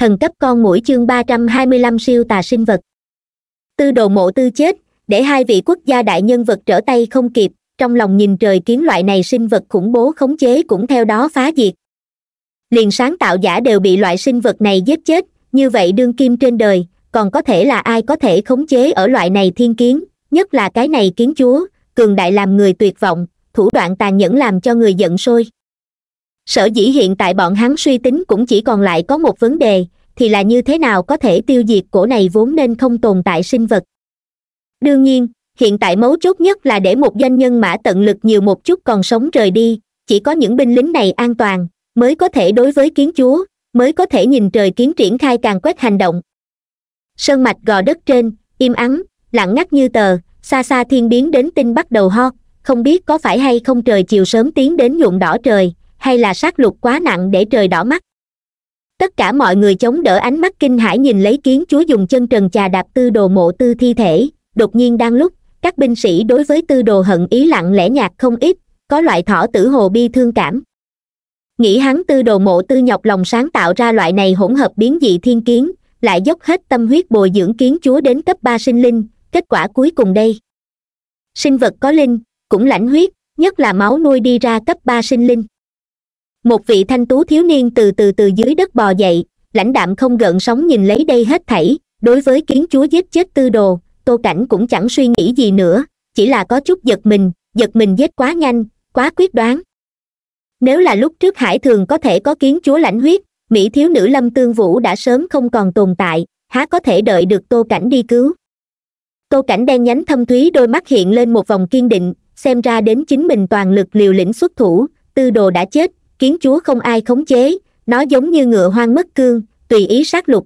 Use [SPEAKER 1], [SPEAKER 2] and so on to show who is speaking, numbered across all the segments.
[SPEAKER 1] thần cấp con mũi chương ba trăm hai mươi 325 siêu tà sinh vật tư đồ mộ tư chết để hai vị quốc gia đại nhân vật trở tay không kịp trong lòng nhìn trời kiến loại này sinh vật khủng bố khống chế cũng theo đó phá diệt liền sáng tạo giả đều bị loại sinh vật này giết chết như vậy đương kim trên đời còn có thể là ai có thể khống chế ở loại này thiên kiến nhất là cái này kiến chúa cường đại làm người tuyệt vọng thủ đoạn tàn nhẫn làm cho người giận sôi sở dĩ hiện tại bọn hắn suy tính cũng chỉ còn lại có một vấn đề thì là như thế nào có thể tiêu diệt cổ này vốn nên không tồn tại sinh vật đương nhiên hiện tại mấu chốt nhất là để một doanh nhân mã tận lực nhiều một chút còn sống rời đi chỉ có những binh lính này an toàn mới có thể đối với kiến chúa mới có thể nhìn trời kiến triển khai càng quét hành động sơn mạch gò đất trên im ắng lặng ngắt như tờ xa xa thiên biến đến tinh bắt đầu ho không biết có phải hay không trời chiều sớm tiến đến nhuộm đỏ trời hay là sát lục quá nặng để trời đỏ mắt tất cả mọi người chống đỡ ánh mắt kinh hãi nhìn lấy kiến chúa dùng chân trần chà đạp tư đồ mộ tư thi thể đột nhiên đang lúc các binh sĩ đối với tư đồ hận ý lặng lẽ nhạt không ít có loại thỏ tử hồ bi thương cảm nghĩ hắn tư đồ mộ tư nhọc lòng sáng tạo ra loại này hỗn hợp biến dị thiên kiến lại dốc hết tâm huyết bồi dưỡng kiến chúa đến cấp ba sinh linh kết quả cuối cùng đây sinh vật có linh cũng lãnh huyết nhất là máu nuôi đi ra cấp ba sinh linh một vị thanh tú thiếu niên từ từ từ dưới đất bò dậy lãnh đạm không gợn sóng nhìn lấy đây hết thảy đối với kiến chúa giết chết tư đồ tô cảnh cũng chẳng suy nghĩ gì nữa chỉ là có chút giật mình giật mình giết quá nhanh quá quyết đoán nếu là lúc trước hải thường có thể có kiến chúa lãnh huyết mỹ thiếu nữ lâm tương vũ đã sớm không còn tồn tại há có thể đợi được tô cảnh đi cứu tô cảnh đen nhánh thâm thúy đôi mắt hiện lên một vòng kiên định xem ra đến chính mình toàn lực liều lĩnh xuất thủ tư đồ đã chết kiến chúa không ai khống chế nó giống như ngựa hoang mất cương tùy ý sát lục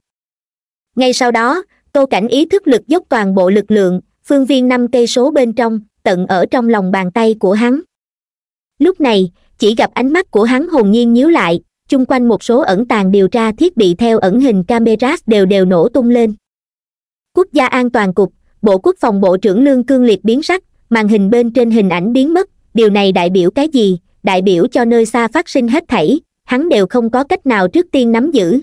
[SPEAKER 1] ngay sau đó tô cảnh ý thức lực dốc toàn bộ lực lượng phương viên năm cây số bên trong tận ở trong lòng bàn tay của hắn lúc này chỉ gặp ánh mắt của hắn hồn nhiên nhíu lại chung quanh một số ẩn tàng điều tra thiết bị theo ẩn hình camera đều đều nổ tung lên quốc gia an toàn cục bộ quốc phòng bộ trưởng lương cương liệt biến sắc màn hình bên trên hình ảnh biến mất điều này đại biểu cái gì đại biểu cho nơi xa phát sinh hết thảy hắn đều không có cách nào trước tiên nắm giữ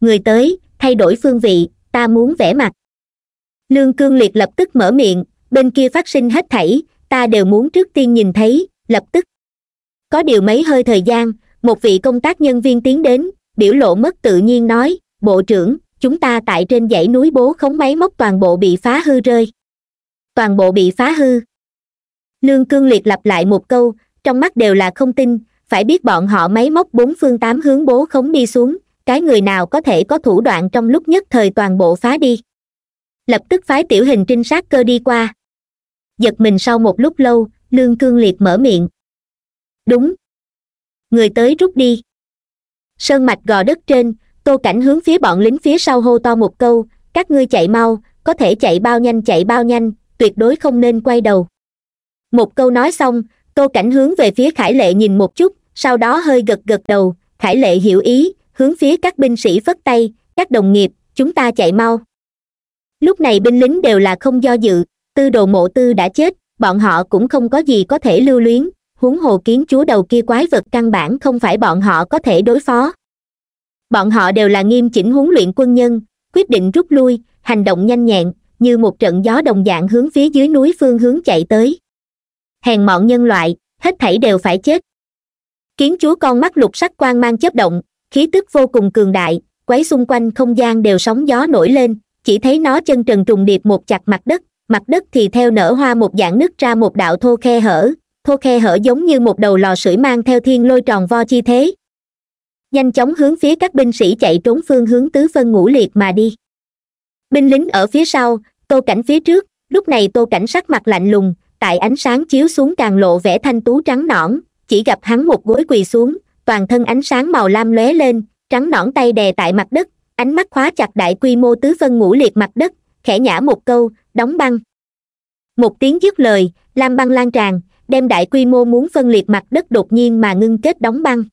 [SPEAKER 1] người tới thay đổi phương vị ta muốn vẽ mặt lương cương liệt lập tức mở miệng bên kia phát sinh hết thảy ta đều muốn trước tiên nhìn thấy lập tức có điều mấy hơi thời gian một vị công tác nhân viên tiến đến biểu lộ mất tự nhiên nói bộ trưởng chúng ta tại trên dãy núi bố khống máy móc toàn bộ bị phá hư rơi toàn bộ bị phá hư lương cương liệt lặp lại một câu trong mắt đều là không tin phải biết bọn họ máy móc bốn phương tám hướng bố khống đi xuống cái người nào có thể có thủ đoạn trong lúc nhất thời toàn bộ phá đi lập tức phái tiểu hình trinh sát cơ đi qua giật mình sau một lúc lâu lương cương liệt mở miệng đúng người tới rút đi sơn mạch gò đất trên tô cảnh hướng phía bọn lính phía sau hô to một câu các ngươi chạy mau có thể chạy bao nhanh chạy bao nhanh tuyệt đối không nên quay đầu một câu nói xong tô cảnh hướng về phía khải lệ nhìn một chút sau đó hơi gật gật đầu khải lệ hiểu ý hướng phía các binh sĩ phất tay các đồng nghiệp chúng ta chạy mau lúc này binh lính đều là không do dự tư đồ mộ tư đã chết bọn họ cũng không có gì có thể lưu luyến huống hồ kiến chúa đầu kia quái vật căn bản không phải bọn họ có thể đối phó bọn họ đều là nghiêm chỉnh huấn luyện quân nhân quyết định rút lui hành động nhanh nhẹn như một trận gió đồng dạng hướng phía dưới núi phương hướng chạy tới hèn mọn nhân loại hết thảy đều phải chết kiến chúa con mắt lục sắc quang mang chớp động khí tức vô cùng cường đại quấy xung quanh không gian đều sóng gió nổi lên chỉ thấy nó chân trần trùng điệp một chặt mặt đất mặt đất thì theo nở hoa một dạng nứt ra một đạo thô khe hở thô khe hở giống như một đầu lò sưởi mang theo thiên lôi tròn vo chi thế nhanh chóng hướng phía các binh sĩ chạy trốn phương hướng tứ phân ngũ liệt mà đi binh lính ở phía sau tô cảnh phía trước lúc này tô cảnh sắc mặt lạnh lùng tại ánh sáng chiếu xuống càng lộ vẻ thanh tú trắng nõn chỉ gặp hắn một gối quỳ xuống toàn thân ánh sáng màu lam lóe lên trắng nõn tay đè tại mặt đất ánh mắt khóa chặt đại quy mô tứ phân ngũ liệt mặt đất khẽ nhả một câu đóng băng một tiếng dứt lời lam băng lan tràn đem đại quy mô muốn phân liệt mặt đất đột nhiên mà ngưng kết đóng băng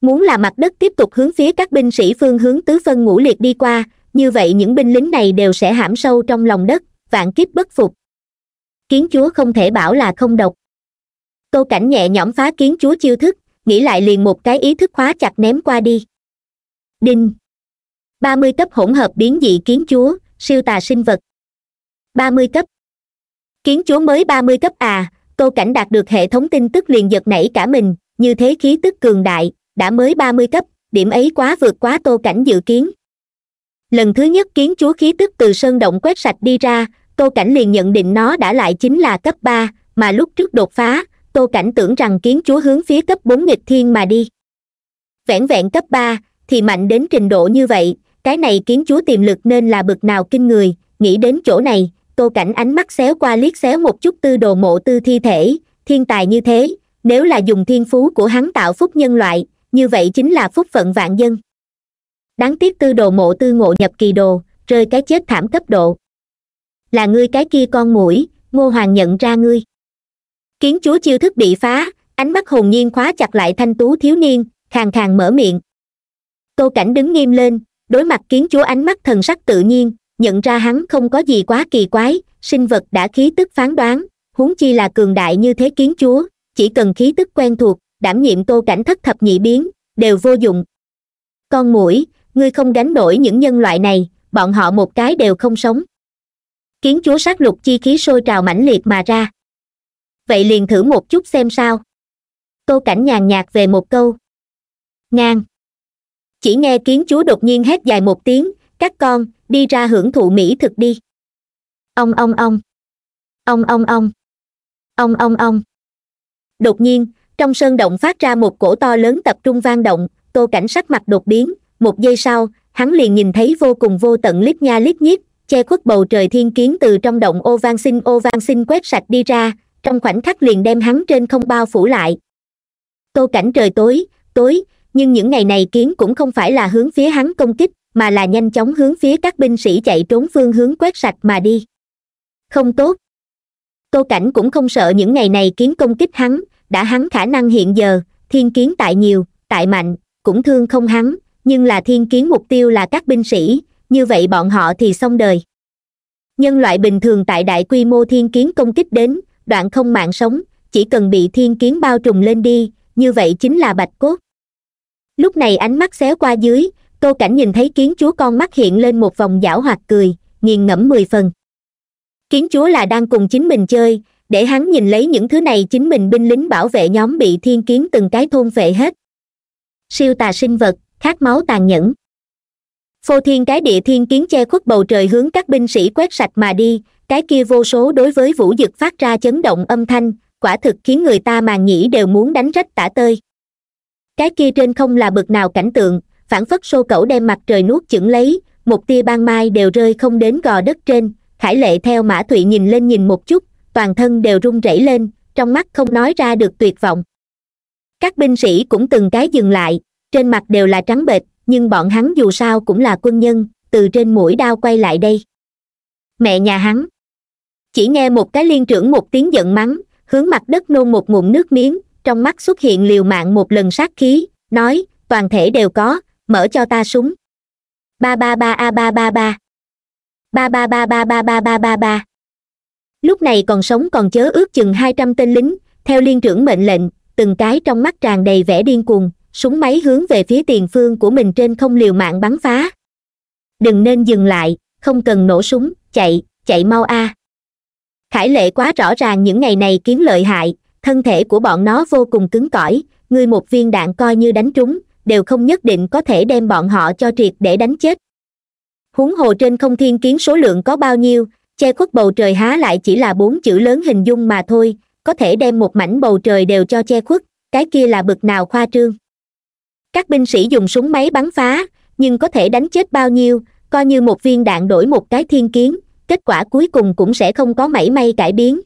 [SPEAKER 1] muốn là mặt đất tiếp tục hướng phía các binh sĩ phương hướng tứ phân ngũ liệt đi qua như vậy những binh lính này đều sẽ hãm sâu trong lòng đất vạn kiếp bất phục kiến chúa không thể bảo là không độc tô cảnh nhẹ nhõm phá kiến chúa chiêu thức nghĩ lại liền một cái ý thức khóa chặt ném qua đi đinh ba mươi cấp hỗn hợp biến dị kiến chúa siêu tà sinh vật ba mươi cấp kiến chúa mới ba mươi cấp à tô cảnh đạt được hệ thống tin tức liền giật nảy cả mình như thế khí tức cường đại đã mới ba mươi cấp điểm ấy quá vượt quá tô cảnh dự kiến lần thứ nhất kiến chúa khí tức từ sơn động quét sạch đi ra tô cảnh liền nhận định nó đã lại chính là cấp ba mà lúc trước đột phá tô cảnh tưởng rằng kiến chúa hướng phía cấp bốn nghịch thiên mà đi vẹn vẹn cấp ba thì mạnh đến trình độ như vậy cái này kiến chúa tiềm lực nên là bực nào kinh người nghĩ đến chỗ này tô cảnh ánh mắt xéo qua liếc xéo một chút tư đồ mộ tư thi thể thiên tài như thế nếu là dùng thiên phú của hắn tạo phúc nhân loại như vậy chính là phúc phận vạn dân đáng tiếc tư đồ mộ tư ngộ nhập kỳ đồ rơi cái chết thảm cấp độ là ngươi cái kia con mũi ngô hoàng nhận ra ngươi kiến chúa chiêu thức bị phá ánh mắt hồn nhiên khóa chặt lại thanh tú thiếu niên khàn khàn mở miệng tô cảnh đứng nghiêm lên đối mặt kiến chúa ánh mắt thần sắc tự nhiên nhận ra hắn không có gì quá kỳ quái sinh vật đã khí tức phán đoán huống chi là cường đại như thế kiến chúa chỉ cần khí tức quen thuộc đảm nhiệm tô cảnh thất thập nhị biến đều vô dụng con mũi ngươi không đánh nổi những nhân loại này bọn họ một cái đều không sống kiến chúa sát lục chi khí sôi trào mãnh liệt mà ra vậy liền thử một chút xem sao tô cảnh nhàn nhạt về một câu ngang chỉ nghe kiến chúa đột nhiên hét dài một tiếng các con đi ra hưởng thụ mỹ thực đi ông ông ông ông ông ông ông ông ông đột nhiên trong sơn động phát ra một cổ to lớn tập trung vang động tô cảnh sắc mặt đột biến một giây sau hắn liền nhìn thấy vô cùng vô tận liếc nha liếc nhiếp che khuất bầu trời thiên kiến từ trong động ô van sinh ô van sinh quét sạch đi ra trong khoảnh khắc liền đem hắn trên không bao phủ lại tô cảnh trời tối tối nhưng những ngày này kiến cũng không phải là hướng phía hắn công kích mà là nhanh chóng hướng phía các binh sĩ chạy trốn phương hướng quét sạch mà đi không tốt tô cảnh cũng không sợ những ngày này kiến công kích hắn đã hắn khả năng hiện giờ thiên kiến tại nhiều tại mạnh cũng thương không hắn nhưng là thiên kiến mục tiêu là các binh sĩ như vậy bọn họ thì xong đời nhân loại bình thường tại đại quy mô thiên kiến công kích đến đoạn không mạng sống chỉ cần bị thiên kiến bao trùm lên đi như vậy chính là bạch cốt lúc này ánh mắt xéo qua dưới tô cảnh nhìn thấy kiến chúa con mắt hiện lên một vòng giảo hoạt cười nghiền ngẫm mười phần kiến chúa là đang cùng chính mình chơi để hắn nhìn lấy những thứ này chính mình binh lính bảo vệ nhóm bị thiên kiến từng cái thôn phệ hết siêu tà sinh vật khát máu tàn nhẫn phô thiên cái địa thiên kiến che khuất bầu trời hướng các binh sĩ quét sạch mà đi cái kia vô số đối với vũ dực phát ra chấn động âm thanh quả thực khiến người ta màng nhĩ đều muốn đánh rách tả tơi cái kia trên không là bực nào cảnh tượng phản phất sô cẩu đem mặt trời nuốt chửng lấy một tia ban mai đều rơi không đến gò đất trên khải lệ theo mã thụy nhìn lên nhìn một chút toàn thân đều run rẩy lên trong mắt không nói ra được tuyệt vọng các binh sĩ cũng từng cái dừng lại trên mặt đều là trắng bệch nhưng bọn hắn dù sao cũng là quân nhân từ trên mũi đao quay lại đây mẹ nhà hắn chỉ nghe một cái liên trưởng một tiếng giận mắng hướng mặt đất nôn một ngụm nước miếng trong mắt xuất hiện liều mạng một lần sát khí nói toàn thể đều có mở cho ta súng ba ba ba a ba ba ba ba ba ba ba ba ba ba ba ba lúc này còn sống còn chớ ước chừng hai trăm tên lính theo liên trưởng mệnh lệnh từng cái trong mắt tràn đầy vẻ điên cuồng súng máy hướng về phía tiền phương của mình trên không liều mạng bắn phá đừng nên dừng lại không cần nổ súng chạy chạy mau a à. khải lệ quá rõ ràng những ngày này kiếm lợi hại thân thể của bọn nó vô cùng cứng cỏi người một viên đạn coi như đánh trúng đều không nhất định có thể đem bọn họ cho triệt để đánh chết huống hồ trên không thiên kiến số lượng có bao nhiêu che khuất bầu trời há lại chỉ là bốn chữ lớn hình dung mà thôi có thể đem một mảnh bầu trời đều cho che khuất cái kia là bực nào khoa trương các binh sĩ dùng súng máy bắn phá nhưng có thể đánh chết bao nhiêu coi như một viên đạn đổi một cái thiên kiến kết quả cuối cùng cũng sẽ không có mảy may cải biến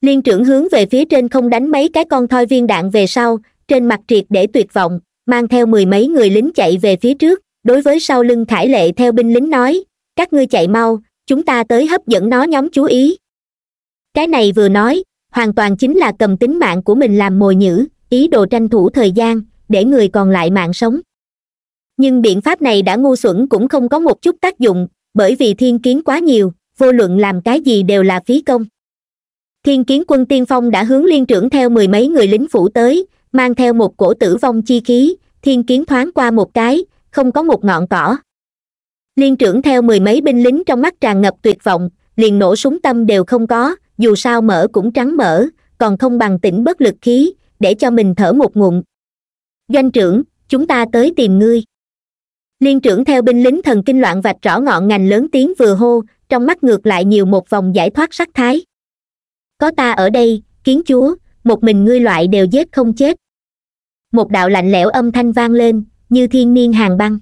[SPEAKER 1] liên trưởng hướng về phía trên không đánh mấy cái con thoi viên đạn về sau trên mặt triệt để tuyệt vọng mang theo mười mấy người lính chạy về phía trước đối với sau lưng khải lệ theo binh lính nói các ngươi chạy mau chúng ta tới hấp dẫn nó nhóm chú ý cái này vừa nói hoàn toàn chính là cầm tính mạng của mình làm mồi nhữ ý đồ tranh thủ thời gian để người còn lại mạng sống nhưng biện pháp này đã ngu xuẩn cũng không có một chút tác dụng bởi vì thiên kiến quá nhiều vô luận làm cái gì đều là phí công thiên kiến quân tiên phong đã hướng liên trưởng theo mười mấy người lính phủ tới mang theo một cổ tử vong chi khí thiên kiến thoáng qua một cái không có một ngọn cỏ liên trưởng theo mười mấy binh lính trong mắt tràn ngập tuyệt vọng liền nổ súng tâm đều không có dù sao mở cũng trắng mở còn không bằng tỉnh bất lực khí để cho mình thở một ngụm doanh trưởng chúng ta tới tìm ngươi liên trưởng theo binh lính thần kinh loạn vạch rõ ngọn ngành lớn tiếng vừa hô trong mắt ngược lại nhiều một vòng giải thoát sắc thái có ta ở đây kiến chúa một mình ngươi loại đều giết không chết một đạo lạnh lẽo âm thanh vang lên như thiên niên hàng băng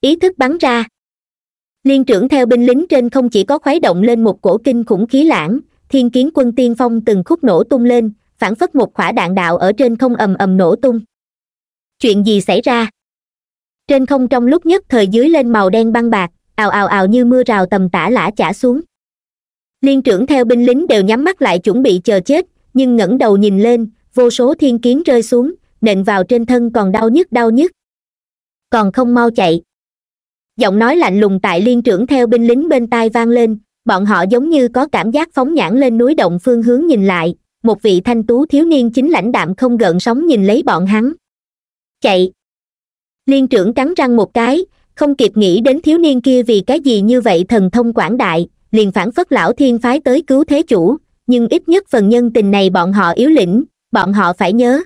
[SPEAKER 1] ý thức bắn ra liên trưởng theo binh lính trên không chỉ có khuấy động lên một cổ kinh khủng khí lãng thiên kiến quân tiên phong từng khúc nổ tung lên phản phất một khỏa đạn đạo ở trên không ầm ầm nổ tung chuyện gì xảy ra trên không trong lúc nhất thời dưới lên màu đen băng bạc ào ào ào như mưa rào tầm tả lả chả xuống liên trưởng theo binh lính đều nhắm mắt lại chuẩn bị chờ chết nhưng ngẩng đầu nhìn lên vô số thiên kiến rơi xuống nện vào trên thân còn đau nhức đau nhức còn không mau chạy giọng nói lạnh lùng tại liên trưởng theo binh lính bên tai vang lên bọn họ giống như có cảm giác phóng nhãn lên núi động phương hướng nhìn lại một vị thanh tú thiếu niên chính lãnh đạm không gợn sóng nhìn lấy bọn hắn chạy liên trưởng cắn răng một cái không kịp nghĩ đến thiếu niên kia vì cái gì như vậy thần thông quảng đại liền phản phất lão thiên phái tới cứu thế chủ nhưng ít nhất phần nhân tình này bọn họ yếu lĩnh bọn họ phải nhớ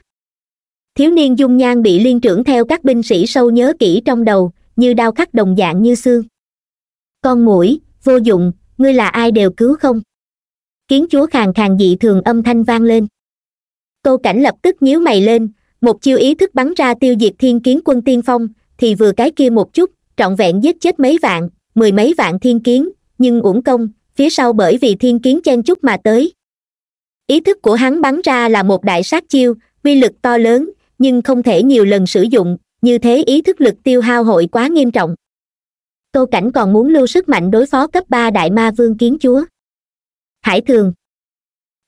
[SPEAKER 1] thiếu niên dung nhan bị liên trưởng theo các binh sĩ sâu nhớ kỹ trong đầu như đau khắc đồng dạng như xương con mũi vô dụng ngươi là ai đều cứu không kiến chúa khàn khàn dị thường âm thanh vang lên câu cảnh lập tức nhíu mày lên một chiêu ý thức bắn ra tiêu diệt thiên kiến quân tiên phong thì vừa cái kia một chút trọn vẹn giết chết mấy vạn mười mấy vạn thiên kiến nhưng uổng công phía sau bởi vì thiên kiến chen chút mà tới ý thức của hắn bắn ra là một đại sát chiêu uy lực to lớn nhưng không thể nhiều lần sử dụng như thế ý thức lực tiêu hao hội quá nghiêm trọng tô cảnh còn muốn lưu sức mạnh đối phó cấp ba đại ma vương kiến chúa hải thường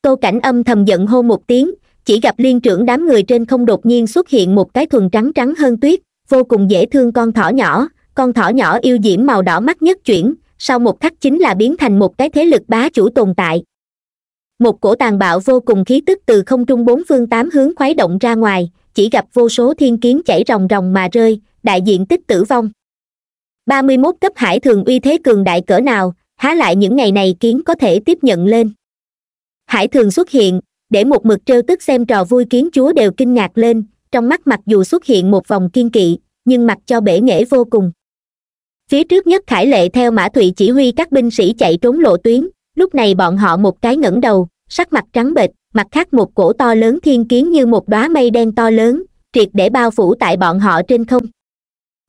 [SPEAKER 1] tô cảnh âm thầm giận hô một tiếng chỉ gặp liên trưởng đám người trên không đột nhiên xuất hiện một cái thuần trắng trắng hơn tuyết vô cùng dễ thương con thỏ nhỏ con thỏ nhỏ yêu diễm màu đỏ mắt nhất chuyển sau một khắc chính là biến thành một cái thế lực bá chủ tồn tại một cổ tàn bạo vô cùng khí tức từ không trung bốn phương tám hướng khuấy động ra ngoài chỉ gặp vô số thiên kiến chảy ròng ròng mà rơi đại diện tích tử vong ba mươi mốt cấp hải thường uy thế cường đại cỡ nào há lại những ngày này kiến có thể tiếp nhận lên hải thường xuất hiện để một mực trêu tức xem trò vui kiến chúa đều kinh ngạc lên trong mắt mặc dù xuất hiện một vòng kiên kỵ nhưng mặc cho bể nghệ vô cùng phía trước nhất khải lệ theo mã thụy chỉ huy các binh sĩ chạy trốn lộ tuyến lúc này bọn họ một cái ngẩng đầu sắc mặt trắng bệch mặt khác một cổ to lớn thiên kiến như một đóa mây đen to lớn triệt để bao phủ tại bọn họ trên không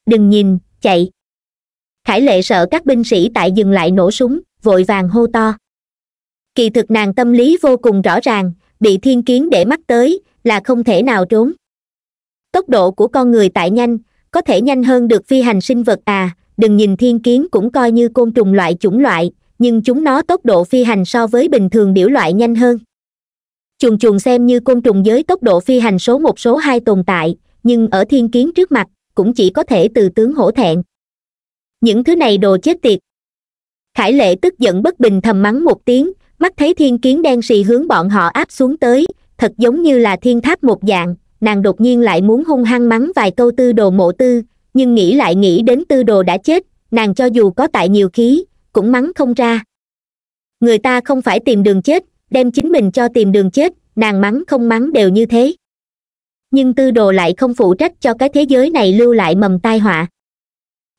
[SPEAKER 1] đừng nhìn chạy khải lệ sợ các binh sĩ tại dừng lại nổ súng vội vàng hô to kỳ thực nàng tâm lý vô cùng rõ ràng bị thiên kiến để mắt tới là không thể nào trốn tốc độ của con người tại nhanh có thể nhanh hơn được phi hành sinh vật à đừng nhìn thiên kiến cũng coi như côn trùng loại chủng loại nhưng chúng nó tốc độ phi hành so với bình thường biểu loại nhanh hơn chuồn chuồn xem như côn trùng giới tốc độ phi hành số một số hai tồn tại nhưng ở thiên kiến trước mặt cũng chỉ có thể từ tướng hổ thẹn những thứ này đồ chết tiệt khải lệ tức giận bất bình thầm mắng một tiếng mắt thấy thiên kiến đen sì hướng bọn họ áp xuống tới thật giống như là thiên tháp một dạng nàng đột nhiên lại muốn hung hăng mắng vài câu tư đồ mộ tư nhưng nghĩ lại nghĩ đến tư đồ đã chết nàng cho dù có tại nhiều khí cũng mắng không ra người ta không phải tìm đường chết đem chính mình cho tìm đường chết nàng mắng không mắng đều như thế nhưng tư đồ lại không phụ trách cho cái thế giới này lưu lại mầm tai họa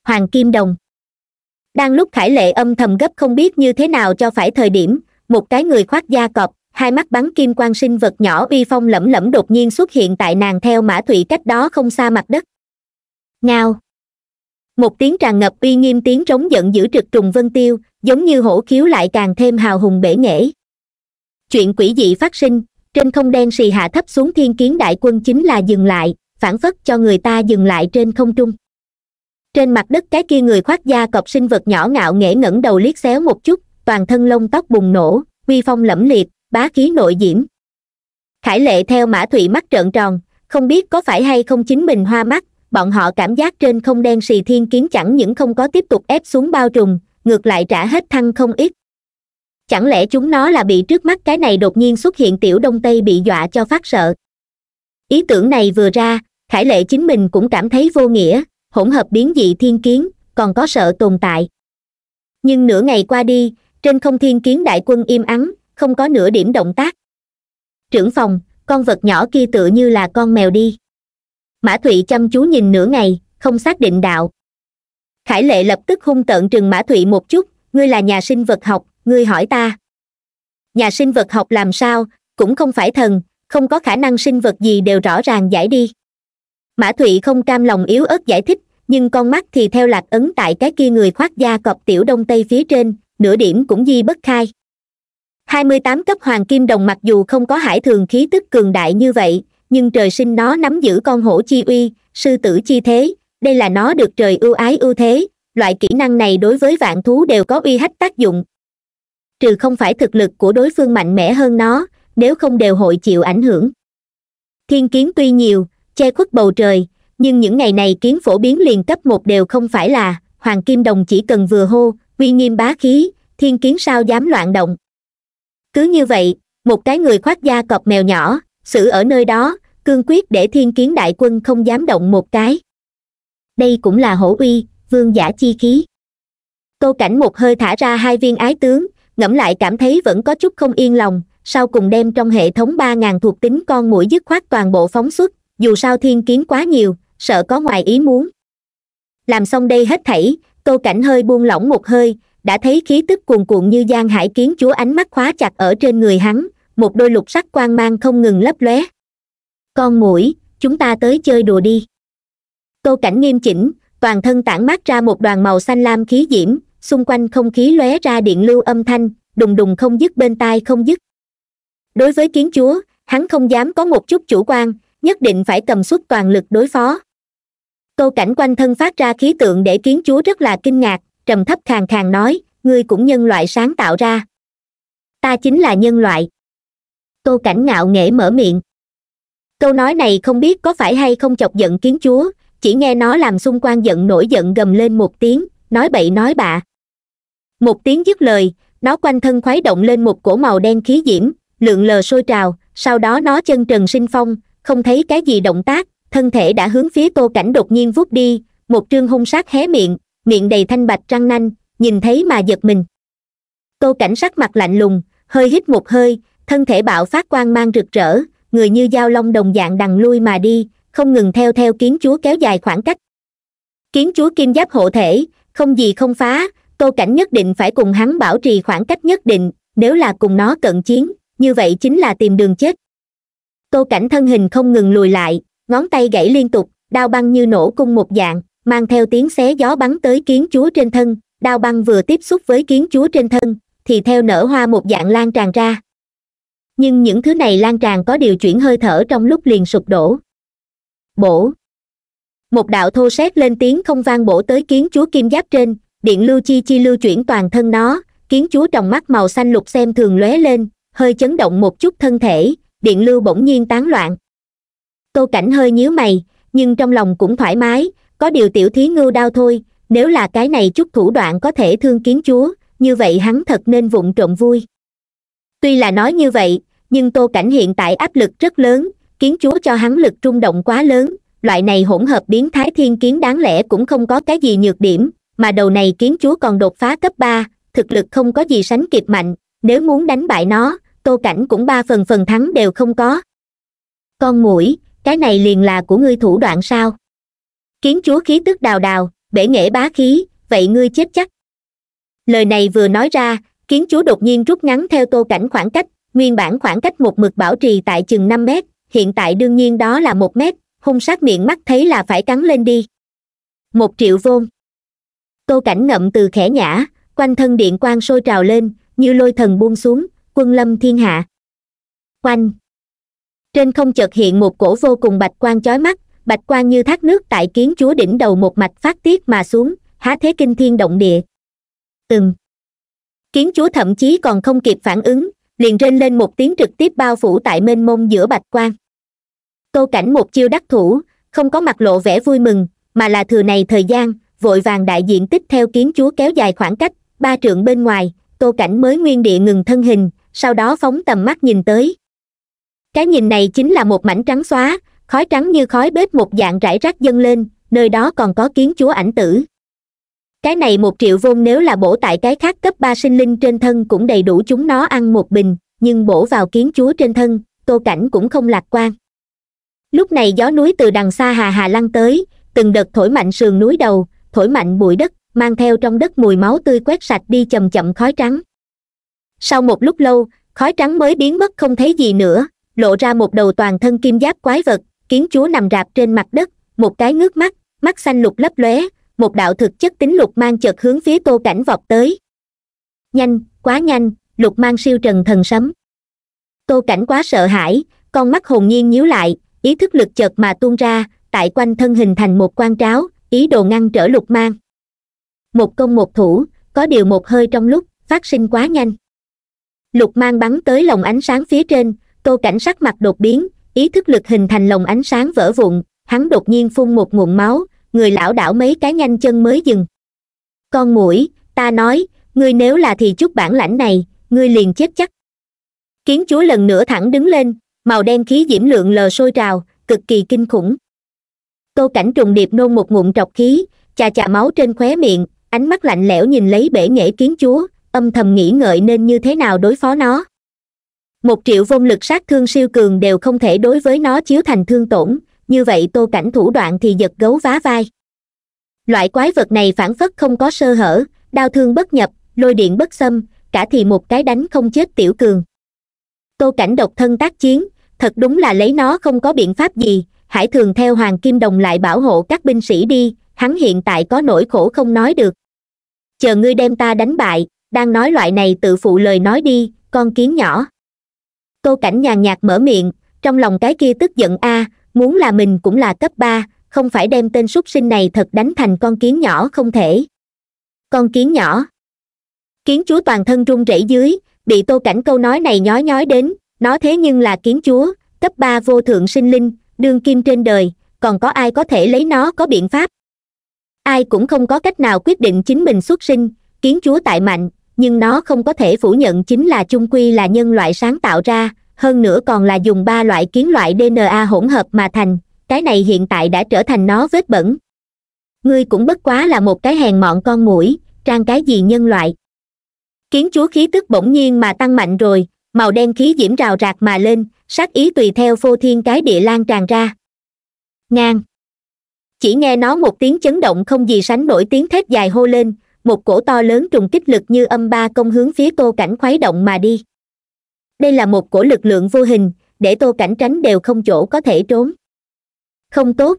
[SPEAKER 1] hoàng kim đồng đang lúc khải lệ âm thầm gấp không biết như thế nào cho phải thời điểm một cái người khoác da cọp hai mắt bắn kim quan sinh vật nhỏ uy phong lẩm lẩm đột nhiên xuất hiện tại nàng theo mã thụy cách đó không xa mặt đất ngao một tiếng tràn ngập uy nghiêm tiếng trống giận dữ trực trùng vân tiêu giống như hổ khiếu lại càng thêm hào hùng bể nghễ chuyện quỷ dị phát sinh trên không đen xì hạ thấp xuống thiên kiến đại quân chính là dừng lại phản phất cho người ta dừng lại trên không trung trên mặt đất cái kia người khoác da cọp sinh vật nhỏ ngạo nghễ ngẩng đầu liếc xéo một chút toàn thân lông tóc bùng nổ uy phong lẫm liệt bá khí nội diễm khải lệ theo mã thụy mắt trợn tròn không biết có phải hay không chính mình hoa mắt bọn họ cảm giác trên không đen xì thiên kiếm chẳng những không có tiếp tục ép xuống bao trùm ngược lại trả hết thăng không ít chẳng lẽ chúng nó là bị trước mắt cái này đột nhiên xuất hiện tiểu đông tây bị dọa cho phát sợ ý tưởng này vừa ra khải lệ chính mình cũng cảm thấy vô nghĩa hỗn hợp biến dị thiên kiến còn có sợ tồn tại nhưng nửa ngày qua đi trên không thiên kiến đại quân im ắng không có nửa điểm động tác trưởng phòng con vật nhỏ kia tựa như là con mèo đi mã thụy chăm chú nhìn nửa ngày không xác định đạo khải lệ lập tức hung tợn trừng mã thụy một chút ngươi là nhà sinh vật học ngươi hỏi ta nhà sinh vật học làm sao cũng không phải thần không có khả năng sinh vật gì đều rõ ràng giải đi mã thụy không cam lòng yếu ớt giải thích nhưng con mắt thì theo lạc ấn tại cái kia người khoác da cọp tiểu đông tây phía trên nửa điểm cũng di bất khai hai mươi tám cấp hoàng kim đồng mặc dù không có hải thường khí tức cường đại như vậy nhưng trời sinh nó nắm giữ con hổ chi uy sư tử chi thế đây là nó được trời ưu ái ưu thế loại kỹ năng này đối với vạn thú đều có uy hách tác dụng trừ không phải thực lực của đối phương mạnh mẽ hơn nó nếu không đều hội chịu ảnh hưởng thiên kiến tuy nhiều che khuất bầu trời nhưng những ngày này kiến phổ biến liền cấp một đều không phải là hoàng kim đồng chỉ cần vừa hô uy nghiêm bá khí thiên kiến sao dám loạn động cứ như vậy một cái người khoác da cọp mèo nhỏ xử ở nơi đó cương quyết để thiên kiến đại quân không dám động một cái đây cũng là hổ uy vương giả chi khí tô cảnh một hơi thả ra hai viên ái tướng ngẫm lại cảm thấy vẫn có chút không yên lòng sau cùng đem trong hệ thống ba ngàn thuộc tính con mũi dứt khoát toàn bộ phóng xuất dù sao thiên kiến quá nhiều sợ có ngoài ý muốn làm xong đây hết thảy tô cảnh hơi buông lỏng một hơi đã thấy khí tức cuồn cuộn như giang hải kiến chúa ánh mắt khóa chặt ở trên người hắn một đôi lục sắc quang mang không ngừng lấp lóe con mũi chúng ta tới chơi đùa đi tô cảnh nghiêm chỉnh toàn thân tản mát ra một đoàn màu xanh lam khí diễm xung quanh không khí lóe ra điện lưu âm thanh đùng đùng không dứt bên tai không dứt đối với kiến chúa hắn không dám có một chút chủ quan nhất định phải cầm suất toàn lực đối phó câu cảnh quanh thân phát ra khí tượng để kiến chúa rất là kinh ngạc trầm thấp khàn khàn nói ngươi cũng nhân loại sáng tạo ra ta chính là nhân loại câu cảnh ngạo nghễ mở miệng câu nói này không biết có phải hay không chọc giận kiến chúa chỉ nghe nó làm xung quanh giận nổi giận gầm lên một tiếng nói bậy nói bạ một tiếng dứt lời nó quanh thân khuấy động lên một cổ màu đen khí diễm lượn lờ sôi trào sau đó nó chân trần sinh phong không thấy cái gì động tác thân thể đã hướng phía tô cảnh đột nhiên vuốt đi một trương hung sát hé miệng miệng đầy thanh bạch răng nanh nhìn thấy mà giật mình tô cảnh sắc mặt lạnh lùng hơi hít một hơi thân thể bạo phát quang mang rực rỡ người như dao long đồng dạng đằng lui mà đi không ngừng theo theo kiến chúa kéo dài khoảng cách kiến chúa kim giáp hộ thể không gì không phá tô cảnh nhất định phải cùng hắn bảo trì khoảng cách nhất định nếu là cùng nó cận chiến như vậy chính là tìm đường chết tô cảnh thân hình không ngừng lùi lại ngón tay gãy liên tục đao băng như nổ cung một dạng mang theo tiếng xé gió bắn tới kiến chúa trên thân đao băng vừa tiếp xúc với kiến chúa trên thân thì theo nở hoa một dạng lan tràn ra nhưng những thứ này lan tràn có điều chuyển hơi thở trong lúc liền sụp đổ bổ một đạo thô sét lên tiếng không vang bổ tới kiến chúa kim giáp trên điện lưu chi chi lưu chuyển toàn thân nó kiến chúa trong mắt màu xanh lục xem thường lóe lên hơi chấn động một chút thân thể điện lưu bỗng nhiên tán loạn tô cảnh hơi nhíu mày nhưng trong lòng cũng thoải mái có điều tiểu thí ngưu đau thôi nếu là cái này chút thủ đoạn có thể thương kiến chúa như vậy hắn thật nên vụng trộm vui tuy là nói như vậy nhưng tô cảnh hiện tại áp lực rất lớn kiến chúa cho hắn lực trung động quá lớn loại này hỗn hợp biến thái thiên kiến đáng lẽ cũng không có cái gì nhược điểm mà đầu này kiến chúa còn đột phá cấp ba thực lực không có gì sánh kịp mạnh nếu muốn đánh bại nó tô cảnh cũng ba phần phần thắng đều không có con mũi cái này liền là của ngươi thủ đoạn sao kiến chúa khí tức đào đào bể nghệ bá khí vậy ngươi chết chắc lời này vừa nói ra kiến chúa đột nhiên rút ngắn theo tô cảnh khoảng cách nguyên bản khoảng cách một mực bảo trì tại chừng năm mét hiện tại đương nhiên đó là một mét hung sát miệng mắt thấy là phải cắn lên đi một triệu vôn tô cảnh ngậm từ khẽ nhã quanh thân điện quang sôi trào lên như lôi thần buông xuống quân lâm thiên hạ quanh trên không chợt hiện một cổ vô cùng bạch quan chói mắt bạch quan như thác nước tại kiến chúa đỉnh đầu một mạch phát tiết mà xuống há thế kinh thiên động địa ừng kiến chúa thậm chí còn không kịp phản ứng liền rên lên một tiếng trực tiếp bao phủ tại mênh mông giữa bạch quan tô cảnh một chiêu đắc thủ không có mặt lộ vẻ vui mừng mà là thừa này thời gian vội vàng đại diện tích theo kiến chúa kéo dài khoảng cách ba trượng bên ngoài tô cảnh mới nguyên địa ngừng thân hình sau đó phóng tầm mắt nhìn tới cái nhìn này chính là một mảnh trắng xóa khói trắng như khói bếp một dạng rải rác dâng lên nơi đó còn có kiến chúa ảnh tử cái này một triệu vôn nếu là bổ tại cái khác cấp ba sinh linh trên thân cũng đầy đủ chúng nó ăn một bình nhưng bổ vào kiến chúa trên thân tô cảnh cũng không lạc quan lúc này gió núi từ đằng xa hà hà lăn tới từng đợt thổi mạnh sườn núi đầu thổi mạnh bụi đất mang theo trong đất mùi máu tươi quét sạch đi chậm chậm khói trắng sau một lúc lâu khói trắng mới biến mất không thấy gì nữa lộ ra một đầu toàn thân kim giáp quái vật kiến chúa nằm rạp trên mặt đất một cái ngước mắt mắt xanh lục lấp lóe một đạo thực chất tính lục mang chợt hướng phía tô cảnh vọt tới nhanh quá nhanh lục mang siêu trần thần sấm tô cảnh quá sợ hãi con mắt hồn nhiên nhíu lại ý thức lực chợt mà tuôn ra tại quanh thân hình thành một quan tráo ý đồ ngăn trở lục mang một công một thủ có điều một hơi trong lúc phát sinh quá nhanh lục mang bắn tới lồng ánh sáng phía trên tô cảnh sắc mặt đột biến ý thức lực hình thành lồng ánh sáng vỡ vụn hắn đột nhiên phun một nguồn máu người lão đảo mấy cái nhanh chân mới dừng con mũi ta nói ngươi nếu là thì chút bản lãnh này ngươi liền chết chắc kiến chúa lần nữa thẳng đứng lên màu đen khí diễm lượng lờ sôi trào cực kỳ kinh khủng tô cảnh trùng điệp nôn một ngụm trọc khí chà chà máu trên khóe miệng ánh mắt lạnh lẽo nhìn lấy bể nghệ kiến chúa âm thầm nghĩ ngợi nên như thế nào đối phó nó một triệu vông lực sát thương siêu cường đều không thể đối với nó chiếu thành thương tổn như vậy tô cảnh thủ đoạn thì giật gấu vá vai loại quái vật này phản phất không có sơ hở đau thương bất nhập lôi điện bất xâm cả thì một cái đánh không chết tiểu cường tô cảnh độc thân tác chiến thật đúng là lấy nó không có biện pháp gì hải thường theo hoàng kim đồng lại bảo hộ các binh sĩ đi hắn hiện tại có nỗi khổ không nói được chờ ngươi đem ta đánh bại đang nói loại này tự phụ lời nói đi con kiến nhỏ tô cảnh nhàn nhạt mở miệng trong lòng cái kia tức giận a à, muốn là mình cũng là cấp ba không phải đem tên súc sinh này thật đánh thành con kiến nhỏ không thể con kiến nhỏ kiến chúa toàn thân run rẩy dưới bị tô cảnh câu nói này nhói nhói đến nó thế nhưng là kiến chúa cấp ba vô thượng sinh linh đương kim trên đời còn có ai có thể lấy nó có biện pháp ai cũng không có cách nào quyết định chính mình xuất sinh kiến chúa tại mạnh nhưng nó không có thể phủ nhận chính là chung quy là nhân loại sáng tạo ra hơn nữa còn là dùng ba loại kiến loại dna hỗn hợp mà thành cái này hiện tại đã trở thành nó vết bẩn ngươi cũng bất quá là một cái hèn mọn con mũi trang cái gì nhân loại kiến chúa khí tức bỗng nhiên mà tăng mạnh rồi màu đen khí diễm rào rạc mà lên sát ý tùy theo phô thiên cái địa lan tràn ra ngang chỉ nghe nó một tiếng chấn động không gì sánh nổi tiếng thét dài hô lên một cổ to lớn trùng kích lực như âm ba công hướng phía tô cảnh khuấy động mà đi đây là một cổ lực lượng vô hình để tô cảnh tránh đều không chỗ có thể trốn không tốt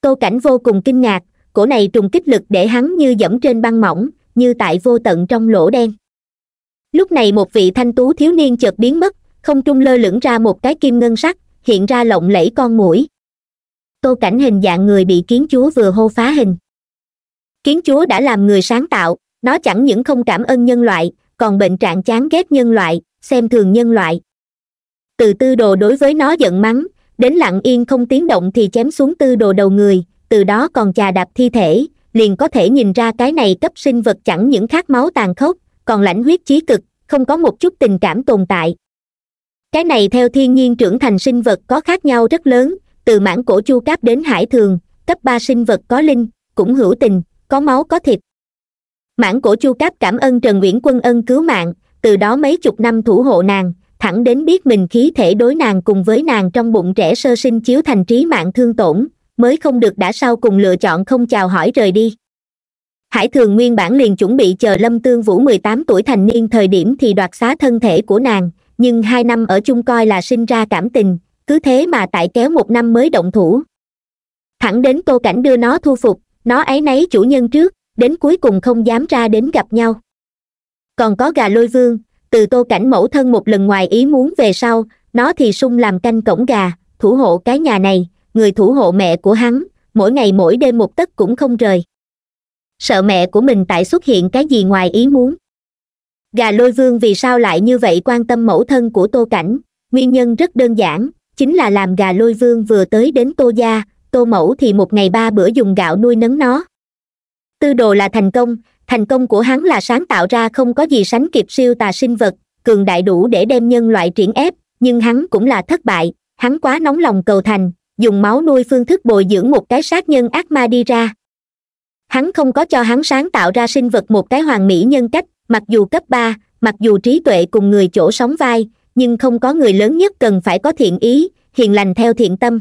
[SPEAKER 1] tô cảnh vô cùng kinh ngạc cổ này trùng kích lực để hắn như dẫm trên băng mỏng như tại vô tận trong lỗ đen lúc này một vị thanh tú thiếu niên chợt biến mất không trung lơ lửng ra một cái kim ngân sắc hiện ra lộng lẫy con mũi tô cảnh hình dạng người bị kiến chúa vừa hô phá hình kiến chúa đã làm người sáng tạo nó chẳng những không cảm ơn nhân loại còn bệnh trạng chán ghét nhân loại xem thường nhân loại từ tư đồ đối với nó giận mắng đến lặng yên không tiếng động thì chém xuống tư đồ đầu người từ đó còn chà đạp thi thể liền có thể nhìn ra cái này cấp sinh vật chẳng những khát máu tàn khốc còn lãnh huyết chí cực không có một chút tình cảm tồn tại cái này theo thiên nhiên trưởng thành sinh vật có khác nhau rất lớn từ mảng cổ chu cáp đến hải thường cấp ba sinh vật có linh cũng hữu tình có máu có thịt mãn cổ chu cáp cảm ơn trần nguyễn quân ân cứu mạng từ đó mấy chục năm thủ hộ nàng thẳng đến biết mình khí thể đối nàng cùng với nàng trong bụng trẻ sơ sinh chiếu thành trí mạng thương tổn mới không được đã sau cùng lựa chọn không chào hỏi rời đi hải thường nguyên bản liền chuẩn bị chờ lâm tương vũ mười tám tuổi thành niên thời điểm thì đoạt xá thân thể của nàng nhưng hai năm ở chung coi là sinh ra cảm tình cứ thế mà tại kéo một năm mới động thủ thẳng đến tô cảnh đưa nó thu phục nó ấy nấy chủ nhân trước đến cuối cùng không dám ra đến gặp nhau còn có gà lôi vương từ tô cảnh mẫu thân một lần ngoài ý muốn về sau nó thì sung làm canh cổng gà thủ hộ cái nhà này người thủ hộ mẹ của hắn mỗi ngày mỗi đêm một tấc cũng không rời sợ mẹ của mình tại xuất hiện cái gì ngoài ý muốn gà lôi vương vì sao lại như vậy quan tâm mẫu thân của tô cảnh nguyên nhân rất đơn giản chính là làm gà lôi vương vừa tới đến tô gia tô mẫu thì một ngày ba bữa dùng gạo nuôi nấng nó tư đồ là thành công thành công của hắn là sáng tạo ra không có gì sánh kịp siêu tà sinh vật cường đại đủ để đem nhân loại triển ép nhưng hắn cũng là thất bại hắn quá nóng lòng cầu thành dùng máu nuôi phương thức bồi dưỡng một cái sát nhân ác ma đi ra hắn không có cho hắn sáng tạo ra sinh vật một cái hoàn mỹ nhân cách mặc dù cấp ba mặc dù trí tuệ cùng người chỗ sóng vai nhưng không có người lớn nhất cần phải có thiện ý hiền lành theo thiện tâm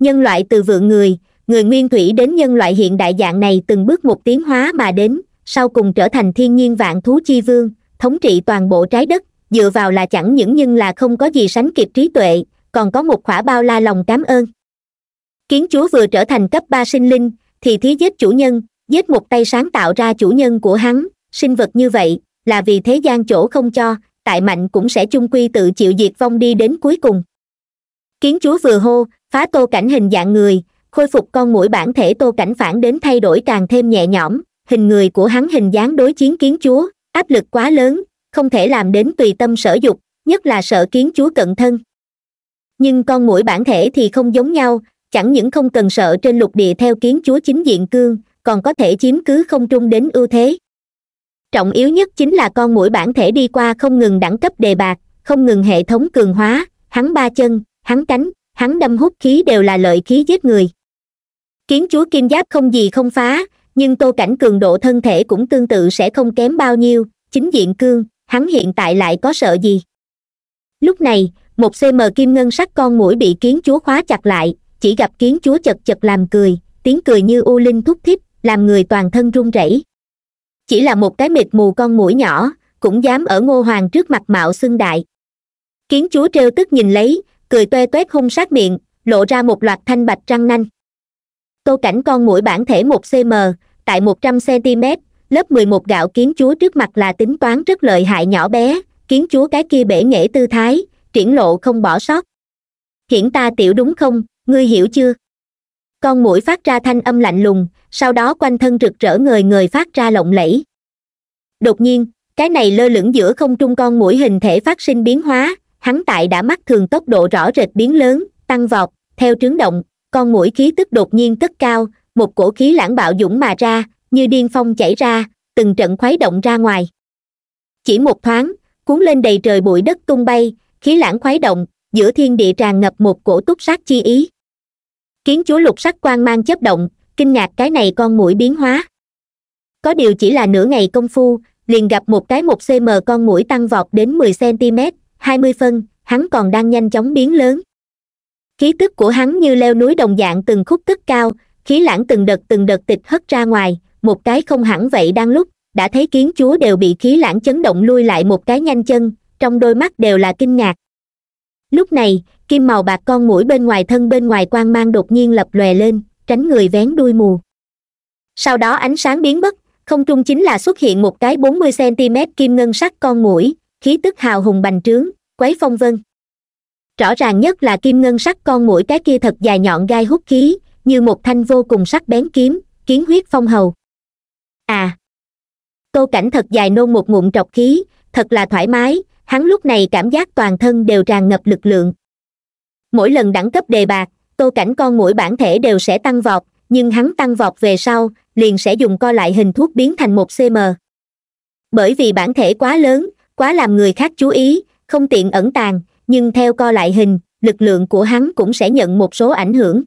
[SPEAKER 1] nhân loại từ vượng người người nguyên thủy đến nhân loại hiện đại dạng này từng bước một tiến hóa mà đến sau cùng trở thành thiên nhiên vạn thú chi vương thống trị toàn bộ trái đất dựa vào là chẳng những nhưng là không có gì sánh kịp trí tuệ còn có một khỏa bao la lòng cảm ơn kiến chúa vừa trở thành cấp ba sinh linh thì thí giết chủ nhân giết một tay sáng tạo ra chủ nhân của hắn sinh vật như vậy là vì thế gian chỗ không cho tại mạnh cũng sẽ chung quy tự chịu diệt vong đi đến cuối cùng kiến chúa vừa hô phá tô cảnh hình dạng người khôi phục con mũi bản thể tô cảnh phản đến thay đổi càng thêm nhẹ nhõm hình người của hắn hình dáng đối chiến kiến chúa áp lực quá lớn không thể làm đến tùy tâm sở dục nhất là sợ kiến chúa cận thân nhưng con mũi bản thể thì không giống nhau chẳng những không cần sợ trên lục địa theo kiến chúa chính diện cương còn có thể chiếm cứ không trung đến ưu thế trọng yếu nhất chính là con mũi bản thể đi qua không ngừng đẳng cấp đề bạc không ngừng hệ thống cường hóa hắn ba chân hắn cánh hắn đâm hút khí đều là lợi khí giết người kiến chúa kim giáp không gì không phá nhưng tô cảnh cường độ thân thể cũng tương tự sẽ không kém bao nhiêu chính diện cương hắn hiện tại lại có sợ gì lúc này một cm kim ngân sắc con mũi bị kiến chúa khóa chặt lại chỉ gặp kiến chúa chật chật làm cười tiếng cười như u linh thúc thích làm người toàn thân run rẩy chỉ là một cái mịt mù con mũi nhỏ cũng dám ở ngô hoàng trước mặt mạo xưng đại kiến chúa trêu tức nhìn lấy cười toe toét hung sát miệng lộ ra một loạt thanh bạch răng nanh tô cảnh con mũi bản thể một cm tại một trăm cm lớp mười một gạo kiến chúa trước mặt là tính toán rất lợi hại nhỏ bé kiến chúa cái kia bể nghệ tư thái triển lộ không bỏ sót hiển ta tiểu đúng không ngươi hiểu chưa con mũi phát ra thanh âm lạnh lùng sau đó quanh thân rực rỡ người người phát ra lộng lẫy đột nhiên cái này lơ lửng giữa không trung con mũi hình thể phát sinh biến hóa hắn tại đã mắt thường tốc độ rõ rệt biến lớn tăng vọt theo trướng động con mũi khí tức đột nhiên cất cao một cổ khí lãng bạo dũng mà ra như điên phong chảy ra từng trận khuấy động ra ngoài chỉ một thoáng cuốn lên đầy trời bụi đất tung bay khí lãng khuấy động giữa thiên địa tràn ngập một cổ túc sát chi ý kiến chúa lục sắc quang mang chấp động kinh ngạc cái này con mũi biến hóa có điều chỉ là nửa ngày công phu liền gặp một cái một cm con mũi tăng vọt đến mười cm hai mươi phân hắn còn đang nhanh chóng biến lớn khí tức của hắn như leo núi đồng dạng từng khúc tức cao khí lãng từng đợt từng đợt tịch hất ra ngoài một cái không hẳn vậy đang lúc đã thấy kiến chúa đều bị khí lãng chấn động lui lại một cái nhanh chân trong đôi mắt đều là kinh ngạc lúc này kim màu bạc con mũi bên ngoài thân bên ngoài quang mang đột nhiên lập lòe lên tránh người vén đuôi mù sau đó ánh sáng biến mất không trung chính là xuất hiện một cái bốn mươi cm kim ngân sắc con mũi khí tức hào hùng bành trướng quấy phong vân rõ ràng nhất là kim ngân sắc con mũi cái kia thật dài nhọn gai hút khí như một thanh vô cùng sắc bén kiếm kiến huyết phong hầu à tô cảnh thật dài nôn một ngụm trọc khí thật là thoải mái hắn lúc này cảm giác toàn thân đều tràn ngập lực lượng mỗi lần đẳng cấp đề bạc tô cảnh con mũi bản thể đều sẽ tăng vọt nhưng hắn tăng vọt về sau liền sẽ dùng co lại hình thuốc biến thành một cm bởi vì bản thể quá lớn quá làm người khác chú ý không tiện ẩn tàng nhưng theo co lại hình lực lượng của hắn cũng sẽ nhận một số ảnh hưởng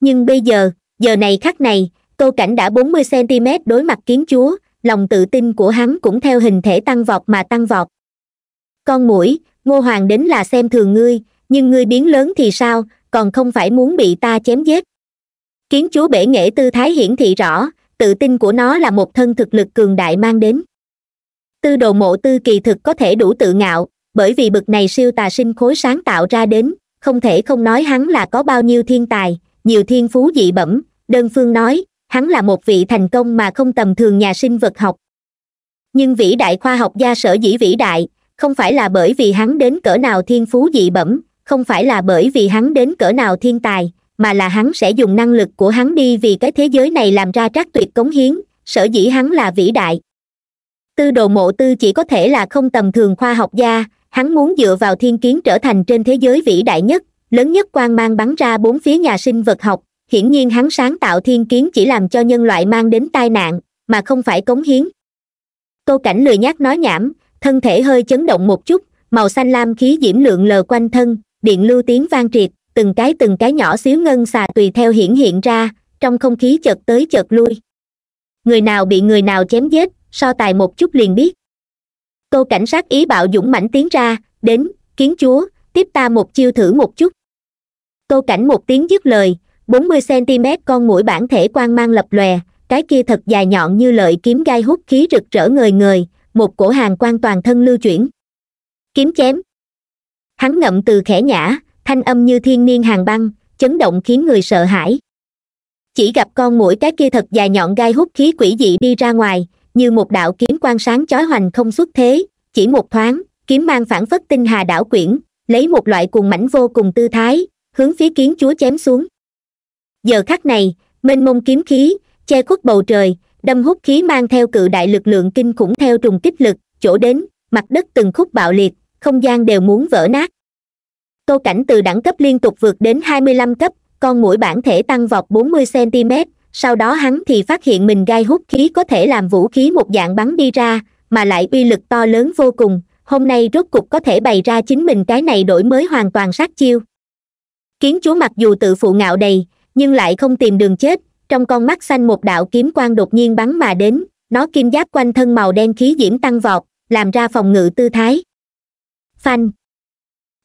[SPEAKER 1] nhưng bây giờ giờ này khắc này tô cảnh đã bốn mươi cm đối mặt kiến chúa lòng tự tin của hắn cũng theo hình thể tăng vọt mà tăng vọt con mũi ngô hoàng đến là xem thường ngươi nhưng ngươi biến lớn thì sao còn không phải muốn bị ta chém giết kiến chúa bể nghệ tư thái hiển thị rõ tự tin của nó là một thân thực lực cường đại mang đến tư đồ mộ tư kỳ thực có thể đủ tự ngạo bởi vì bực này siêu tà sinh khối sáng tạo ra đến không thể không nói hắn là có bao nhiêu thiên tài nhiều thiên phú dị bẩm đơn phương nói hắn là một vị thành công mà không tầm thường nhà sinh vật học nhưng vĩ đại khoa học gia sở dĩ vĩ đại không phải là bởi vì hắn đến cỡ nào thiên phú dị bẩm không phải là bởi vì hắn đến cỡ nào thiên tài mà là hắn sẽ dùng năng lực của hắn đi vì cái thế giới này làm ra trác tuyệt cống hiến sở dĩ hắn là vĩ đại tư đồ mộ tư chỉ có thể là không tầm thường khoa học gia hắn muốn dựa vào thiên kiến trở thành trên thế giới vĩ đại nhất lớn nhất quan mang bắn ra bốn phía nhà sinh vật học hiển nhiên hắn sáng tạo thiên kiến chỉ làm cho nhân loại mang đến tai nạn mà không phải cống hiến câu cảnh lười nhác nói nhảm thân thể hơi chấn động một chút màu xanh lam khí diễm lượng lờ quanh thân điện lưu tiếng vang triệt từng cái từng cái nhỏ xíu ngân xà tùy theo hiển hiện ra trong không khí chợt tới chợt lui người nào bị người nào chém giết so tài một chút liền biết tô cảnh sát ý bạo dũng mãnh tiến ra đến kiến chúa tiếp ta một chiêu thử một chút tô cảnh một tiếng dứt lời bốn mươi cm con mũi bản thể quang mang lập lòe cái kia thật dài nhọn như lợi kiếm gai hút khí rực rỡ người người một cổ hàng quan toàn thân lưu chuyển kiếm chém hắn ngậm từ khẽ nhã thanh âm như thiên niên hàng băng chấn động khiến người sợ hãi chỉ gặp con mũi cái kia thật dài nhọn gai hút khí quỷ dị đi ra ngoài như một đạo kiếm quan sáng chói hoành không xuất thế chỉ một thoáng kiếm mang phản phất tinh hà đảo quyển lấy một loại cuồng mảnh vô cùng tư thái hướng phía kiến chúa chém xuống giờ khắc này mênh mông kiếm khí che khuất bầu trời đâm hút khí mang theo cự đại lực lượng kinh khủng theo trùng kích lực chỗ đến mặt đất từng khúc bạo liệt không gian đều muốn vỡ nát tô cảnh từ đẳng cấp liên tục vượt đến hai mươi lăm cấp con mũi bản thể tăng vọt bốn mươi cm sau đó hắn thì phát hiện mình gai hút khí có thể làm vũ khí một dạng bắn đi ra mà lại uy lực to lớn vô cùng hôm nay rốt cục có thể bày ra chính mình cái này đổi mới hoàn toàn sát chiêu kiến chúa mặc dù tự phụ ngạo đầy nhưng lại không tìm đường chết trong con mắt xanh một đạo kiếm quang đột nhiên bắn mà đến nó kim giáp quanh thân màu đen khí diễm tăng vọt làm ra phòng ngự tư thái phanh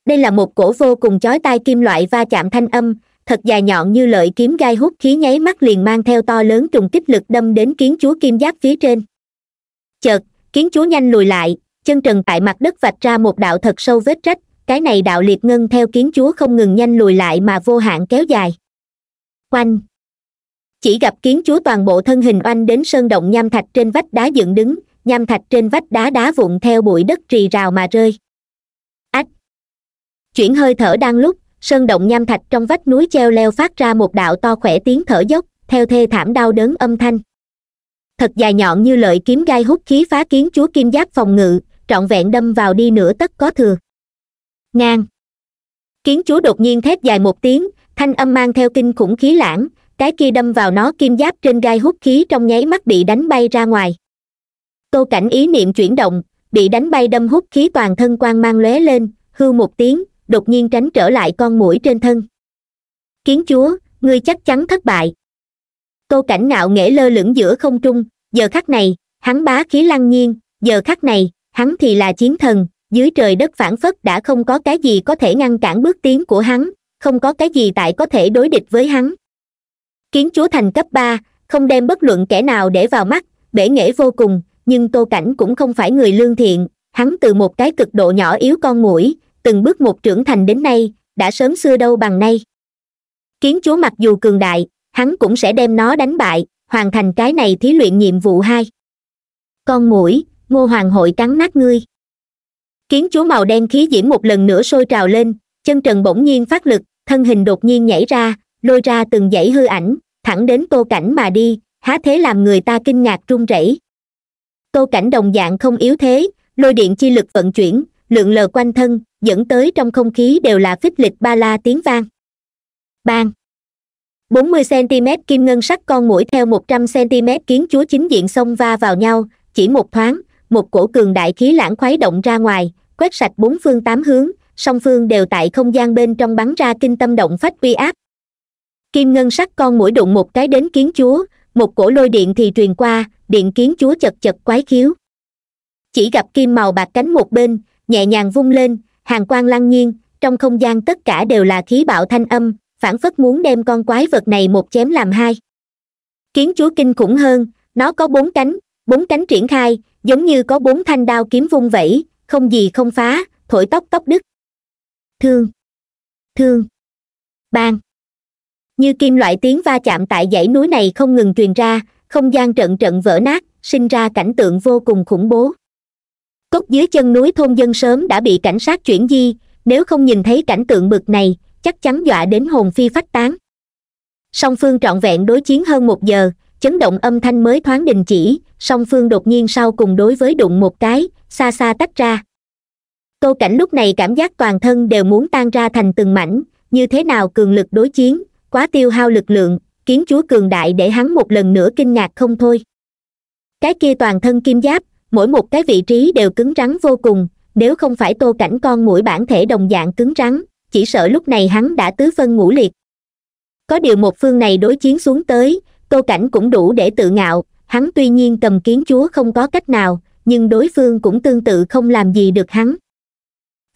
[SPEAKER 1] đây là một cổ vô cùng chói tai kim loại va chạm thanh âm thật dài nhọn như lợi kiếm gai hút khí nháy mắt liền mang theo to lớn trùng kích lực đâm đến kiến chúa kim giáp phía trên chợt kiến chúa nhanh lùi lại chân trần tại mặt đất vạch ra một đạo thật sâu vết rách cái này đạo liệt ngân theo kiến chúa không ngừng nhanh lùi lại mà vô hạn kéo dài oanh chỉ gặp kiến chúa toàn bộ thân hình oanh đến sơn động nham thạch trên vách đá dựng đứng nham thạch trên vách đá đá vụn theo bụi đất trì rào mà rơi ách chuyển hơi thở đang lúc sơn động nham thạch trong vách núi treo leo phát ra một đạo to khỏe tiếng thở dốc theo thê thảm đau đớn âm thanh thật dài nhọn như lợi kiếm gai hút khí phá kiến chúa kim giáp phòng ngự trọn vẹn đâm vào đi nửa tất có thừa ngang kiến chúa đột nhiên thét dài một tiếng thanh âm mang theo kinh khủng khí lãng cái kia đâm vào nó kim giáp trên gai hút khí trong nháy mắt bị đánh bay ra ngoài tô cảnh ý niệm chuyển động bị đánh bay đâm hút khí toàn thân quang mang lóe lên hư một tiếng đột nhiên tránh trở lại con mũi trên thân kiến chúa ngươi chắc chắn thất bại tô cảnh ngạo nghễ lơ lửng giữa không trung giờ khắc này hắn bá khí lăng nhiên giờ khắc này hắn thì là chiến thần dưới trời đất phản phất đã không có cái gì có thể ngăn cản bước tiến của hắn không có cái gì tại có thể đối địch với hắn kiến chúa thành cấp ba không đem bất luận kẻ nào để vào mắt bể nghễ vô cùng nhưng tô cảnh cũng không phải người lương thiện hắn từ một cái cực độ nhỏ yếu con mũi từng bước một trưởng thành đến nay đã sớm xưa đâu bằng nay kiến chúa mặc dù cường đại hắn cũng sẽ đem nó đánh bại hoàn thành cái này thí luyện nhiệm vụ hai con mũi ngô hoàng hội cắn nát ngươi kiến chúa màu đen khí diễm một lần nữa sôi trào lên chân trần bỗng nhiên phát lực thân hình đột nhiên nhảy ra lôi ra từng dãy hư ảnh thẳng đến tô cảnh mà đi há thế làm người ta kinh ngạc run rẩy tô cảnh đồng dạng không yếu thế lôi điện chi lực vận chuyển lượn lờ quanh thân dẫn tới trong không khí đều là phích lịch ba la tiếng vang bang bốn mươi cm kim ngân sắc con mũi theo một trăm cm kiến chúa chính diện xông va vào nhau chỉ một thoáng một cổ cường đại khí lãng khuấy động ra ngoài quét sạch bốn phương tám hướng song phương đều tại không gian bên trong bắn ra kinh tâm động phách uy áp kim ngân sắc con mũi đụng một cái đến kiến chúa một cổ lôi điện thì truyền qua điện kiến chúa chật chật quái khiếu chỉ gặp kim màu bạc cánh một bên nhẹ nhàng vung lên hàng quang lăng nhiên trong không gian tất cả đều là khí bạo thanh âm phản phất muốn đem con quái vật này một chém làm hai kiến chúa kinh khủng hơn nó có bốn cánh bốn cánh triển khai giống như có bốn thanh đao kiếm vung vẩy không gì không phá thổi tóc tóc đứt thương thương bang như kim loại tiếng va chạm tại dãy núi này không ngừng truyền ra không gian trận trận vỡ nát sinh ra cảnh tượng vô cùng khủng bố cốc dưới chân núi thôn dân sớm đã bị cảnh sát chuyển di nếu không nhìn thấy cảnh tượng bực này chắc chắn dọa đến hồn phi phách tán song phương trọn vẹn đối chiến hơn một giờ chấn động âm thanh mới thoáng đình chỉ song phương đột nhiên sau cùng đối với đụng một cái xa xa tách ra câu cảnh lúc này cảm giác toàn thân đều muốn tan ra thành từng mảnh như thế nào cường lực đối chiến quá tiêu hao lực lượng kiến chúa cường đại để hắn một lần nữa kinh ngạc không thôi cái kia toàn thân kim giáp mỗi một cái vị trí đều cứng rắn vô cùng nếu không phải tô cảnh con mũi bản thể đồng dạng cứng rắn chỉ sợ lúc này hắn đã tứ phân ngũ liệt có điều một phương này đối chiến xuống tới tô cảnh cũng đủ để tự ngạo hắn tuy nhiên cầm kiến chúa không có cách nào nhưng đối phương cũng tương tự không làm gì được hắn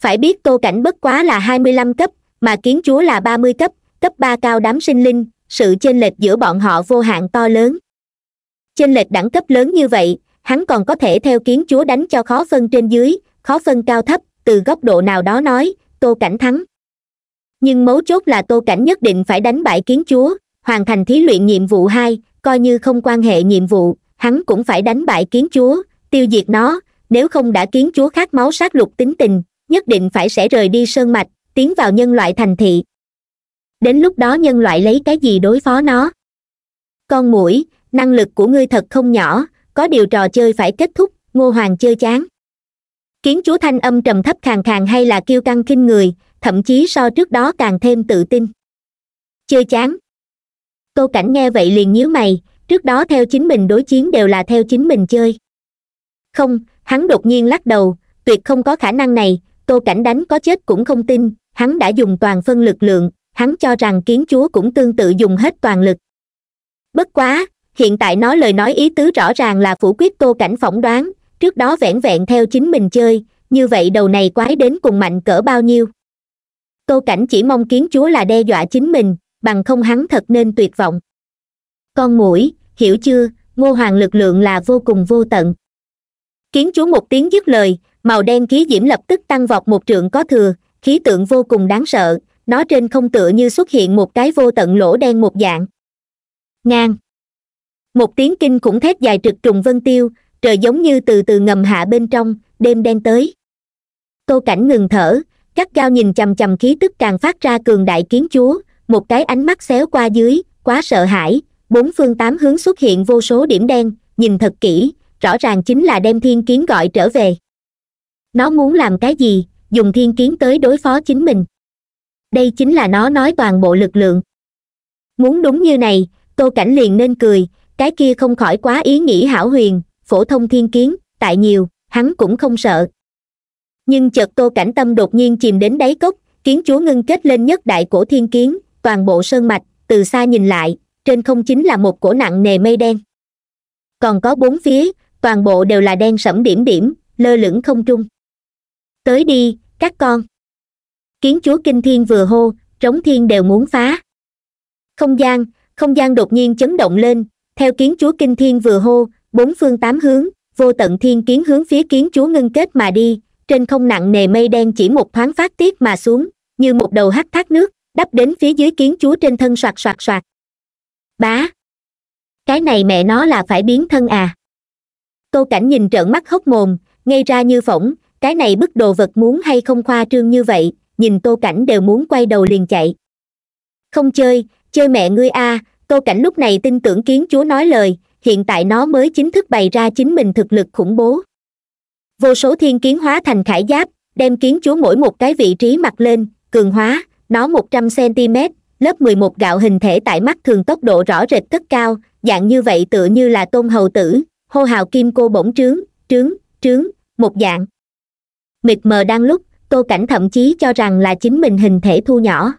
[SPEAKER 1] phải biết tô cảnh bất quá là hai mươi lăm cấp mà kiến chúa là ba mươi cấp cấp ba cao đám sinh linh sự chênh lệch giữa bọn họ vô hạn to lớn chênh lệch đẳng cấp lớn như vậy hắn còn có thể theo kiến chúa đánh cho khó phân trên dưới khó phân cao thấp từ góc độ nào đó nói tô cảnh thắng nhưng mấu chốt là tô cảnh nhất định phải đánh bại kiến chúa hoàn thành thí luyện nhiệm vụ hai coi như không quan hệ nhiệm vụ hắn cũng phải đánh bại kiến chúa tiêu diệt nó nếu không đã kiến chúa khát máu sát lục tính tình nhất định phải sẽ rời đi sơn mạch tiến vào nhân loại thành thị đến lúc đó nhân loại lấy cái gì đối phó nó con mũi năng lực của ngươi thật không nhỏ có điều trò chơi phải kết thúc ngô hoàng chơi chán kiến chúa thanh âm trầm thấp khàn khàn hay là kêu căng kinh người thậm chí so trước đó càng thêm tự tin chơi chán câu cảnh nghe vậy liền nhíu mày trước đó theo chính mình đối chiến đều là theo chính mình chơi không hắn đột nhiên lắc đầu tuyệt không có khả năng này tô cảnh đánh có chết cũng không tin hắn đã dùng toàn phân lực lượng hắn cho rằng kiến chúa cũng tương tự dùng hết toàn lực bất quá hiện tại nói lời nói ý tứ rõ ràng là phủ quyết tô cảnh phỏng đoán trước đó vẻn vẹn theo chính mình chơi như vậy đầu này quái đến cùng mạnh cỡ bao nhiêu tô cảnh chỉ mong kiến chúa là đe dọa chính mình bằng không hắn thật nên tuyệt vọng con mũi hiểu chưa ngô hoàng lực lượng là vô cùng vô tận kiến chúa một tiếng dứt lời màu đen khí diễm lập tức tăng vọt một trượng có thừa khí tượng vô cùng đáng sợ nó trên không tựa như xuất hiện một cái vô tận lỗ đen một dạng ngang một tiếng kinh khủng thét dài trực trùng vân tiêu trời giống như từ từ ngầm hạ bên trong đêm đen tới tô cảnh ngừng thở cắt gao nhìn chằm chằm khí tức càng phát ra cường đại kiến chúa một cái ánh mắt xéo qua dưới quá sợ hãi bốn phương tám hướng xuất hiện vô số điểm đen nhìn thật kỹ rõ ràng chính là đem thiên kiến gọi trở về nó muốn làm cái gì dùng thiên kiến tới đối phó chính mình đây chính là nó nói toàn bộ lực lượng muốn đúng như này tô cảnh liền nên cười cái kia không khỏi quá ý nghĩ hảo huyền phổ thông thiên kiến tại nhiều hắn cũng không sợ nhưng chợt tô cảnh tâm đột nhiên chìm đến đáy cốc kiến chúa ngưng kết lên nhất đại cổ thiên kiến toàn bộ sơn mạch từ xa nhìn lại trên không chính là một cổ nặng nề mây đen còn có bốn phía toàn bộ đều là đen sẫm điểm điểm lơ lửng không trung tới đi các con kiến chúa kinh thiên vừa hô trống thiên đều muốn phá không gian không gian đột nhiên chấn động lên theo kiến chúa kinh thiên vừa hô bốn phương tám hướng vô tận thiên kiến hướng phía kiến chúa ngưng kết mà đi trên không nặng nề mây đen chỉ một thoáng phát tiết mà xuống như một đầu hắt thác nước đắp đến phía dưới kiến chúa trên thân soạt soạt soạt bá cái này mẹ nó là phải biến thân à tô cảnh nhìn trợn mắt hốc mồm ngay ra như phỏng cái này bức đồ vật muốn hay không khoa trương như vậy nhìn tô cảnh đều muốn quay đầu liền chạy không chơi chơi mẹ ngươi a à, tô cảnh lúc này tin tưởng kiến chúa nói lời hiện tại nó mới chính thức bày ra chính mình thực lực khủng bố vô số thiên kiến hóa thành khải giáp đem kiến chúa mỗi một cái vị trí mặt lên cường hóa nó một trăm cm lớp mười một gạo hình thể tại mắt thường tốc độ rõ rệt rất cao dạng như vậy tựa như là tôn hầu tử hô hào kim cô bổng trướng trướng trướng một dạng mịt mờ đang lúc tô cảnh thậm chí cho rằng là chính mình hình thể thu nhỏ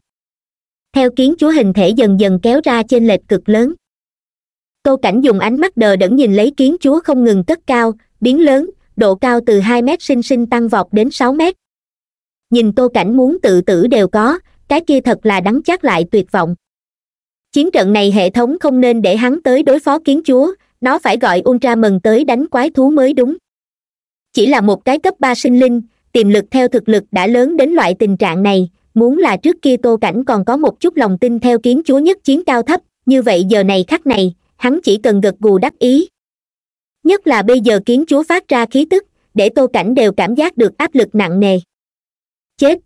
[SPEAKER 1] theo kiến chúa hình thể dần dần kéo ra trên lệch cực lớn tô cảnh dùng ánh mắt đờ đẫn nhìn lấy kiến chúa không ngừng cất cao biến lớn độ cao từ hai mét sinh sinh tăng vọt đến sáu mét nhìn tô cảnh muốn tự tử đều có cái kia thật là đắng chát lại tuyệt vọng chiến trận này hệ thống không nên để hắn tới đối phó kiến chúa nó phải gọi ultra mừng tới đánh quái thú mới đúng chỉ là một cái cấp ba sinh linh tiềm lực theo thực lực đã lớn đến loại tình trạng này muốn là trước kia tô cảnh còn có một chút lòng tin theo kiến chúa nhất chiến cao thấp như vậy giờ này khắc này hắn chỉ cần gật gù đắc ý nhất là bây giờ kiến chúa phát ra khí tức để tô cảnh đều cảm giác được áp lực nặng nề chết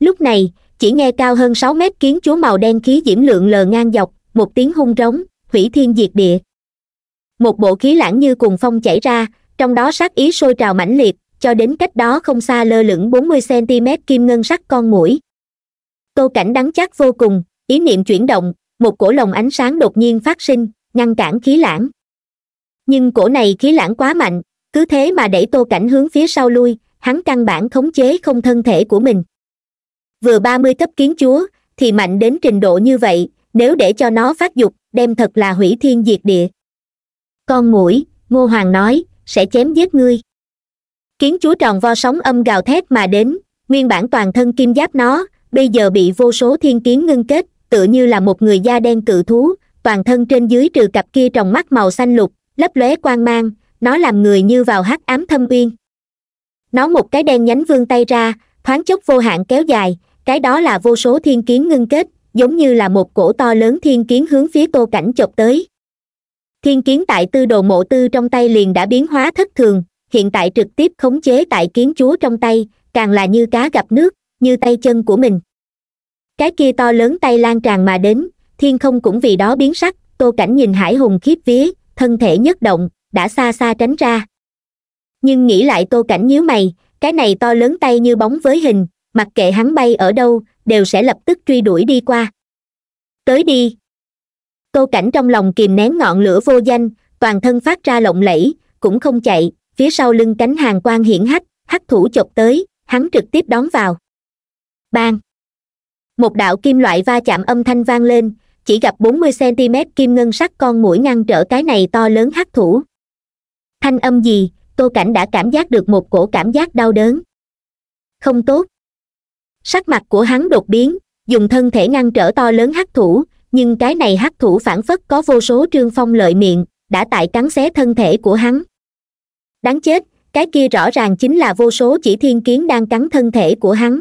[SPEAKER 1] lúc này chỉ nghe cao hơn sáu mét kiến chúa màu đen khí diễm lượng lờ ngang dọc một tiếng hung rống hủy thiên diệt địa một bộ khí lãng như cùng phong chảy ra trong đó sát ý sôi trào mãnh liệt cho đến cách đó không xa lơ lửng bốn mươi cm kim ngân sắc con mũi Câu cảnh đắng chắc vô cùng ý niệm chuyển động một cổ lồng ánh sáng đột nhiên phát sinh ngăn cản khí lãng nhưng cổ này khí lãng quá mạnh cứ thế mà đẩy tô cảnh hướng phía sau lui hắn căn bản khống chế không thân thể của mình vừa ba mươi cấp kiến chúa thì mạnh đến trình độ như vậy nếu để cho nó phát dục đem thật là hủy thiên diệt địa con mũi ngô hoàng nói sẽ chém giết ngươi kiến chúa tròn vo sóng âm gào thét mà đến nguyên bản toàn thân kim giáp nó bây giờ bị vô số thiên kiến ngưng kết tựa như là một người da đen cự thú toàn thân trên dưới trừ cặp kia tròng mắt màu xanh lục lấp lóe quang mang nó làm người như vào hắc ám thâm uyên nó một cái đen nhánh vương tay ra thoáng chốc vô hạn kéo dài cái đó là vô số thiên kiến ngưng kết giống như là một cổ to lớn thiên kiến hướng phía tô cảnh chộp tới thiên kiến tại tư đồ mộ tư trong tay liền đã biến hóa thất thường hiện tại trực tiếp khống chế tại kiến chúa trong tay càng là như cá gặp nước như tay chân của mình cái kia to lớn tay lan tràn mà đến thiên không cũng vì đó biến sắc tô cảnh nhìn hải hùng khiếp vía thân thể nhất động đã xa xa tránh ra nhưng nghĩ lại tô cảnh nhíu mày cái này to lớn tay như bóng với hình mặc kệ hắn bay ở đâu đều sẽ lập tức truy đuổi đi qua tới đi tô cảnh trong lòng kìm nén ngọn lửa vô danh toàn thân phát ra lộng lẫy cũng không chạy phía sau lưng cánh hàng quan hiển hách hắc thủ chọc tới hắn trực tiếp đón vào bang một đạo kim loại va chạm âm thanh vang lên chỉ gặp bốn mươi cm kim ngân sắc con mũi ngăn trở cái này to lớn hắc thủ thanh âm gì tô cảnh đã cảm giác được một cổ cảm giác đau đớn không tốt sắc mặt của hắn đột biến dùng thân thể ngăn trở to lớn hắc thủ nhưng cái này hắc thủ phản phất có vô số trương phong lợi miệng đã tại cắn xé thân thể của hắn đáng chết cái kia rõ ràng chính là vô số chỉ thiên kiến đang cắn thân thể của hắn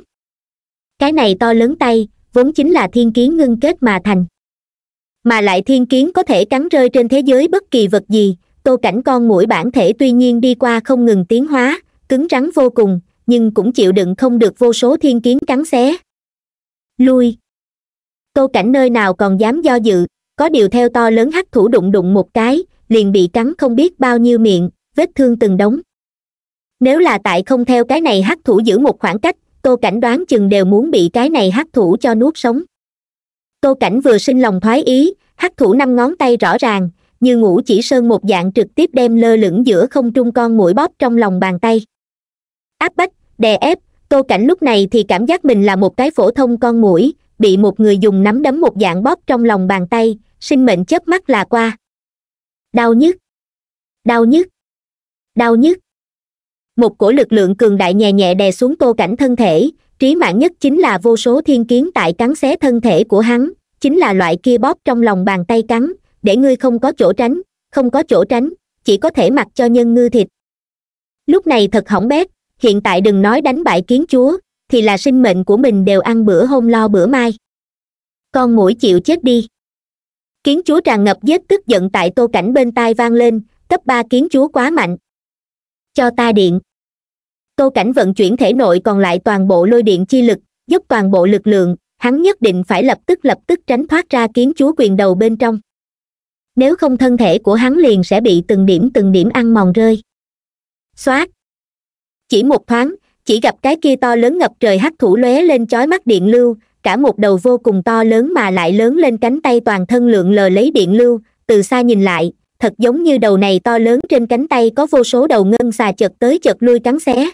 [SPEAKER 1] cái này to lớn tay vốn chính là thiên kiến ngưng kết mà thành mà lại thiên kiến có thể cắn rơi trên thế giới bất kỳ vật gì tô cảnh con mũi bản thể tuy nhiên đi qua không ngừng tiến hóa cứng rắn vô cùng nhưng cũng chịu đựng không được vô số thiên kiến cắn xé lui tô cảnh nơi nào còn dám do dự có điều theo to lớn hắc thủ đụng đụng một cái liền bị cắn không biết bao nhiêu miệng vết thương từng đống nếu là tại không theo cái này hắc thủ giữ một khoảng cách tô cảnh đoán chừng đều muốn bị cái này hắc thủ cho nuốt sống tô cảnh vừa sinh lòng thoái ý hắc thủ năm ngón tay rõ ràng như ngủ chỉ sơn một dạng trực tiếp đem lơ lửng giữa không trung con mũi bóp trong lòng bàn tay áp bách đè ép tô cảnh lúc này thì cảm giác mình là một cái phổ thông con mũi bị một người dùng nắm đấm một dạng bóp trong lòng bàn tay sinh mệnh chớp mắt là qua đau nhức đau nhức đau nhức một cổ lực lượng cường đại nhẹ nhẹ đè xuống tô cảnh thân thể trí mạng nhất chính là vô số thiên kiến tại cắn xé thân thể của hắn chính là loại kia bóp trong lòng bàn tay cắn để ngươi không có chỗ tránh không có chỗ tránh chỉ có thể mặc cho nhân ngư thịt lúc này thật hỏng bét hiện tại đừng nói đánh bại kiến chúa thì là sinh mệnh của mình đều ăn bữa hôm lo bữa mai con mũi chịu chết đi kiến chúa tràn ngập vết tức giận tại tô cảnh bên tai vang lên cấp ba kiến chúa quá mạnh cho ta điện tô cảnh vận chuyển thể nội còn lại toàn bộ lôi điện chi lực dốc toàn bộ lực lượng hắn nhất định phải lập tức lập tức tránh thoát ra kiến chúa quyền đầu bên trong nếu không thân thể của hắn liền sẽ bị từng điểm từng điểm ăn mòn rơi xoát chỉ một thoáng chỉ gặp cái kia to lớn ngập trời hắc thủ lóe lên chói mắt điện lưu cả một đầu vô cùng to lớn mà lại lớn lên cánh tay toàn thân lượng lờ lấy điện lưu từ xa nhìn lại thật giống như đầu này to lớn trên cánh tay có vô số đầu ngân xà chật tới chật lui cắn xé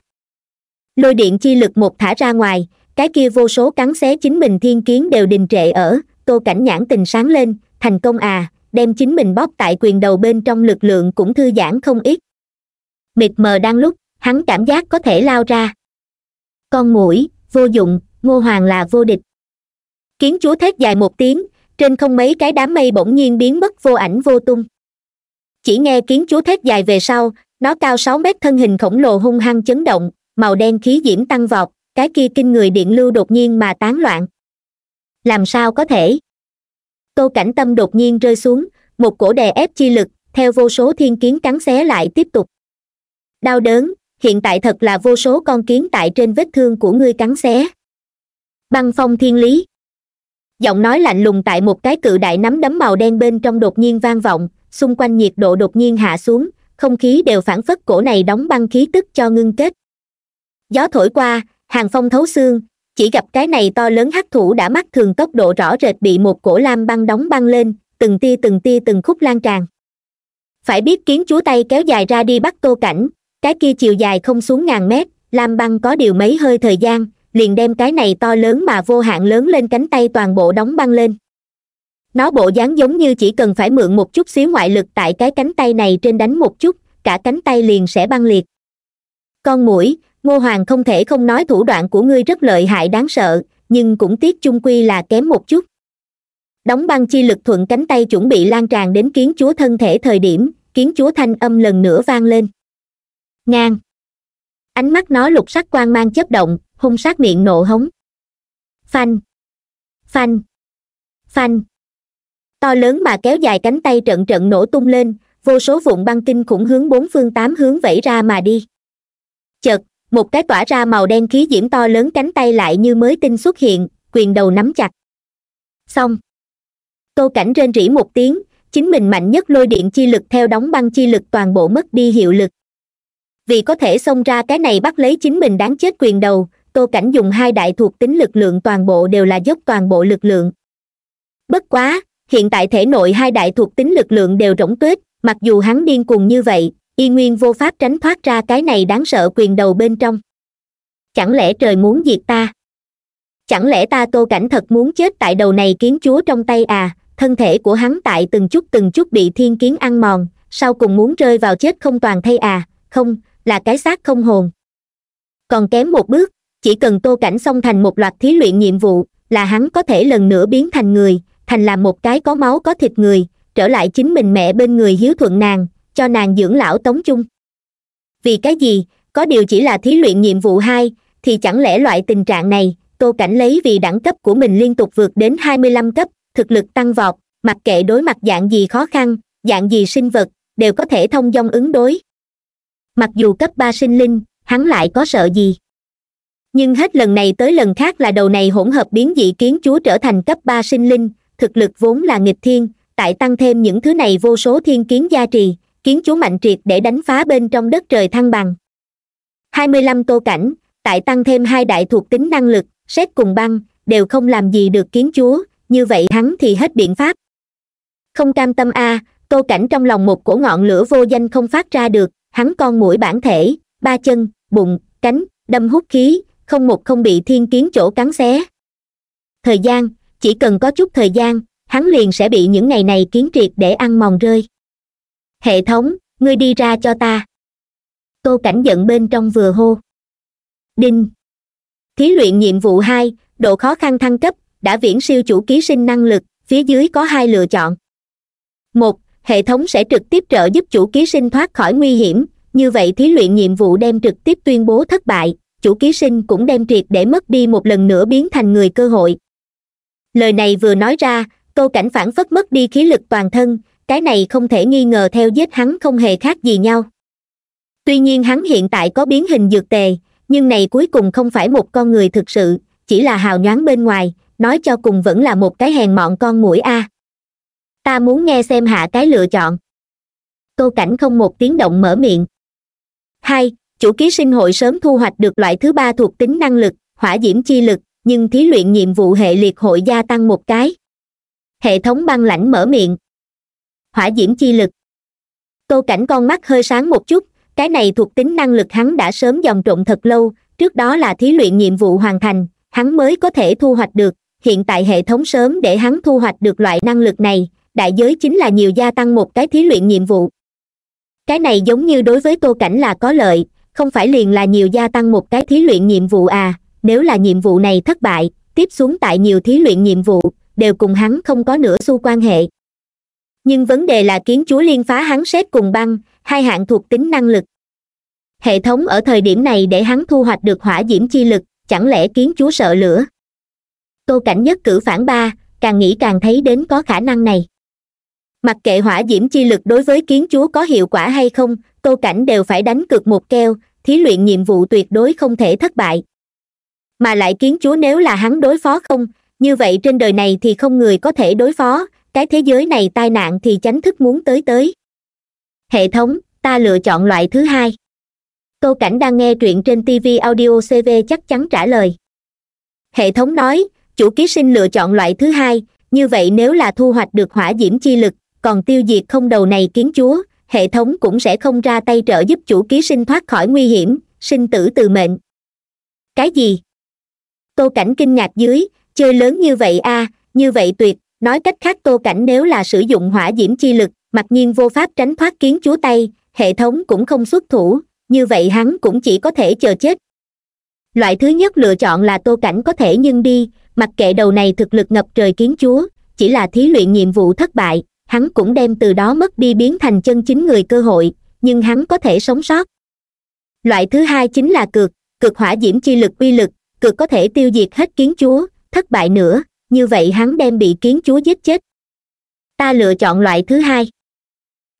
[SPEAKER 1] lôi điện chi lực một thả ra ngoài cái kia vô số cắn xé chính mình thiên kiến đều đình trệ ở tô cảnh nhãn tình sáng lên thành công à đem chính mình bóp tại quyền đầu bên trong lực lượng cũng thư giãn không ít mịt mờ đang lúc hắn cảm giác có thể lao ra con mũi vô dụng ngô hoàng là vô địch kiến chúa thét dài một tiếng trên không mấy cái đám mây bỗng nhiên biến mất vô ảnh vô tung chỉ nghe kiến chúa thét dài về sau nó cao sáu mét thân hình khổng lồ hung hăng chấn động màu đen khí diễm tăng vọt cái kia kinh người điện lưu đột nhiên mà tán loạn làm sao có thể tô cảnh tâm đột nhiên rơi xuống một cổ đè ép chi lực theo vô số thiên kiến cắn xé lại tiếp tục đau đớn hiện tại thật là vô số con kiến tại trên vết thương của ngươi cắn xé băng phong thiên lý giọng nói lạnh lùng tại một cái cự đại nắm đấm màu đen bên trong đột nhiên vang vọng xung quanh nhiệt độ đột nhiên hạ xuống không khí đều phản phất cổ này đóng băng khí tức cho ngưng kết gió thổi qua hàng phong thấu xương chỉ gặp cái này to lớn hắc thủ đã mắt thường tốc độ rõ rệt bị một cổ lam băng đóng băng lên từng tia từng tia từng khúc lan tràn phải biết kiến chúa tay kéo dài ra đi bắt tô cảnh cái kia chiều dài không xuống ngàn mét lam băng có điều mấy hơi thời gian liền đem cái này to lớn mà vô hạn lớn lên cánh tay toàn bộ đóng băng lên nó bộ dáng giống như chỉ cần phải mượn một chút xíu ngoại lực tại cái cánh tay này trên đánh một chút cả cánh tay liền sẽ băng liệt con mũi ngô hoàng không thể không nói thủ đoạn của ngươi rất lợi hại đáng sợ nhưng cũng tiếc chung quy là kém một chút đóng băng chi lực thuận cánh tay chuẩn bị lan tràn đến kiến chúa thân thể thời điểm kiến chúa thanh âm lần nữa vang lên ngang ánh mắt nó lục sắc quang mang chớp động hung sát miệng nộ hống phanh phanh phanh to lớn mà kéo dài cánh tay trận trận nổ tung lên vô số vụn băng kinh khủng hướng bốn phương tám hướng vẫy ra mà đi chợt một cái tỏa ra màu đen khí diễm to lớn cánh tay lại như mới tinh xuất hiện quyền đầu nắm chặt xong tô cảnh rên rỉ một tiếng chính mình mạnh nhất lôi điện chi lực theo đóng băng chi lực toàn bộ mất đi hiệu lực vì có thể xông ra cái này bắt lấy chính mình đáng chết quyền đầu tô cảnh dùng hai đại thuộc tính lực lượng toàn bộ đều là dốc toàn bộ lực lượng bất quá hiện tại thể nội hai đại thuộc tính lực lượng đều rỗng tuyết mặc dù hắn điên cuồng như vậy y nguyên vô pháp tránh thoát ra cái này đáng sợ quyền đầu bên trong chẳng lẽ trời muốn diệt ta chẳng lẽ ta tô cảnh thật muốn chết tại đầu này kiến chúa trong tay à thân thể của hắn tại từng chút từng chút bị thiên kiến ăn mòn sau cùng muốn rơi vào chết không toàn thay à không là cái xác không hồn còn kém một bước chỉ cần tô cảnh xong thành một loạt thí luyện nhiệm vụ là hắn có thể lần nữa biến thành người thành làm một cái có máu có thịt người trở lại chính mình mẹ bên người hiếu thuận nàng cho nàng dưỡng lão tống chung vì cái gì có điều chỉ là thí luyện nhiệm vụ hai thì chẳng lẽ loại tình trạng này tô cảnh lấy vì đẳng cấp của mình liên tục vượt đến hai mươi lăm cấp thực lực tăng vọt mặc kệ đối mặt dạng gì khó khăn dạng gì sinh vật đều có thể thông dong ứng đối mặc dù cấp ba sinh linh hắn lại có sợ gì nhưng hết lần này tới lần khác là đầu này hỗn hợp biến dị kiến chúa trở thành cấp ba sinh linh thực lực vốn là nghịch thiên tại tăng thêm những thứ này vô số thiên kiến gia trì kiến chú mạnh triệt để đánh phá bên trong đất trời thăng bằng hai mươi lăm tô cảnh tại tăng thêm hai đại thuộc tính năng lực xét cùng băng đều không làm gì được kiến chúa như vậy hắn thì hết biện pháp không cam tâm a tô cảnh trong lòng một cổ ngọn lửa vô danh không phát ra được hắn con mũi bản thể ba chân bụng cánh đâm hút khí không một không bị thiên kiến chỗ cắn xé thời gian chỉ cần có chút thời gian hắn liền sẽ bị những ngày này kiến triệt để ăn mòn rơi hệ thống ngươi đi ra cho ta tô cảnh giận bên trong vừa hô đinh thí luyện nhiệm vụ hai độ khó khăn thăng cấp đã viễn siêu chủ ký sinh năng lực phía dưới có hai lựa chọn một hệ thống sẽ trực tiếp trợ giúp chủ ký sinh thoát khỏi nguy hiểm như vậy thí luyện nhiệm vụ đem trực tiếp tuyên bố thất bại chủ ký sinh cũng đem triệt để mất đi một lần nữa biến thành người cơ hội lời này vừa nói ra tô cảnh phản phất mất đi khí lực toàn thân cái này không thể nghi ngờ theo giết hắn không hề khác gì nhau tuy nhiên hắn hiện tại có biến hình dược tề nhưng này cuối cùng không phải một con người thực sự chỉ là hào nhoáng bên ngoài nói cho cùng vẫn là một cái hèn mọn con mũi a ta muốn nghe xem hạ cái lựa chọn tô cảnh không một tiếng động mở miệng hai chủ ký sinh hội sớm thu hoạch được loại thứ ba thuộc tính năng lực hỏa diễm chi lực nhưng thí luyện nhiệm vụ hệ liệt hội gia tăng một cái hệ thống băng lãnh mở miệng hỏa diễm chi lực tô cảnh con mắt hơi sáng một chút cái này thuộc tính năng lực hắn đã sớm dòng trộn thật lâu trước đó là thí luyện nhiệm vụ hoàn thành hắn mới có thể thu hoạch được hiện tại hệ thống sớm để hắn thu hoạch được loại năng lực này đại giới chính là nhiều gia tăng một cái thí luyện nhiệm vụ cái này giống như đối với tô cảnh là có lợi không phải liền là nhiều gia tăng một cái thí luyện nhiệm vụ à nếu là nhiệm vụ này thất bại tiếp xuống tại nhiều thí luyện nhiệm vụ đều cùng hắn không có nửa xu quan hệ nhưng vấn đề là kiến chúa liên phá hắn xếp cùng băng hai hạng thuộc tính năng lực hệ thống ở thời điểm này để hắn thu hoạch được hỏa diễm chi lực chẳng lẽ kiến chúa sợ lửa tô cảnh nhất cử phản ba càng nghĩ càng thấy đến có khả năng này mặc kệ hỏa diễm chi lực đối với kiến chúa có hiệu quả hay không tô cảnh đều phải đánh cược một keo thí luyện nhiệm vụ tuyệt đối không thể thất bại mà lại kiến chúa nếu là hắn đối phó không như vậy trên đời này thì không người có thể đối phó cái thế giới này tai nạn thì chánh thức muốn tới tới hệ thống ta lựa chọn loại thứ hai tô cảnh đang nghe truyện trên tv audio cv chắc chắn trả lời hệ thống nói chủ ký sinh lựa chọn loại thứ hai như vậy nếu là thu hoạch được hỏa diễm chi lực còn tiêu diệt không đầu này kiến chúa hệ thống cũng sẽ không ra tay trợ giúp chủ ký sinh thoát khỏi nguy hiểm sinh tử từ mệnh cái gì tô cảnh kinh ngạc dưới chơi lớn như vậy a như vậy tuyệt nói cách khác tô cảnh nếu là sử dụng hỏa diễm chi lực mặc nhiên vô pháp tránh thoát kiến chúa tay hệ thống cũng không xuất thủ như vậy hắn cũng chỉ có thể chờ chết loại thứ nhất lựa chọn là tô cảnh có thể nhưng đi mặc kệ đầu này thực lực ngập trời kiến chúa chỉ là thí luyện nhiệm vụ thất bại hắn cũng đem từ đó mất đi biến thành chân chính người cơ hội nhưng hắn có thể sống sót loại thứ hai chính là cược cược hỏa diễm chi lực uy lực cực có thể tiêu diệt hết kiến chúa thất bại nữa như vậy hắn đem bị kiến chúa giết chết ta lựa chọn loại thứ hai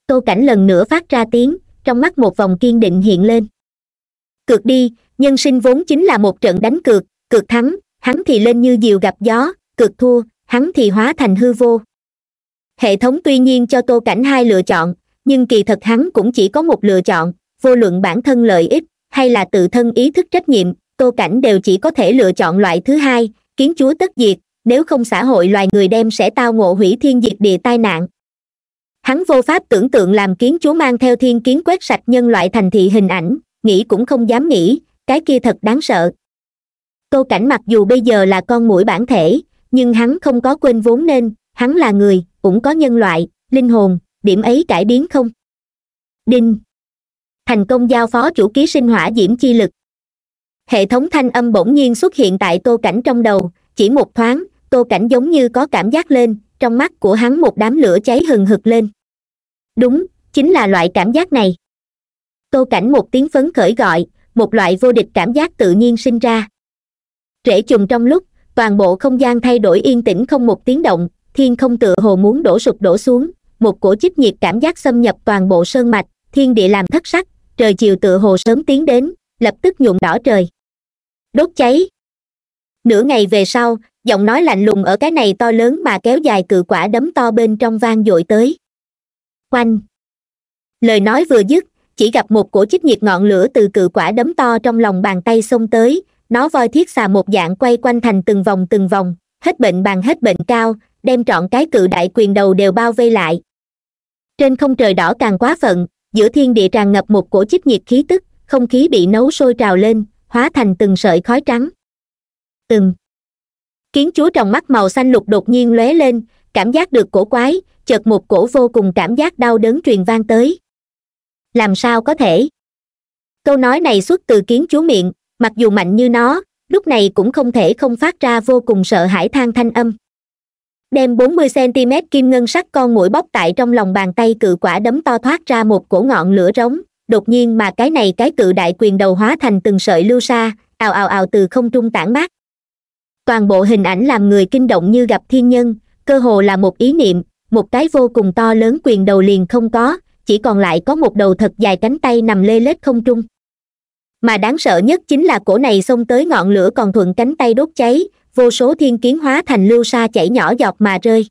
[SPEAKER 1] tô cảnh lần nữa phát ra tiếng trong mắt một vòng kiên định hiện lên cược đi nhân sinh vốn chính là một trận đánh cược cược thắng hắn thì lên như diều gặp gió cược thua hắn thì hóa thành hư vô hệ thống tuy nhiên cho tô cảnh hai lựa chọn nhưng kỳ thật hắn cũng chỉ có một lựa chọn vô luận bản thân lợi ích hay là tự thân ý thức trách nhiệm tô cảnh đều chỉ có thể lựa chọn loại thứ hai kiến chúa tất diệt nếu không xã hội loài người đem sẽ tao ngộ hủy thiên diệt địa tai nạn hắn vô pháp tưởng tượng làm kiến chúa mang theo thiên kiến quét sạch nhân loại thành thị hình ảnh nghĩ cũng không dám nghĩ cái kia thật đáng sợ tô cảnh mặc dù bây giờ là con mũi bản thể nhưng hắn không có quên vốn nên hắn là người cũng có nhân loại linh hồn điểm ấy cải biến không đinh thành công giao phó chủ ký sinh hỏa diễm chi lực hệ thống thanh âm bỗng nhiên xuất hiện tại tô cảnh trong đầu chỉ một thoáng tô cảnh giống như có cảm giác lên trong mắt của hắn một đám lửa cháy hừng hực lên đúng chính là loại cảm giác này tô cảnh một tiếng phấn khởi gọi một loại vô địch cảm giác tự nhiên sinh ra rễ chùng trong lúc toàn bộ không gian thay đổi yên tĩnh không một tiếng động thiên không tựa hồ muốn đổ sụp đổ xuống một cổ chích nhiệt cảm giác xâm nhập toàn bộ sơn mạch thiên địa làm thất sắc trời chiều tựa hồ sớm tiến đến lập tức nhuộm đỏ trời đốt cháy nửa ngày về sau giọng nói lạnh lùng ở cái này to lớn mà kéo dài cự quả đấm to bên trong vang dội tới quanh lời nói vừa dứt chỉ gặp một cổ chích nhiệt ngọn lửa từ cự quả đấm to trong lòng bàn tay xông tới nó voi thiết xà một dạng quay quanh thành từng vòng từng vòng hết bệnh bằng hết bệnh cao đem trọn cái cự đại quyền đầu đều bao vây lại trên không trời đỏ càng quá phận giữa thiên địa tràn ngập một cổ chích nhiệt khí tức không khí bị nấu sôi trào lên hóa thành từng sợi khói trắng từng kiến chúa trong mắt màu xanh lục đột nhiên lóe lên cảm giác được cổ quái chợt một cổ vô cùng cảm giác đau đớn truyền vang tới làm sao có thể câu nói này xuất từ kiến chúa miệng mặc dù mạnh như nó lúc này cũng không thể không phát ra vô cùng sợ hãi than thanh âm đem 40 cm kim ngân sắc con mũi bóc tại trong lòng bàn tay cự quả đấm to thoát ra một cổ ngọn lửa rống đột nhiên mà cái này cái cự đại quyền đầu hóa thành từng sợi lưu sa ào ào ào từ không trung tản mát toàn bộ hình ảnh làm người kinh động như gặp thiên nhân cơ hồ là một ý niệm một cái vô cùng to lớn quyền đầu liền không có chỉ còn lại có một đầu thật dài cánh tay nằm lê lết không trung mà đáng sợ nhất chính là cổ này xông tới ngọn lửa còn thuận cánh tay đốt cháy vô số thiên kiến hóa thành lưu sa chảy nhỏ giọt mà rơi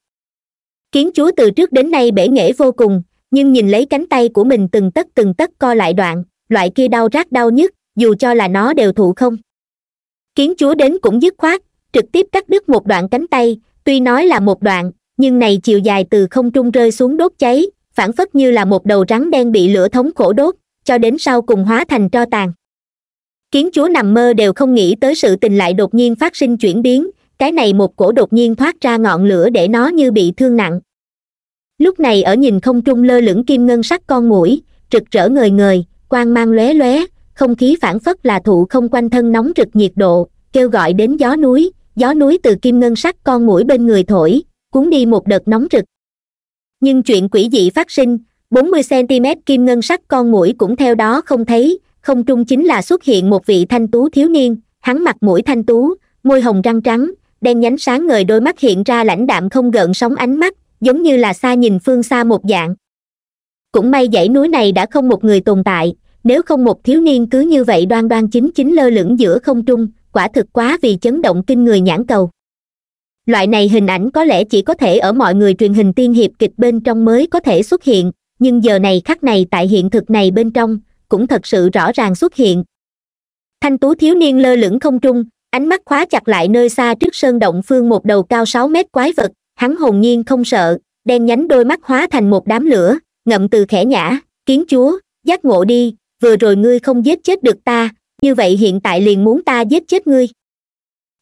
[SPEAKER 1] kiến chúa từ trước đến nay bể nghệ vô cùng nhưng nhìn lấy cánh tay của mình từng tấc từng tấc co lại đoạn loại kia đau rát đau nhất dù cho là nó đều thụ không kiến chúa đến cũng dứt khoát trực tiếp cắt đứt một đoạn cánh tay tuy nói là một đoạn nhưng này chiều dài từ không trung rơi xuống đốt cháy phản phất như là một đầu rắn đen bị lửa thống khổ đốt cho đến sau cùng hóa thành tro tàn kiến chúa nằm mơ đều không nghĩ tới sự tình lại đột nhiên phát sinh chuyển biến cái này một cổ đột nhiên thoát ra ngọn lửa để nó như bị thương nặng lúc này ở nhìn không trung lơ lửng kim ngân sắc con mũi rực rỡ ngời ngời quang mang lóe lóe không khí phản phất là thụ không quanh thân nóng rực nhiệt độ kêu gọi đến gió núi gió núi từ kim ngân sắc con mũi bên người thổi cuốn đi một đợt nóng rực nhưng chuyện quỷ dị phát sinh 40cm kim ngân sắc con mũi cũng theo đó không thấy không trung chính là xuất hiện một vị thanh tú thiếu niên hắn mặt mũi thanh tú môi hồng răng trắng đen nhánh sáng ngời đôi mắt hiện ra lãnh đạm không gợn sóng ánh mắt giống như là xa nhìn phương xa một dạng cũng may dãy núi này đã không một người tồn tại nếu không một thiếu niên cứ như vậy đoan đoan chính chính lơ lửng giữa không trung quả thực quá vì chấn động kinh người nhãn cầu loại này hình ảnh có lẽ chỉ có thể ở mọi người truyền hình tiên hiệp kịch bên trong mới có thể xuất hiện nhưng giờ này khắc này tại hiện thực này bên trong cũng thật sự rõ ràng xuất hiện thanh tú thiếu niên lơ lửng không trung ánh mắt khóa chặt lại nơi xa trước sơn động phương một đầu cao sáu mét quái vật hắn hồn nhiên không sợ đen nhánh đôi mắt hóa thành một đám lửa ngậm từ khẽ nhã kiến chúa giác ngộ đi vừa rồi ngươi không giết chết được ta như vậy hiện tại liền muốn ta giết chết ngươi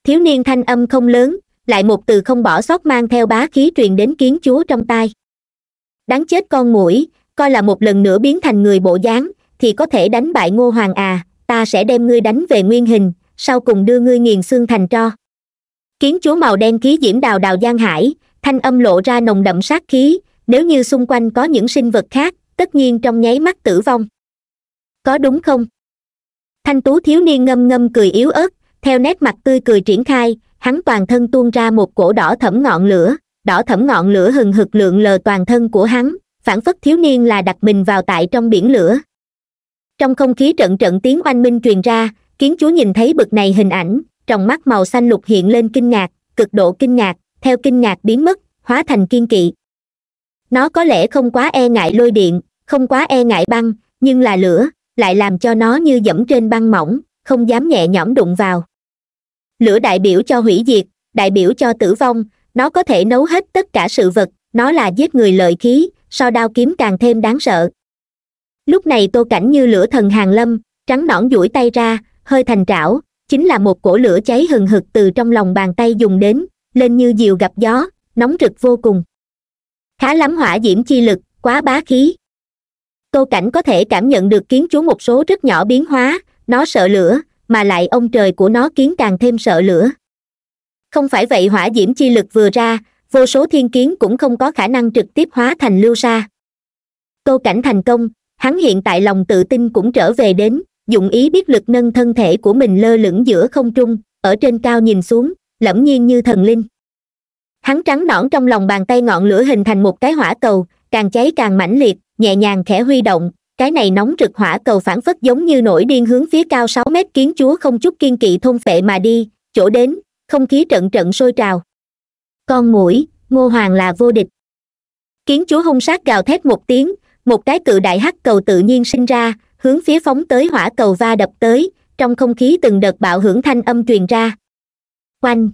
[SPEAKER 1] thiếu niên thanh âm không lớn lại một từ không bỏ sót mang theo bá khí truyền đến kiến chúa trong tai đáng chết con mũi coi là một lần nữa biến thành người bộ dáng thì có thể đánh bại ngô hoàng à ta sẽ đem ngươi đánh về nguyên hình sau cùng đưa ngươi nghiền xương thành tro kiến chúa màu đen khí diễm đào đào giang hải thanh âm lộ ra nồng đậm sát khí nếu như xung quanh có những sinh vật khác tất nhiên trong nháy mắt tử vong có đúng không thanh tú thiếu niên ngâm ngâm cười yếu ớt theo nét mặt tươi cười triển khai hắn toàn thân tuôn ra một cổ đỏ thẫm ngọn lửa đỏ thẫm ngọn lửa hừng hực lượn lờ toàn thân của hắn phản phất thiếu niên là đặt mình vào tại trong biển lửa trong không khí trận trận tiếng oanh minh truyền ra kiến chúa nhìn thấy bực này hình ảnh trong mắt màu xanh lục hiện lên kinh ngạc cực độ kinh ngạc theo kinh ngạc biến mất hóa thành kiên kỵ nó có lẽ không quá e ngại lôi điện không quá e ngại băng nhưng là lửa lại làm cho nó như dẫm trên băng mỏng không dám nhẹ nhõm đụng vào lửa đại biểu cho hủy diệt đại biểu cho tử vong nó có thể nấu hết tất cả sự vật nó là giết người lợi khí so đao kiếm càng thêm đáng sợ lúc này tô cảnh như lửa thần hàng lâm trắng nõn duỗi tay ra hơi thành trảo chính là một cổ lửa cháy hừng hực từ trong lòng bàn tay dùng đến lên như diều gặp gió nóng rực vô cùng khá lắm hỏa diễm chi lực quá bá khí tô cảnh có thể cảm nhận được kiến chú một số rất nhỏ biến hóa nó sợ lửa mà lại ông trời của nó kiến càng thêm sợ lửa không phải vậy hỏa diễm chi lực vừa ra vô số thiên kiến cũng không có khả năng trực tiếp hóa thành lưu sa tô cảnh thành công hắn hiện tại lòng tự tin cũng trở về đến dụng ý biết lực nâng thân thể của mình lơ lửng giữa không trung ở trên cao nhìn xuống lẫm nhiên như thần linh hắn trắng nõn trong lòng bàn tay ngọn lửa hình thành một cái hỏa cầu càng cháy càng mãnh liệt nhẹ nhàng khẽ huy động cái này nóng rực hỏa cầu phản phất giống như nổi điên hướng phía cao sáu mét kiến chúa không chút kiên kỵ thôn phệ mà đi chỗ đến không khí trận trận sôi trào con mũi ngô hoàng là vô địch kiến chúa hung sát gào thét một tiếng một cái cự đại hắc cầu tự nhiên sinh ra hướng phía phóng tới hỏa cầu va đập tới trong không khí từng đợt bạo hưởng thanh âm truyền ra oanh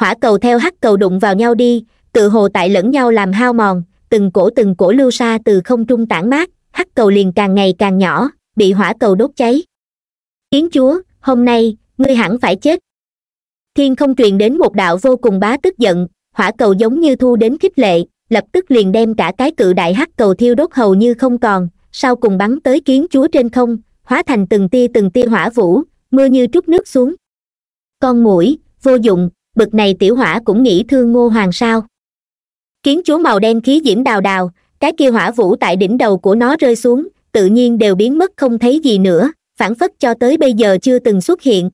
[SPEAKER 1] hỏa cầu theo hắc cầu đụng vào nhau đi tự hồ tại lẫn nhau làm hao mòn từng cổ từng cổ lưu xa từ không trung tản mát hắc cầu liền càng ngày càng nhỏ bị hỏa cầu đốt cháy kiến chúa hôm nay ngươi hẳn phải chết thiên không truyền đến một đạo vô cùng bá tức giận hỏa cầu giống như thu đến khích lệ lập tức liền đem cả cái cự đại hắc cầu thiêu đốt hầu như không còn sau cùng bắn tới kiến chúa trên không hóa thành từng tia từng tia hỏa vũ mưa như trút nước xuống con mũi vô dụng bực này tiểu hỏa cũng nghĩ thương ngô hoàng sao kiến chúa màu đen khí diễm đào đào cái kia hỏa vũ tại đỉnh đầu của nó rơi xuống tự nhiên đều biến mất không thấy gì nữa phản phất cho tới bây giờ chưa từng xuất hiện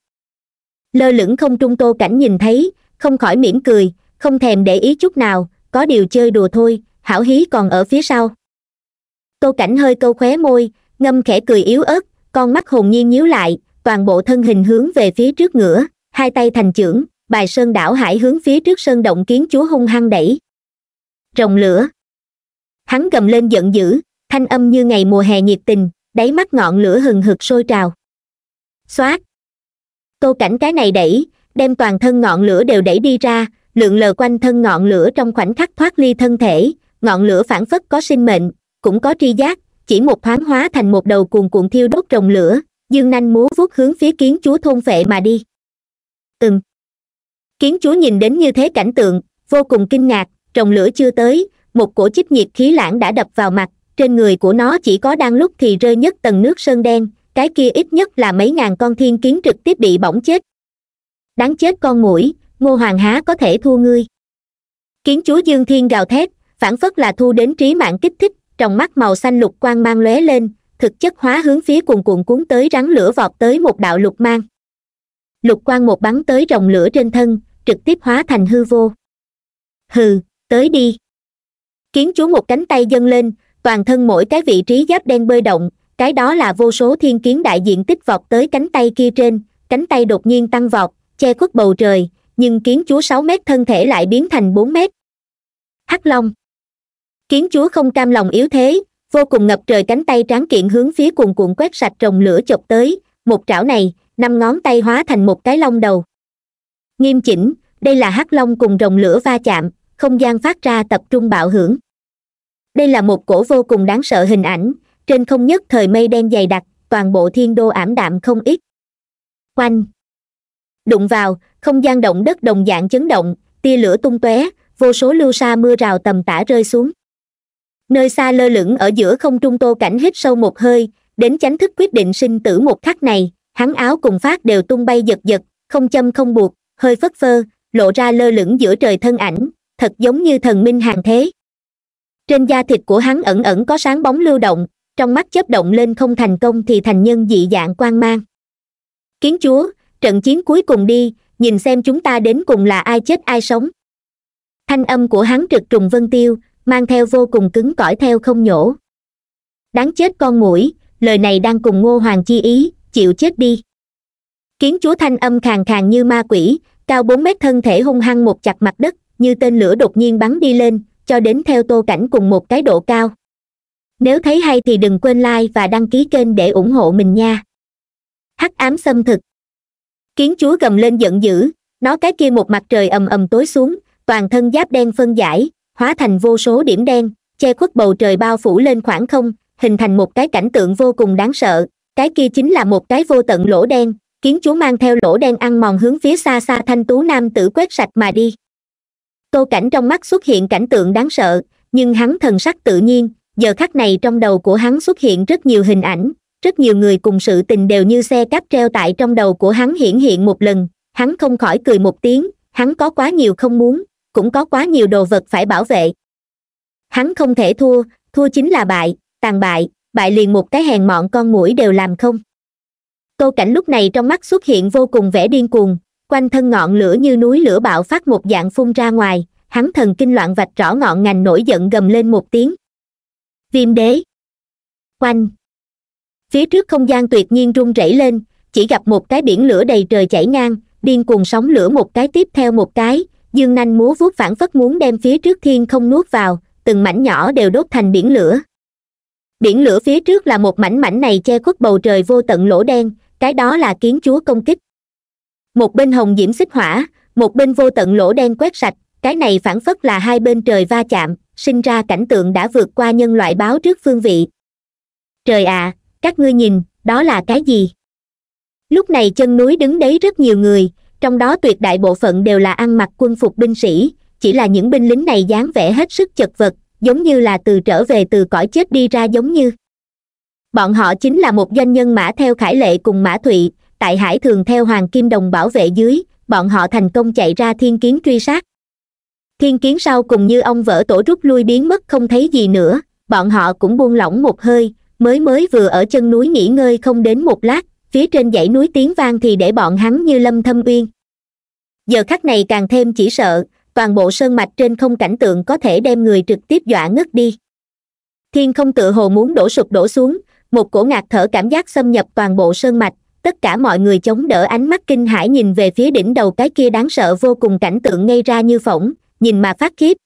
[SPEAKER 1] lơ lửng không trung tô cảnh nhìn thấy không khỏi mỉm cười không thèm để ý chút nào có điều chơi đùa thôi hảo hí còn ở phía sau tô cảnh hơi câu khóe môi ngâm khẽ cười yếu ớt con mắt hồn nhiên nhíu lại toàn bộ thân hình hướng về phía trước ngửa hai tay thành chưởng bài sơn đảo hải hướng phía trước sơn động kiến chúa hung hăng đẩy rồng lửa hắn gầm lên giận dữ thanh âm như ngày mùa hè nhiệt tình đáy mắt ngọn lửa hừng hực sôi trào xoát tô cảnh cái này đẩy đem toàn thân ngọn lửa đều đẩy đi ra lượn lờ quanh thân ngọn lửa trong khoảnh khắc thoát ly thân thể ngọn lửa phản phất có sinh mệnh cũng có tri giác chỉ một thoáng hóa thành một đầu cuồn cuộn thiêu đốt rồng lửa dương nanh múa vuốt hướng phía kiến chúa thôn phệ mà đi từng kiến chúa nhìn đến như thế cảnh tượng vô cùng kinh ngạc trồng lửa chưa tới một cổ chích nhiệt khí lãng đã đập vào mặt trên người của nó chỉ có đang lúc thì rơi nhất tầng nước sơn đen cái kia ít nhất là mấy ngàn con thiên kiến trực tiếp bị bỏng chết đáng chết con mũi ngô hoàng há có thể thua ngươi kiến chúa dương thiên gào thét phản phất là thu đến trí mạng kích thích trong mắt màu xanh lục quang mang lóe lên thực chất hóa hướng phía cuồn cuộn cuốn tới rắn lửa vọt tới một đạo lục mang lục quan một bắn tới rồng lửa trên thân trực tiếp hóa thành hư vô hừ tới đi kiến chúa một cánh tay dâng lên toàn thân mỗi cái vị trí giáp đen bơi động cái đó là vô số thiên kiến đại diện tích vọt tới cánh tay kia trên cánh tay đột nhiên tăng vọt che khuất bầu trời nhưng kiến chúa sáu mét thân thể lại biến thành bốn mét hắc long kiến chúa không cam lòng yếu thế vô cùng ngập trời cánh tay tráng kiện hướng phía cuồn cuộn quét sạch rồng lửa chọc tới một trảo này năm ngón tay hóa thành một cái lông đầu nghiêm chỉnh đây là hắc long cùng rồng lửa va chạm không gian phát ra tập trung bạo hưởng đây là một cổ vô cùng đáng sợ hình ảnh trên không nhất thời mây đen dày đặc toàn bộ thiên đô ảm đạm không ít quanh đụng vào không gian động đất đồng dạng chấn động tia lửa tung tóe vô số lưu sa mưa rào tầm tả rơi xuống nơi xa lơ lửng ở giữa không trung tô cảnh hít sâu một hơi đến chánh thức quyết định sinh tử một khắc này hắn áo cùng phát đều tung bay giật giật không châm không buộc hơi phất phơ lộ ra lơ lửng giữa trời thân ảnh thật giống như thần minh hàng thế trên da thịt của hắn ẩn ẩn có sáng bóng lưu động trong mắt chớp động lên không thành công thì thành nhân dị dạng quang mang kiến chúa trận chiến cuối cùng đi nhìn xem chúng ta đến cùng là ai chết ai sống thanh âm của hắn trực trùng vân tiêu mang theo vô cùng cứng cỏi theo không nhổ đáng chết con mũi lời này đang cùng ngô hoàng chi ý chịu chết đi kiến chúa thanh âm khàn khàn như ma quỷ cao bốn mét thân thể hung hăng một chặt mặt đất như tên lửa đột nhiên bắn đi lên cho đến theo tô cảnh cùng một cái độ cao nếu thấy hay thì đừng quên like và đăng ký kênh để ủng hộ mình nha hắc ám xâm thực kiến chúa gầm lên giận dữ nó cái kia một mặt trời ầm ầm tối xuống toàn thân giáp đen phân giải hóa thành vô số điểm đen che khuất bầu trời bao phủ lên khoảng không hình thành một cái cảnh tượng vô cùng đáng sợ cái kia chính là một cái vô tận lỗ đen kiến chúa mang theo lỗ đen ăn mòn hướng phía xa xa thanh tú nam tử quét sạch mà đi tô cảnh trong mắt xuất hiện cảnh tượng đáng sợ nhưng hắn thần sắc tự nhiên giờ khắc này trong đầu của hắn xuất hiện rất nhiều hình ảnh rất nhiều người cùng sự tình đều như xe cáp treo tại trong đầu của hắn hiển hiện một lần hắn không khỏi cười một tiếng hắn có quá nhiều không muốn cũng có quá nhiều đồ vật phải bảo vệ hắn không thể thua thua chính là bại tàn bại bại liền một cái hèn mọn con mũi đều làm không tô cảnh lúc này trong mắt xuất hiện vô cùng vẻ điên cuồng quanh thân ngọn lửa như núi lửa bạo phát một dạng phun ra ngoài hắn thần kinh loạn vạch rõ ngọn ngành nổi giận gầm lên một tiếng viêm đế quanh phía trước không gian tuyệt nhiên rung rẩy lên chỉ gặp một cái biển lửa đầy trời chảy ngang điên cuồng sóng lửa một cái tiếp theo một cái dương nanh múa vuốt phản phất muốn đem phía trước thiên không nuốt vào từng mảnh nhỏ đều đốt thành biển lửa biển lửa phía trước là một mảnh mảnh này che khuất bầu trời vô tận lỗ đen cái đó là kiến chúa công kích một bên hồng diễm xích hỏa một bên vô tận lỗ đen quét sạch cái này phản phất là hai bên trời va chạm sinh ra cảnh tượng đã vượt qua nhân loại báo trước phương vị trời ạ à, các ngươi nhìn đó là cái gì lúc này chân núi đứng đấy rất nhiều người trong đó tuyệt đại bộ phận đều là ăn mặc quân phục binh sĩ chỉ là những binh lính này dáng vẻ hết sức chật vật giống như là từ trở về từ cõi chết đi ra giống như bọn họ chính là một doanh nhân mã theo khải lệ cùng mã thụy tại hải thường theo hoàng kim đồng bảo vệ dưới bọn họ thành công chạy ra thiên kiến truy sát thiên kiến sau cùng như ông vỡ tổ rút lui biến mất không thấy gì nữa bọn họ cũng buông lỏng một hơi mới mới vừa ở chân núi nghỉ ngơi không đến một lát phía trên dãy núi tiếng vang thì để bọn hắn như lâm thâm uyên giờ khắc này càng thêm chỉ sợ toàn bộ sơn mạch trên không cảnh tượng có thể đem người trực tiếp dọa ngất đi thiên không tự hồ muốn đổ sụp đổ xuống một cổ ngạc thở cảm giác xâm nhập toàn bộ sơn mạch tất cả mọi người chống đỡ ánh mắt kinh hãi nhìn về phía đỉnh đầu cái kia đáng sợ vô cùng cảnh tượng ngay ra như phỏng nhìn mà phát khiếp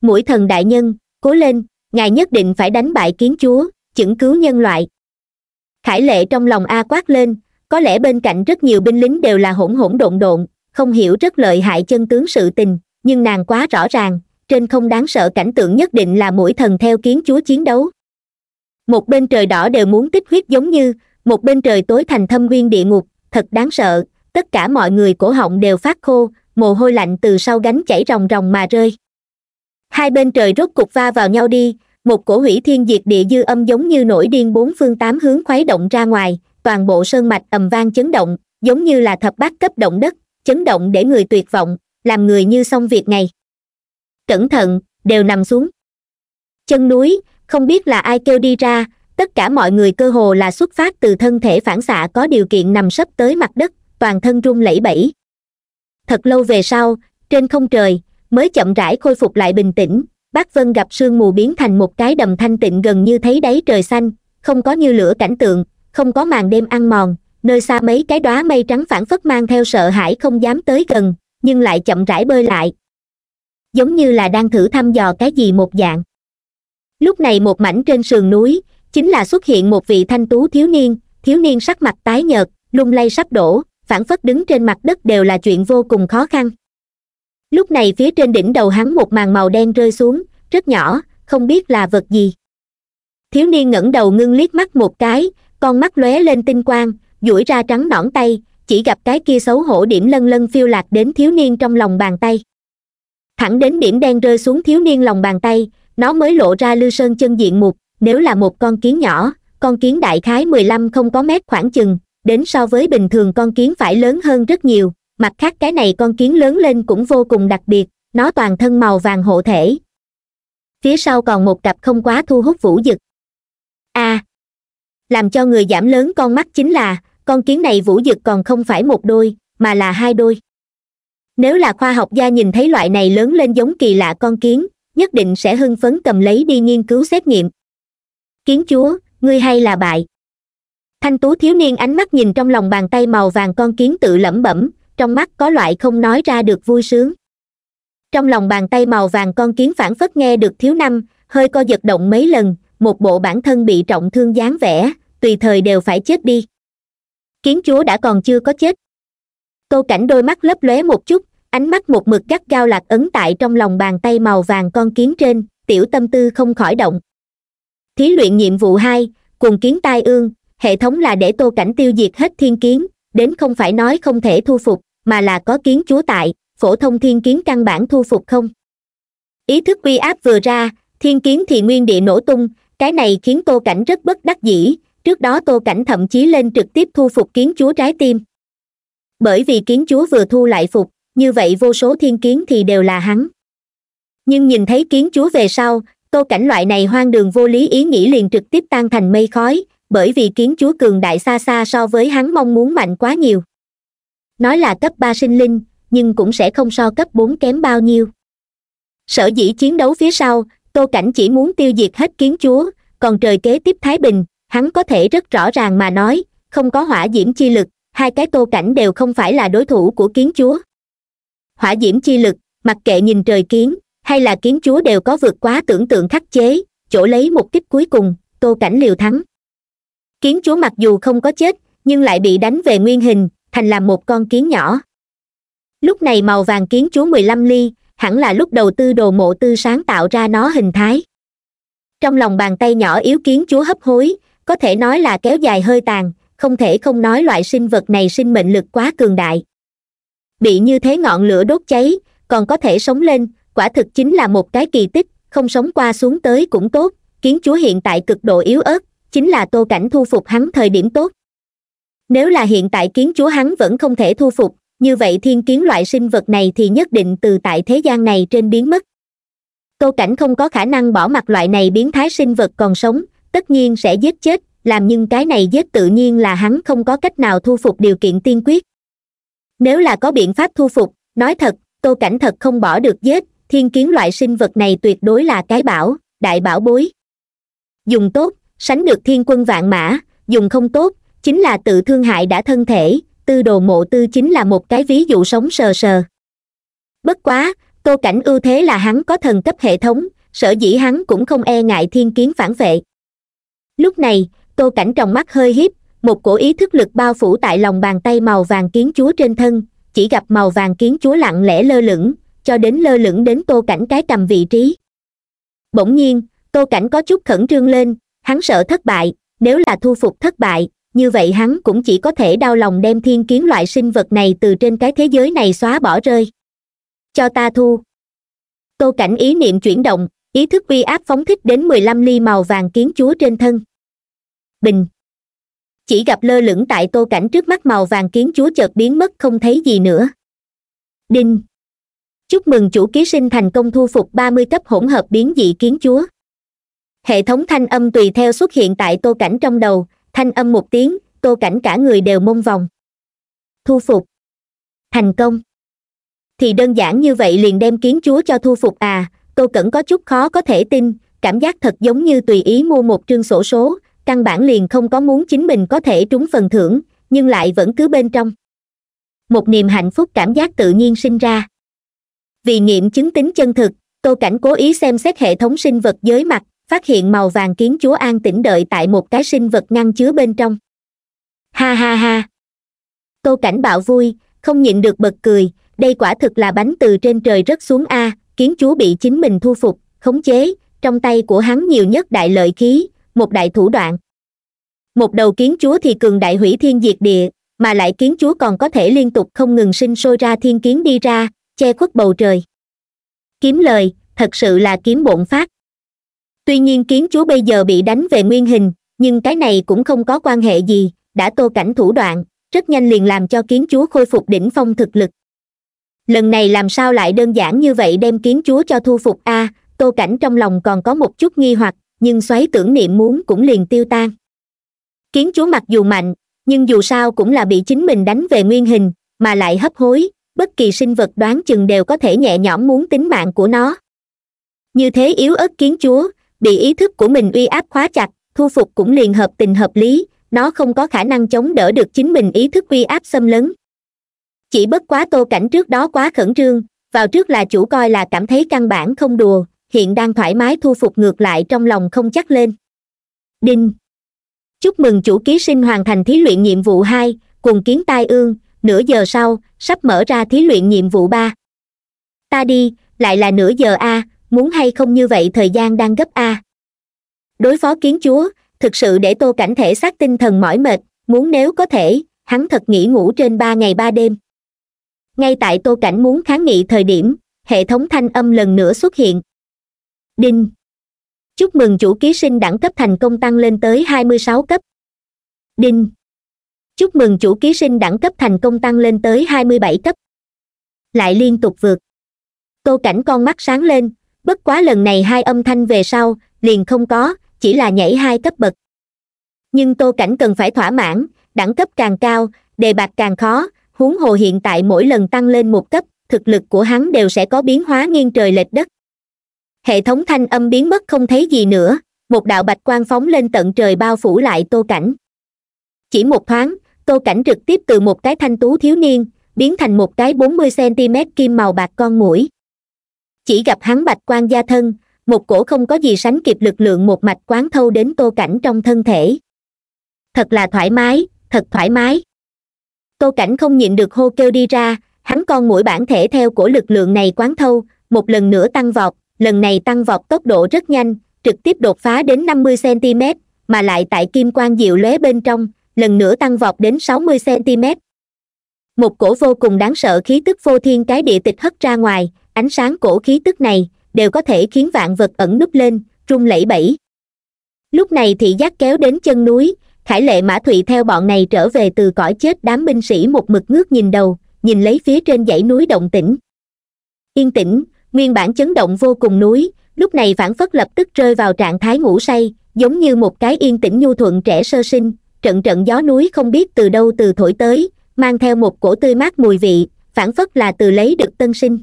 [SPEAKER 1] mũi thần đại nhân cố lên ngài nhất định phải đánh bại kiến chúa chững cứu nhân loại khải lệ trong lòng a quát lên có lẽ bên cạnh rất nhiều binh lính đều là hỗn hỗn độn độn không hiểu rất lợi hại chân tướng sự tình nhưng nàng quá rõ ràng trên không đáng sợ cảnh tượng nhất định là mũi thần theo kiến chúa chiến đấu một bên trời đỏ đều muốn tích huyết giống như một bên trời tối thành thâm nguyên địa ngục thật đáng sợ tất cả mọi người cổ họng đều phát khô mồ hôi lạnh từ sau gánh chảy ròng ròng mà rơi hai bên trời rốt cục va vào nhau đi một cổ hủy thiên diệt địa dư âm giống như nổi điên bốn phương tám hướng khuấy động ra ngoài toàn bộ sơn mạch ầm vang chấn động giống như là thập bát cấp động đất chấn động để người tuyệt vọng làm người như xong việc này cẩn thận đều nằm xuống chân núi không biết là ai kêu đi ra tất cả mọi người cơ hồ là xuất phát từ thân thể phản xạ có điều kiện nằm sấp tới mặt đất toàn thân rung lẩy bẩy thật lâu về sau trên không trời mới chậm rãi khôi phục lại bình tĩnh bác vân gặp sương mù biến thành một cái đầm thanh tịnh gần như thấy đáy trời xanh không có như lửa cảnh tượng không có màn đêm ăn mòn nơi xa mấy cái đóa mây trắng phản phất mang theo sợ hãi không dám tới gần nhưng lại chậm rãi bơi lại giống như là đang thử thăm dò cái gì một dạng lúc này một mảnh trên sườn núi chính là xuất hiện một vị thanh tú thiếu niên thiếu niên sắc mặt tái nhợt lung lay sắp đổ phản phất đứng trên mặt đất đều là chuyện vô cùng khó khăn lúc này phía trên đỉnh đầu hắn một màn màu đen rơi xuống rất nhỏ không biết là vật gì thiếu niên ngẩng đầu ngưng liếc mắt một cái con mắt lóe lên tinh quang duỗi ra trắng nõn tay chỉ gặp cái kia xấu hổ điểm lân lân phiêu lạc đến thiếu niên trong lòng bàn tay thẳng đến điểm đen rơi xuống thiếu niên lòng bàn tay nó mới lộ ra lư sơn chân diện mục nếu là một con kiến nhỏ con kiến đại khái mười lăm không có mét khoảng chừng đến so với bình thường con kiến phải lớn hơn rất nhiều mặt khác cái này con kiến lớn lên cũng vô cùng đặc biệt nó toàn thân màu vàng hộ thể phía sau còn một cặp không quá thu hút vũ dực a à, làm cho người giảm lớn con mắt chính là con kiến này vũ dực còn không phải một đôi mà là hai đôi nếu là khoa học gia nhìn thấy loại này lớn lên giống kỳ lạ con kiến nhất định sẽ hưng phấn cầm lấy đi nghiên cứu xét nghiệm kiến chúa ngươi hay là bại thanh tú thiếu niên ánh mắt nhìn trong lòng bàn tay màu vàng con kiến tự lẩm bẩm trong mắt có loại không nói ra được vui sướng trong lòng bàn tay màu vàng con kiến phản phất nghe được thiếu năm hơi co giật động mấy lần một bộ bản thân bị trọng thương dáng vẻ tùy thời đều phải chết đi kiến chúa đã còn chưa có chết tô cảnh đôi mắt lấp lóe một chút ánh mắt một mực gắt gao lạc ấn tại trong lòng bàn tay màu vàng con kiến trên tiểu tâm tư không khỏi động thí luyện nhiệm vụ hai cuồng kiến tai ương hệ thống là để tô cảnh tiêu diệt hết thiên kiến đến không phải nói không thể thu phục mà là có kiến chúa tại phổ thông thiên kiến căn bản thu phục không ý thức uy áp vừa ra thiên kiến thì nguyên địa nổ tung cái này khiến tô cảnh rất bất đắc dĩ trước đó tô cảnh thậm chí lên trực tiếp thu phục kiến chúa trái tim bởi vì kiến chúa vừa thu lại phục như vậy vô số thiên kiến thì đều là hắn nhưng nhìn thấy kiến chúa về sau tô cảnh loại này hoang đường vô lý ý nghĩ liền trực tiếp tan thành mây khói bởi vì kiến chúa cường đại xa xa so với hắn mong muốn mạnh quá nhiều nói là cấp ba sinh linh nhưng cũng sẽ không so cấp bốn kém bao nhiêu sở dĩ chiến đấu phía sau tô cảnh chỉ muốn tiêu diệt hết kiến chúa còn trời kế tiếp thái bình hắn có thể rất rõ ràng mà nói không có hỏa diễm chi lực hai cái tô cảnh đều không phải là đối thủ của kiến chúa hỏa diễm chi lực mặc kệ nhìn trời kiến hay là kiến chúa đều có vượt quá tưởng tượng khắc chế chỗ lấy một kích cuối cùng tô cảnh liều thắng kiến chúa mặc dù không có chết nhưng lại bị đánh về nguyên hình thành làm một con kiến nhỏ lúc này màu vàng kiến chúa mười lăm ly hẳn là lúc đầu tư đồ mộ tư sáng tạo ra nó hình thái trong lòng bàn tay nhỏ yếu kiến chúa hấp hối có thể nói là kéo dài hơi tàn không thể không nói loại sinh vật này sinh mệnh lực quá cường đại bị như thế ngọn lửa đốt cháy còn có thể sống lên quả thực chính là một cái kỳ tích không sống qua xuống tới cũng tốt kiến chúa hiện tại cực độ yếu ớt chính là tô cảnh thu phục hắn thời điểm tốt nếu là hiện tại kiến chúa hắn vẫn không thể thu phục như vậy thiên kiến loại sinh vật này thì nhất định từ tại thế gian này trên biến mất tô cảnh không có khả năng bỏ mặc loại này biến thái sinh vật còn sống tất nhiên sẽ giết chết làm nhưng cái này giết tự nhiên là hắn không có cách nào thu phục điều kiện tiên quyết nếu là có biện pháp thu phục nói thật tô cảnh thật không bỏ được giết thiên kiến loại sinh vật này tuyệt đối là cái bảo đại bảo bối dùng tốt sánh được thiên quân vạn mã dùng không tốt chính là tự thương hại đã thân thể tư đồ mộ tư chính là một cái ví dụ sống sờ sờ bất quá tô cảnh ưu thế là hắn có thần cấp hệ thống sở dĩ hắn cũng không e ngại thiên kiến phản vệ lúc này tô cảnh trong mắt hơi hiếp một cổ ý thức lực bao phủ tại lòng bàn tay màu vàng kiến chúa trên thân chỉ gặp màu vàng kiến chúa lặng lẽ lơ lửng cho đến lơ lửng đến tô cảnh cái cầm vị trí bỗng nhiên tô cảnh có chút khẩn trương lên hắn sợ thất bại nếu là thu phục thất bại như vậy hắn cũng chỉ có thể đau lòng đem thiên kiến loại sinh vật này từ trên cái thế giới này xóa bỏ rơi cho ta thu tô cảnh ý niệm chuyển động ý thức uy áp phóng thích đến mười lăm ly màu vàng kiến chúa trên thân bình chỉ gặp lơ lửng tại tô cảnh trước mắt màu vàng kiến chúa chợt biến mất không thấy gì nữa đinh chúc mừng chủ ký sinh thành công thu phục ba mươi cấp hỗn hợp biến dị kiến chúa hệ thống thanh âm tùy theo xuất hiện tại tô cảnh trong đầu thanh âm một tiếng tô cảnh cả người đều mông vòng thu phục thành công thì đơn giản như vậy liền đem kiến chúa cho thu phục à tô cẩn có chút khó có thể tin cảm giác thật giống như tùy ý mua một trương sổ số căn bản liền không có muốn chính mình có thể trúng phần thưởng nhưng lại vẫn cứ bên trong một niềm hạnh phúc cảm giác tự nhiên sinh ra vì nghiệm chứng tính chân thực tô cảnh cố ý xem xét hệ thống sinh vật giới mặt phát hiện màu vàng kiến chúa an tĩnh đợi tại một cái sinh vật ngăn chứa bên trong ha ha ha tô cảnh bạo vui không nhịn được bật cười đây quả thực là bánh từ trên trời rớt xuống a kiến chúa bị chính mình thu phục khống chế trong tay của hắn nhiều nhất đại lợi khí một đại thủ đoạn một đầu kiến chúa thì cường đại hủy thiên diệt địa mà lại kiến chúa còn có thể liên tục không ngừng sinh sôi ra thiên kiến đi ra che khuất bầu trời kiếm lời thật sự là kiếm bộn phát tuy nhiên kiến chúa bây giờ bị đánh về nguyên hình nhưng cái này cũng không có quan hệ gì đã tô cảnh thủ đoạn rất nhanh liền làm cho kiến chúa khôi phục đỉnh phong thực lực lần này làm sao lại đơn giản như vậy đem kiến chúa cho thu phục a à, tô cảnh trong lòng còn có một chút nghi hoặc nhưng xoáy tưởng niệm muốn cũng liền tiêu tan kiến chúa mặc dù mạnh nhưng dù sao cũng là bị chính mình đánh về nguyên hình mà lại hấp hối bất kỳ sinh vật đoán chừng đều có thể nhẹ nhõm muốn tính mạng của nó như thế yếu ớt kiến chúa bị ý thức của mình uy áp khóa chặt thu phục cũng liền hợp tình hợp lý nó không có khả năng chống đỡ được chính mình ý thức uy áp xâm lấn chỉ bất quá tô cảnh trước đó quá khẩn trương vào trước là chủ coi là cảm thấy căn bản không đùa hiện đang thoải mái thu phục ngược lại trong lòng không chắc lên đinh chúc mừng chủ ký sinh hoàn thành thí luyện nhiệm vụ hai cùng kiến tai ương nửa giờ sau sắp mở ra thí luyện nhiệm vụ ba ta đi lại là nửa giờ a muốn hay không như vậy thời gian đang gấp a đối phó kiến chúa thực sự để tô cảnh thể xác tinh thần mỏi mệt muốn nếu có thể hắn thật nghĩ ngủ trên ba ngày ba đêm ngay tại tô cảnh muốn kháng nghị thời điểm hệ thống thanh âm lần nữa xuất hiện đinh chúc mừng chủ ký sinh đẳng cấp thành công tăng lên tới hai mươi sáu cấp đinh chúc mừng chủ ký sinh đẳng cấp thành công tăng lên tới hai mươi bảy cấp lại liên tục vượt tô cảnh con mắt sáng lên bất quá lần này hai âm thanh về sau liền không có chỉ là nhảy hai cấp bậc nhưng tô cảnh cần phải thỏa mãn đẳng cấp càng cao đề bạc càng khó huống hồ hiện tại mỗi lần tăng lên một cấp thực lực của hắn đều sẽ có biến hóa nghiêng trời lệch đất hệ thống thanh âm biến mất không thấy gì nữa một đạo bạch quang phóng lên tận trời bao phủ lại tô cảnh chỉ một thoáng tô cảnh trực tiếp từ một cái thanh tú thiếu niên biến thành một cái bốn mươi cm kim màu bạc con mũi chỉ gặp hắn bạch quang gia thân một cổ không có gì sánh kịp lực lượng một mạch quán thâu đến tô cảnh trong thân thể thật là thoải mái thật thoải mái tô cảnh không nhịn được hô kêu đi ra hắn con mũi bản thể theo của lực lượng này quán thâu một lần nữa tăng vọt lần này tăng vọt tốc độ rất nhanh trực tiếp đột phá đến năm mươi cm mà lại tại kim quang diệu lóe bên trong lần nữa tăng vọt đến sáu mươi cm một cổ vô cùng đáng sợ khí tức vô thiên cái địa tịch hất ra ngoài ánh sáng cổ khí tức này đều có thể khiến vạn vật ẩn núp lên rung lẩy bẩy lúc này thị giác kéo đến chân núi khải lệ mã thụy theo bọn này trở về từ cõi chết đám binh sĩ một mực ngước nhìn đầu nhìn lấy phía trên dãy núi động tĩnh yên tĩnh nguyên bản chấn động vô cùng núi lúc này phản phất lập tức rơi vào trạng thái ngủ say giống như một cái yên tĩnh nhu thuận trẻ sơ sinh trận trận gió núi không biết từ đâu từ thổi tới mang theo một cổ tươi mát mùi vị phản phất là từ lấy được tân sinh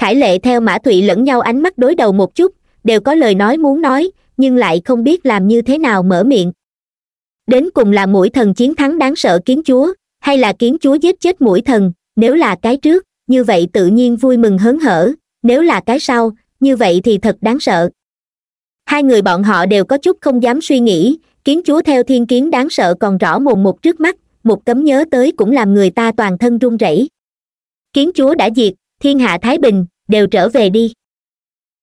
[SPEAKER 1] khải lệ theo mã thụy lẫn nhau ánh mắt đối đầu một chút đều có lời nói muốn nói nhưng lại không biết làm như thế nào mở miệng đến cùng là mũi thần chiến thắng đáng sợ kiến chúa hay là kiến chúa giết chết mũi thần nếu là cái trước như vậy tự nhiên vui mừng hớn hở nếu là cái sau như vậy thì thật đáng sợ hai người bọn họ đều có chút không dám suy nghĩ kiến chúa theo thiên kiến đáng sợ còn rõ mồn một trước mắt một cấm nhớ tới cũng làm người ta toàn thân run rẩy kiến chúa đã diệt thiên hạ thái bình đều trở về đi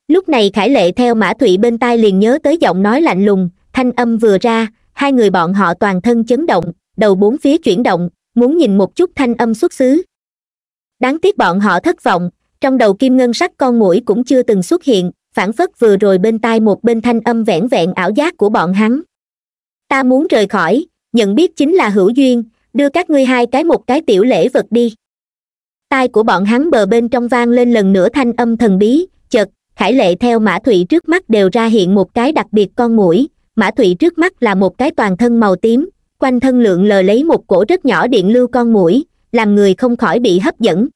[SPEAKER 1] lúc này khải lệ theo mã thụy bên tai liền nhớ tới giọng nói lạnh lùng thanh âm vừa ra hai người bọn họ toàn thân chấn động đầu bốn phía chuyển động muốn nhìn một chút thanh âm xuất xứ đáng tiếc bọn họ thất vọng trong đầu kim ngân sắc con mũi cũng chưa từng xuất hiện phản phất vừa rồi bên tai một bên thanh âm vẻn vẹn ảo giác của bọn hắn ta muốn rời khỏi nhận biết chính là hữu duyên đưa các ngươi hai cái một cái tiểu lễ vật đi tai của bọn hắn bờ bên trong vang lên lần nữa thanh âm thần bí chật khải lệ theo mã thụy trước mắt đều ra hiện một cái đặc biệt con mũi mã thụy trước mắt là một cái toàn thân màu tím quanh thân lượng lờ lấy một cổ rất nhỏ điện lưu con mũi làm người không khỏi bị hấp dẫn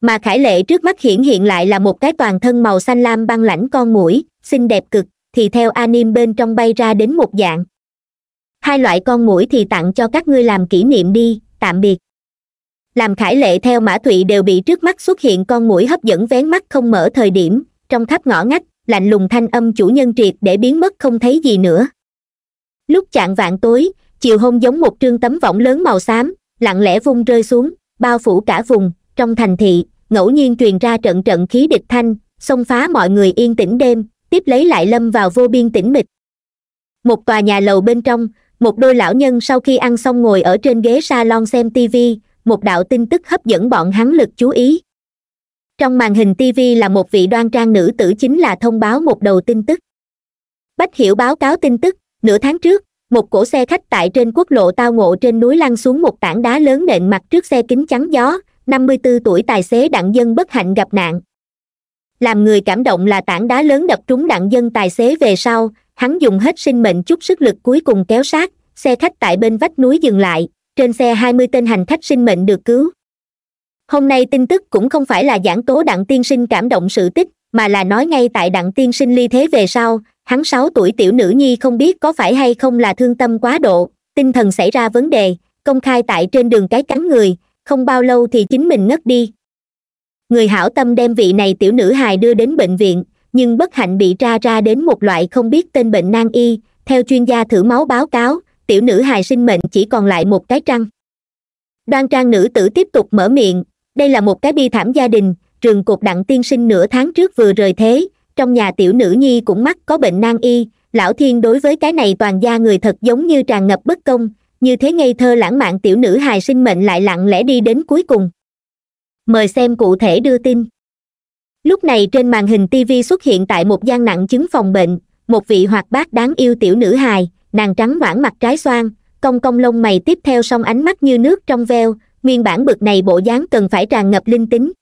[SPEAKER 1] mà khải lệ trước mắt hiển hiện lại là một cái toàn thân màu xanh lam băng lãnh con mũi xinh đẹp cực thì theo anime bên trong bay ra đến một dạng hai loại con mũi thì tặng cho các ngươi làm kỷ niệm đi tạm biệt làm khải lệ theo mã thụy đều bị trước mắt xuất hiện con mũi hấp dẫn vén mắt không mở thời điểm trong tháp ngõ ngách lạnh lùng thanh âm chủ nhân triệt để biến mất không thấy gì nữa lúc chạng vạn tối chiều hôm giống một trương tấm võng lớn màu xám lặng lẽ vung rơi xuống bao phủ cả vùng trong thành thị ngẫu nhiên truyền ra trận trận khí địch thanh xông phá mọi người yên tĩnh đêm tiếp lấy lại lâm vào vô biên tĩnh mịch một tòa nhà lầu bên trong một đôi lão nhân sau khi ăn xong ngồi ở trên ghế salon xem tivi một đạo tin tức hấp dẫn bọn hắn lực chú ý trong màn hình tv là một vị đoan trang nữ tử chính là thông báo một đầu tin tức bách hiểu báo cáo tin tức nửa tháng trước một cỗ xe khách tại trên quốc lộ tao ngộ trên núi lăn xuống một tảng đá lớn nện mặt trước xe kính chắn gió 54 tuổi tài xế đặng dân bất hạnh gặp nạn làm người cảm động là tảng đá lớn đập trúng đặng dân tài xế về sau hắn dùng hết sinh mệnh chút sức lực cuối cùng kéo sát xe khách tại bên vách núi dừng lại trên xe 20 tên hành khách sinh mệnh được cứu hôm nay tin tức cũng không phải là giảng tố đặng tiên sinh cảm động sự tích mà là nói ngay tại đặng tiên sinh ly thế về sau hắn sáu tuổi tiểu nữ nhi không biết có phải hay không là thương tâm quá độ tinh thần xảy ra vấn đề công khai tại trên đường cái cắn người không bao lâu thì chính mình ngất đi người hảo tâm đem vị này tiểu nữ hài đưa đến bệnh viện nhưng bất hạnh bị tra ra đến một loại không biết tên bệnh nan y theo chuyên gia thử máu báo cáo tiểu nữ hài sinh mệnh chỉ còn lại một cái trăng đoan trang nữ tử tiếp tục mở miệng đây là một cái bi thảm gia đình trường Cục đặng tiên sinh nửa tháng trước vừa rời thế trong nhà tiểu nữ nhi cũng mắc có bệnh nan y lão thiên đối với cái này toàn gia người thật giống như tràn ngập bất công như thế ngây thơ lãng mạn tiểu nữ hài sinh mệnh lại lặng lẽ đi đến cuối cùng mời xem cụ thể đưa tin lúc này trên màn hình tv xuất hiện tại một gian nặng chứng phòng bệnh một vị hoạt bát đáng yêu tiểu nữ hài nàng trắng ngoãn mặt trái xoan cong cong lông mày tiếp theo song ánh mắt như nước trong veo nguyên bản bực này bộ dáng cần phải tràn ngập linh tính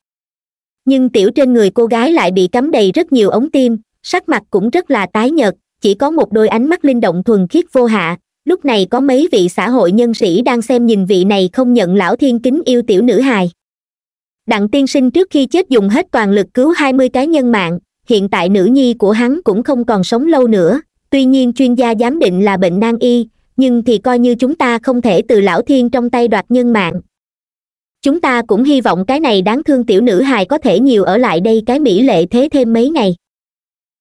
[SPEAKER 1] nhưng tiểu trên người cô gái lại bị cắm đầy rất nhiều ống tim sắc mặt cũng rất là tái nhợt chỉ có một đôi ánh mắt linh động thuần khiết vô hạ lúc này có mấy vị xã hội nhân sĩ đang xem nhìn vị này không nhận lão thiên kính yêu tiểu nữ hài đặng tiên sinh trước khi chết dùng hết toàn lực cứu hai mươi cái nhân mạng hiện tại nữ nhi của hắn cũng không còn sống lâu nữa tuy nhiên chuyên gia giám định là bệnh nan y nhưng thì coi như chúng ta không thể từ lão thiên trong tay đoạt nhân mạng chúng ta cũng hy vọng cái này đáng thương tiểu nữ hài có thể nhiều ở lại đây cái mỹ lệ thế thêm mấy ngày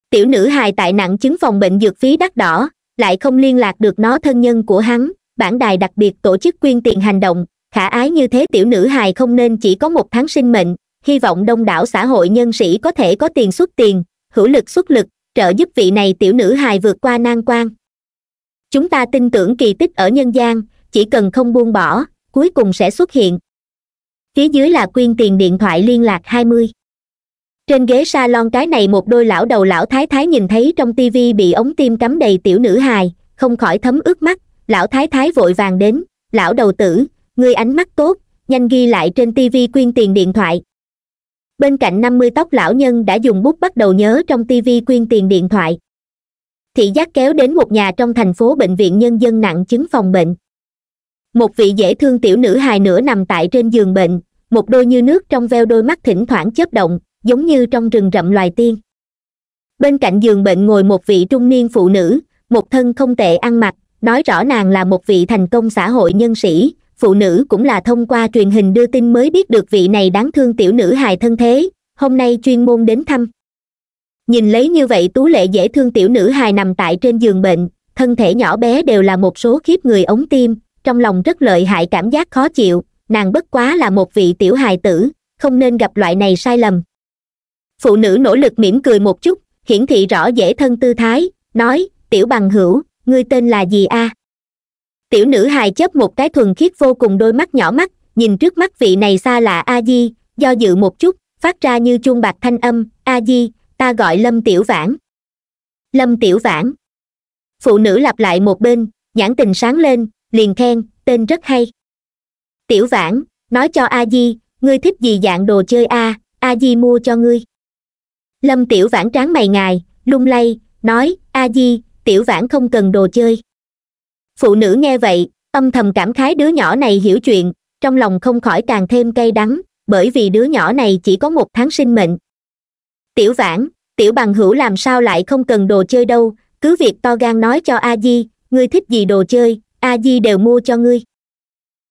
[SPEAKER 1] tiểu nữ hài tại nặng chứng phòng bệnh dược phí đắt đỏ lại không liên lạc được nó thân nhân của hắn bản đài đặc biệt tổ chức quyên tiền hành động khả ái như thế tiểu nữ hài không nên chỉ có một tháng sinh mệnh hy vọng đông đảo xã hội nhân sĩ có thể có tiền xuất tiền hữu lực xuất lực trợ giúp vị này tiểu nữ hài vượt qua nan quan chúng ta tin tưởng kỳ tích ở nhân gian chỉ cần không buông bỏ cuối cùng sẽ xuất hiện phía dưới là quyên tiền điện thoại liên lạc hai mươi trên ghế salon cái này một đôi lão đầu lão thái thái nhìn thấy trong tivi bị ống tim cắm đầy tiểu nữ hài không khỏi thấm ướt mắt lão thái thái vội vàng đến lão đầu tử ngươi ánh mắt tốt nhanh ghi lại trên tivi quyên tiền điện thoại bên cạnh năm mươi tóc lão nhân đã dùng bút bắt đầu nhớ trong tivi quyên tiền điện thoại thị giác kéo đến một nhà trong thành phố bệnh viện nhân dân nặng chứng phòng bệnh một vị dễ thương tiểu nữ hài nữa nằm tại trên giường bệnh một đôi như nước trong veo đôi mắt thỉnh thoảng chớp động giống như trong rừng rậm loài tiên bên cạnh giường bệnh ngồi một vị trung niên phụ nữ một thân không tệ ăn mặc nói rõ nàng là một vị thành công xã hội nhân sĩ phụ nữ cũng là thông qua truyền hình đưa tin mới biết được vị này đáng thương tiểu nữ hài thân thế hôm nay chuyên môn đến thăm nhìn lấy như vậy tú lệ dễ thương tiểu nữ hài nằm tại trên giường bệnh thân thể nhỏ bé đều là một số khiếp người ống tim trong lòng rất lợi hại cảm giác khó chịu nàng bất quá là một vị tiểu hài tử không nên gặp loại này sai lầm phụ nữ nỗ lực mỉm cười một chút hiển thị rõ dễ thân tư thái nói tiểu bằng hữu ngươi tên là gì a tiểu nữ hài chớp một cái thuần khiết vô cùng đôi mắt nhỏ mắt nhìn trước mắt vị này xa lạ a di do dự một chút phát ra như chuông bạc thanh âm a di ta gọi lâm tiểu vãn lâm tiểu vãn phụ nữ lặp lại một bên nhãn tình sáng lên liền khen tên rất hay tiểu vãn nói cho a di ngươi thích gì dạng đồ chơi a a di mua cho ngươi lâm tiểu vãn tráng mày ngài lung lay nói a di tiểu vãn không cần đồ chơi phụ nữ nghe vậy âm thầm cảm khái đứa nhỏ này hiểu chuyện trong lòng không khỏi càng thêm cay đắng bởi vì đứa nhỏ này chỉ có một tháng sinh mệnh tiểu vãn tiểu bằng hữu làm sao lại không cần đồ chơi đâu cứ việc to gan nói cho a di ngươi thích gì đồ chơi a di đều mua cho ngươi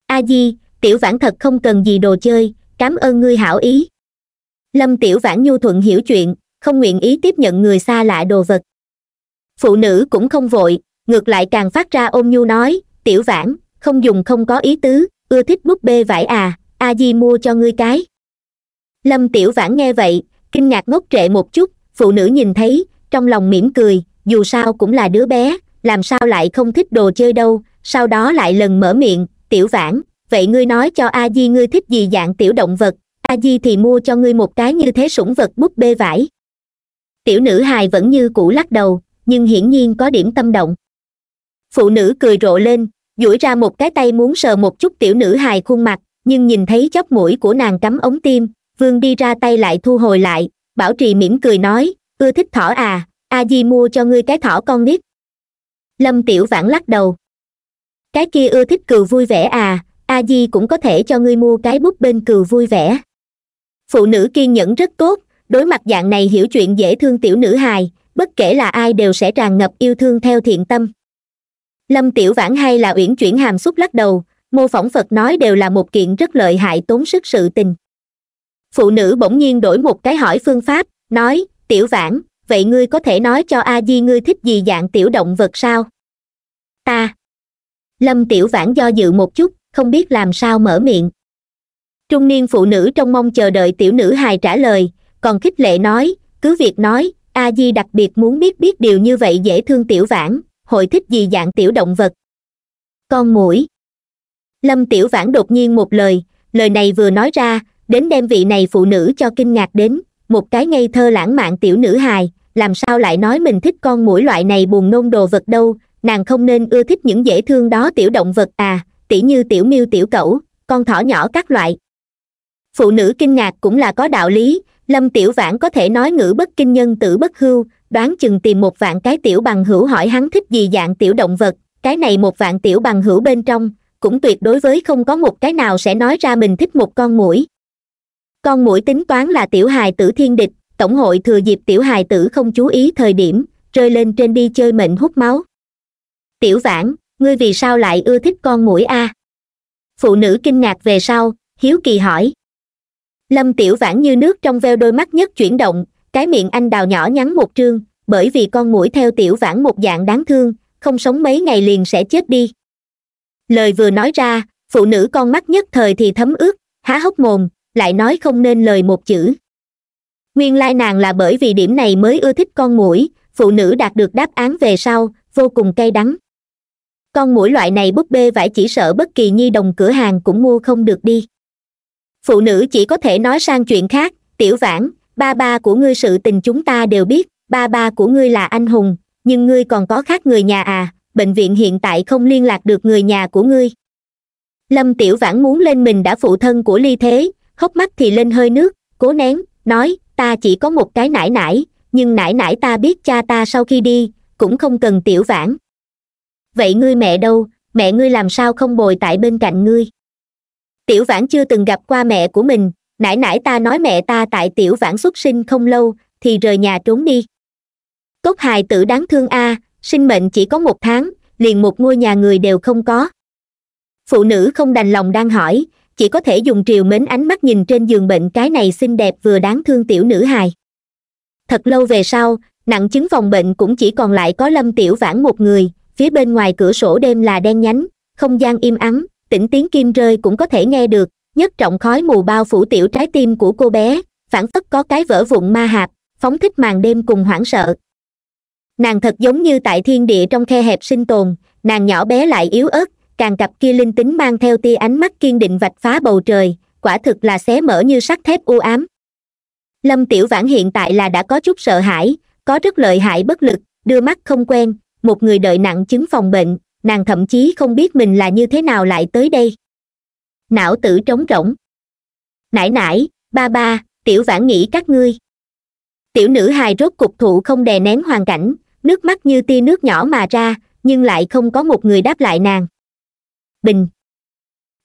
[SPEAKER 1] a di tiểu vãn thật không cần gì đồ chơi cảm ơn ngươi hảo ý lâm tiểu vãn nhu thuận hiểu chuyện không nguyện ý tiếp nhận người xa lạ đồ vật phụ nữ cũng không vội ngược lại càng phát ra ôm nhu nói tiểu vãn không dùng không có ý tứ ưa thích búp bê vải à a di mua cho ngươi cái lâm tiểu vãn nghe vậy kinh ngạc ngốc trệ một chút phụ nữ nhìn thấy trong lòng mỉm cười dù sao cũng là đứa bé làm sao lại không thích đồ chơi đâu sau đó lại lần mở miệng tiểu vãn vậy ngươi nói cho a di ngươi thích gì dạng tiểu động vật a di thì mua cho ngươi một cái như thế sủng vật búp bê vải tiểu nữ hài vẫn như cũ lắc đầu nhưng hiển nhiên có điểm tâm động phụ nữ cười rộ lên duỗi ra một cái tay muốn sờ một chút tiểu nữ hài khuôn mặt nhưng nhìn thấy chóp mũi của nàng cắm ống tim vương đi ra tay lại thu hồi lại bảo trì mỉm cười nói ưa thích thỏ à a di mua cho ngươi cái thỏ con nít lâm tiểu vãn lắc đầu cái kia ưa thích cừu vui vẻ à a di cũng có thể cho ngươi mua cái bút bên cừu vui vẻ phụ nữ kiên nhẫn rất tốt đối mặt dạng này hiểu chuyện dễ thương tiểu nữ hài bất kể là ai đều sẽ tràn ngập yêu thương theo thiện tâm lâm tiểu vãn hay là uyển chuyển hàm xúc lắc đầu mô phỏng phật nói đều là một kiện rất lợi hại tốn sức sự tình phụ nữ bỗng nhiên đổi một cái hỏi phương pháp nói tiểu vãn vậy ngươi có thể nói cho a di ngươi thích gì dạng tiểu động vật sao ta lâm tiểu vãn do dự một chút không biết làm sao mở miệng trung niên phụ nữ trong mong chờ đợi tiểu nữ hài trả lời còn khích lệ nói cứ việc nói a di đặc biệt muốn biết biết điều như vậy dễ thương tiểu vãn hội thích gì dạng tiểu động vật con mũi lâm tiểu vãn đột nhiên một lời lời này vừa nói ra đến đem vị này phụ nữ cho kinh ngạc đến một cái ngây thơ lãng mạn tiểu nữ hài làm sao lại nói mình thích con mũi loại này buồn nôn đồ vật đâu nàng không nên ưa thích những dễ thương đó tiểu động vật à tỉ như tiểu miêu tiểu cẩu con thỏ nhỏ các loại phụ nữ kinh ngạc cũng là có đạo lý lâm tiểu vãn có thể nói ngữ bất kinh nhân tử bất hưu đoán chừng tìm một vạn cái tiểu bằng hữu hỏi hắn thích gì dạng tiểu động vật cái này một vạn tiểu bằng hữu bên trong cũng tuyệt đối với không có một cái nào sẽ nói ra mình thích một con mũi con mũi tính toán là tiểu hài tử thiên địch tổng hội thừa dịp tiểu hài tử không chú ý thời điểm rơi lên trên đi chơi mệnh hút máu tiểu vãn ngươi vì sao lại ưa thích con mũi a phụ nữ kinh ngạc về sau hiếu kỳ hỏi lâm tiểu vãn như nước trong veo đôi mắt nhất chuyển động cái miệng anh đào nhỏ nhắn một trương bởi vì con mũi theo tiểu vãn một dạng đáng thương không sống mấy ngày liền sẽ chết đi lời vừa nói ra phụ nữ con mắt nhất thời thì thấm ướt há hốc mồm lại nói không nên lời một chữ nguyên lai nàng là bởi vì điểm này mới ưa thích con mũi phụ nữ đạt được đáp án về sau vô cùng cay đắng con mũi loại này búp bê vải chỉ sợ bất kỳ nhi đồng cửa hàng cũng mua không được đi phụ nữ chỉ có thể nói sang chuyện khác tiểu vãn ba ba của ngươi sự tình chúng ta đều biết ba ba của ngươi là anh hùng nhưng ngươi còn có khác người nhà à bệnh viện hiện tại không liên lạc được người nhà của ngươi lâm tiểu vãn muốn lên mình đã phụ thân của ly thế khóc mắt thì lên hơi nước cố nén nói ta chỉ có một cái nải nải nhưng nải nải ta biết cha ta sau khi đi cũng không cần tiểu vãn vậy ngươi mẹ đâu mẹ ngươi làm sao không bồi tại bên cạnh ngươi tiểu vãn chưa từng gặp qua mẹ của mình nãi nãi ta nói mẹ ta tại tiểu vãn xuất sinh không lâu thì rời nhà trốn đi cốt hài tử đáng thương a à, sinh mệnh chỉ có một tháng liền một ngôi nhà người đều không có phụ nữ không đành lòng đang hỏi chỉ có thể dùng triều mến ánh mắt nhìn trên giường bệnh cái này xinh đẹp vừa đáng thương tiểu nữ hài thật lâu về sau nặng chứng vòng bệnh cũng chỉ còn lại có lâm tiểu vãn một người phía bên ngoài cửa sổ đêm là đen nhánh không gian im ắng tỉnh tiếng kim rơi cũng có thể nghe được nhất trọng khói mù bao phủ tiểu trái tim của cô bé phản phất có cái vỡ vụn ma hạp phóng thích màn đêm cùng hoảng sợ nàng thật giống như tại thiên địa trong khe hẹp sinh tồn nàng nhỏ bé lại yếu ớt càng cặp kia linh tính mang theo tia ánh mắt kiên định vạch phá bầu trời quả thực là xé mở như sắt thép u ám lâm tiểu vãn hiện tại là đã có chút sợ hãi có rất lợi hại bất lực đưa mắt không quen một người đợi nặng chứng phòng bệnh nàng thậm chí không biết mình là như thế nào lại tới đây não tử trống rỗng nải nải ba ba tiểu vãn nghĩ các ngươi tiểu nữ hài rốt cục thụ không đè nén hoàn cảnh nước mắt như tia nước nhỏ mà ra nhưng lại không có một người đáp lại nàng bình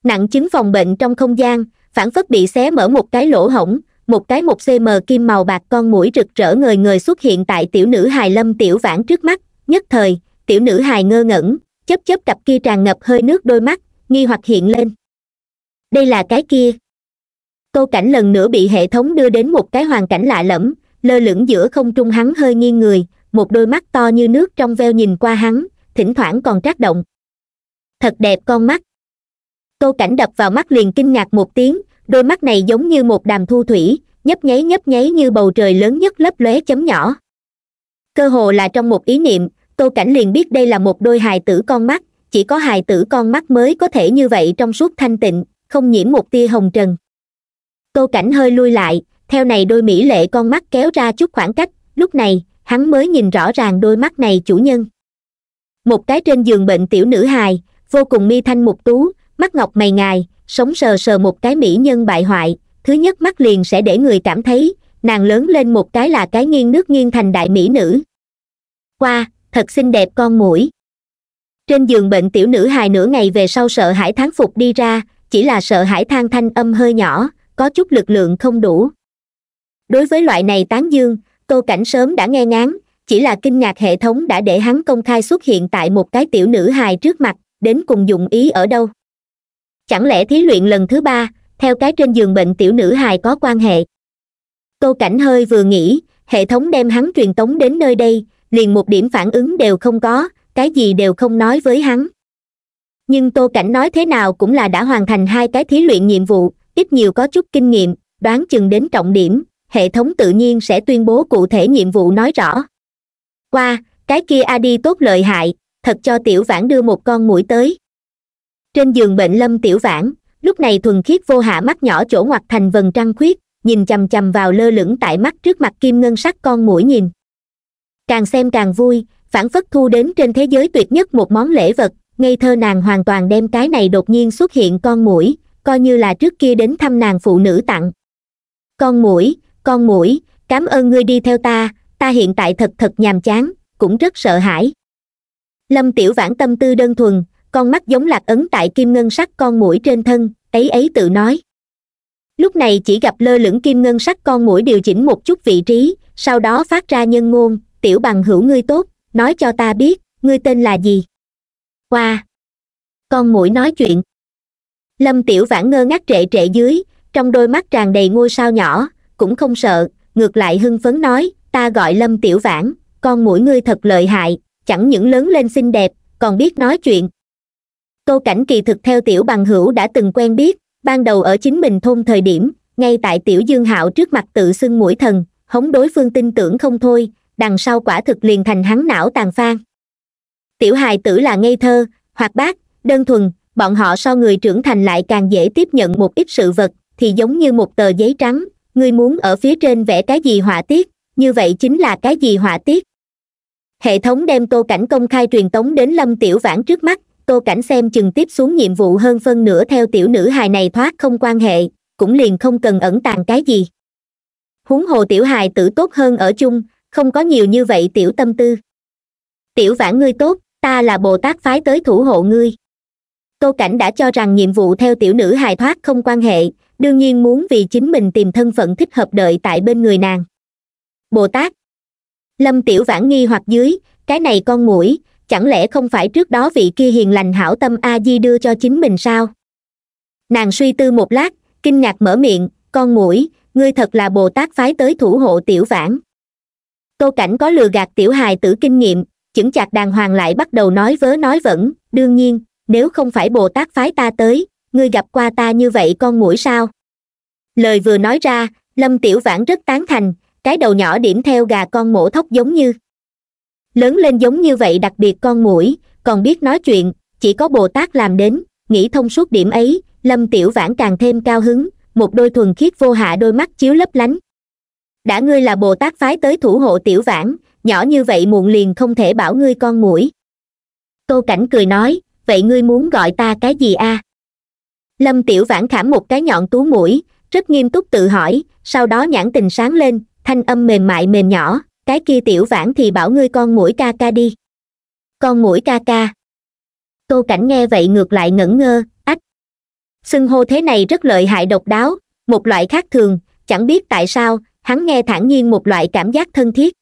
[SPEAKER 1] nặng chứng phòng bệnh trong không gian phản phất bị xé mở một cái lỗ hổng một cái một cm kim màu bạc con mũi rực rỡ ngời ngời xuất hiện tại tiểu nữ hài lâm tiểu vãn trước mắt nhất thời tiểu nữ hài ngơ ngẩn chớp chớp cặp kia tràn ngập hơi nước đôi mắt nghi hoặc hiện lên đây là cái kia tô cảnh lần nữa bị hệ thống đưa đến một cái hoàn cảnh lạ lẫm lơ lửng giữa không trung hắn hơi nghiêng người một đôi mắt to như nước trong veo nhìn qua hắn thỉnh thoảng còn trác động thật đẹp con mắt tô cảnh đập vào mắt liền kinh ngạc một tiếng đôi mắt này giống như một đàm thu thủy nhấp nháy nhấp nháy như bầu trời lớn nhất lấp lóe chấm nhỏ cơ hồ là trong một ý niệm tô cảnh liền biết đây là một đôi hài tử con mắt chỉ có hài tử con mắt mới có thể như vậy trong suốt thanh tịnh không nhiễm một tia hồng trần tô cảnh hơi lui lại theo này đôi mỹ lệ con mắt kéo ra chút khoảng cách lúc này hắn mới nhìn rõ ràng đôi mắt này chủ nhân một cái trên giường bệnh tiểu nữ hài vô cùng mi thanh mục tú mắt ngọc mày ngài sống sờ sờ một cái mỹ nhân bại hoại thứ nhất mắt liền sẽ để người cảm thấy nàng lớn lên một cái là cái nghiêng nước nghiêng thành đại mỹ nữ qua thật xinh đẹp con mũi trên giường bệnh tiểu nữ hài nửa ngày về sau sợ hãi thán phục đi ra chỉ là sợ hãi than thanh âm hơi nhỏ có chút lực lượng không đủ đối với loại này tán dương tô cảnh sớm đã nghe ngán chỉ là kinh ngạc hệ thống đã để hắn công khai xuất hiện tại một cái tiểu nữ hài trước mặt đến cùng dụng ý ở đâu chẳng lẽ thí luyện lần thứ ba theo cái trên giường bệnh tiểu nữ hài có quan hệ tô cảnh hơi vừa nghĩ hệ thống đem hắn truyền tống đến nơi đây liền một điểm phản ứng đều không có cái gì đều không nói với hắn nhưng tô cảnh nói thế nào cũng là đã hoàn thành hai cái thí luyện nhiệm vụ ít nhiều có chút kinh nghiệm đoán chừng đến trọng điểm hệ thống tự nhiên sẽ tuyên bố cụ thể nhiệm vụ nói rõ qua cái kia a đi tốt lợi hại thật cho tiểu vãn đưa một con mũi tới trên giường bệnh lâm tiểu vãn lúc này thuần khiết vô hạ mắt nhỏ chỗ ngoặt thành vần trăng khuyết nhìn chầm chầm vào lơ lửng tại mắt trước mặt kim ngân sắc con mũi nhìn càng xem càng vui phản phất thu đến trên thế giới tuyệt nhất một món lễ vật ngây thơ nàng hoàn toàn đem cái này đột nhiên xuất hiện con mũi coi như là trước kia đến thăm nàng phụ nữ tặng con mũi con mũi cảm ơn ngươi đi theo ta ta hiện tại thật thật nhàm chán cũng rất sợ hãi lâm tiểu vãn tâm tư đơn thuần con mắt giống lạc ấn tại kim ngân sắc con mũi trên thân ấy ấy tự nói lúc này chỉ gặp lơ lửng kim ngân sắc con mũi điều chỉnh một chút vị trí sau đó phát ra nhân ngôn tiểu bằng hữu ngươi tốt nói cho ta biết ngươi tên là gì oa con mũi nói chuyện lâm tiểu vãn ngơ ngác trệ trệ dưới trong đôi mắt tràn đầy ngôi sao nhỏ cũng không sợ ngược lại hưng phấn nói ta gọi lâm tiểu vãn con mũi ngươi thật lợi hại chẳng những lớn lên xinh đẹp còn biết nói chuyện tô cảnh kỳ thực theo tiểu bằng hữu đã từng quen biết ban đầu ở chính mình thôn thời điểm ngay tại tiểu dương hạo trước mặt tự xưng mũi thần hống đối phương tin tưởng không thôi đằng sau quả thực liền thành hắn não tàn phan tiểu hài tử là ngây thơ hoạt bát đơn thuần bọn họ so người trưởng thành lại càng dễ tiếp nhận một ít sự vật thì giống như một tờ giấy trắng ngươi muốn ở phía trên vẽ cái gì họa tiết như vậy chính là cái gì họa tiết hệ thống đem tô cảnh công khai truyền tống đến lâm tiểu vãn trước mắt tô cảnh xem chừng tiếp xuống nhiệm vụ hơn phân nửa theo tiểu nữ hài này thoát không quan hệ cũng liền không cần ẩn tàng cái gì huống hồ tiểu hài tử tốt hơn ở chung không có nhiều như vậy tiểu tâm tư tiểu vãn ngươi tốt ta là bồ tát phái tới thủ hộ ngươi tô cảnh đã cho rằng nhiệm vụ theo tiểu nữ hài thoát không quan hệ đương nhiên muốn vì chính mình tìm thân phận thích hợp đợi tại bên người nàng bồ tát lâm tiểu vãn nghi hoặc dưới cái này con mũi chẳng lẽ không phải trước đó vị kia hiền lành hảo tâm a di đưa cho chính mình sao nàng suy tư một lát kinh ngạc mở miệng con mũi ngươi thật là bồ tát phái tới thủ hộ tiểu vãn tô cảnh có lừa gạt tiểu hài tử kinh nghiệm chững chạc đàng hoàng lại bắt đầu nói vớ nói vẫn, đương nhiên nếu không phải bồ tát phái ta tới ngươi gặp qua ta như vậy con mũi sao lời vừa nói ra lâm tiểu vãn rất tán thành cái đầu nhỏ điểm theo gà con mổ thóc giống như lớn lên giống như vậy đặc biệt con mũi còn biết nói chuyện chỉ có bồ tát làm đến nghĩ thông suốt điểm ấy lâm tiểu vãn càng thêm cao hứng một đôi thuần khiết vô hạ đôi mắt chiếu lấp lánh đã ngươi là bồ tát phái tới thủ hộ tiểu vãn nhỏ như vậy muộn liền không thể bảo ngươi con mũi tô cảnh cười nói vậy ngươi muốn gọi ta cái gì a à? lâm tiểu vãn khảm một cái nhọn tú mũi rất nghiêm túc tự hỏi sau đó nhãn tình sáng lên thanh âm mềm mại mềm nhỏ cái kia tiểu vãn thì bảo ngươi con mũi ca ca đi con mũi ca ca tô cảnh nghe vậy ngược lại ngẩn ngơ ách xưng hô thế này rất lợi hại độc đáo một loại khác thường chẳng biết tại sao hắn nghe thản nhiên một loại cảm giác thân thiết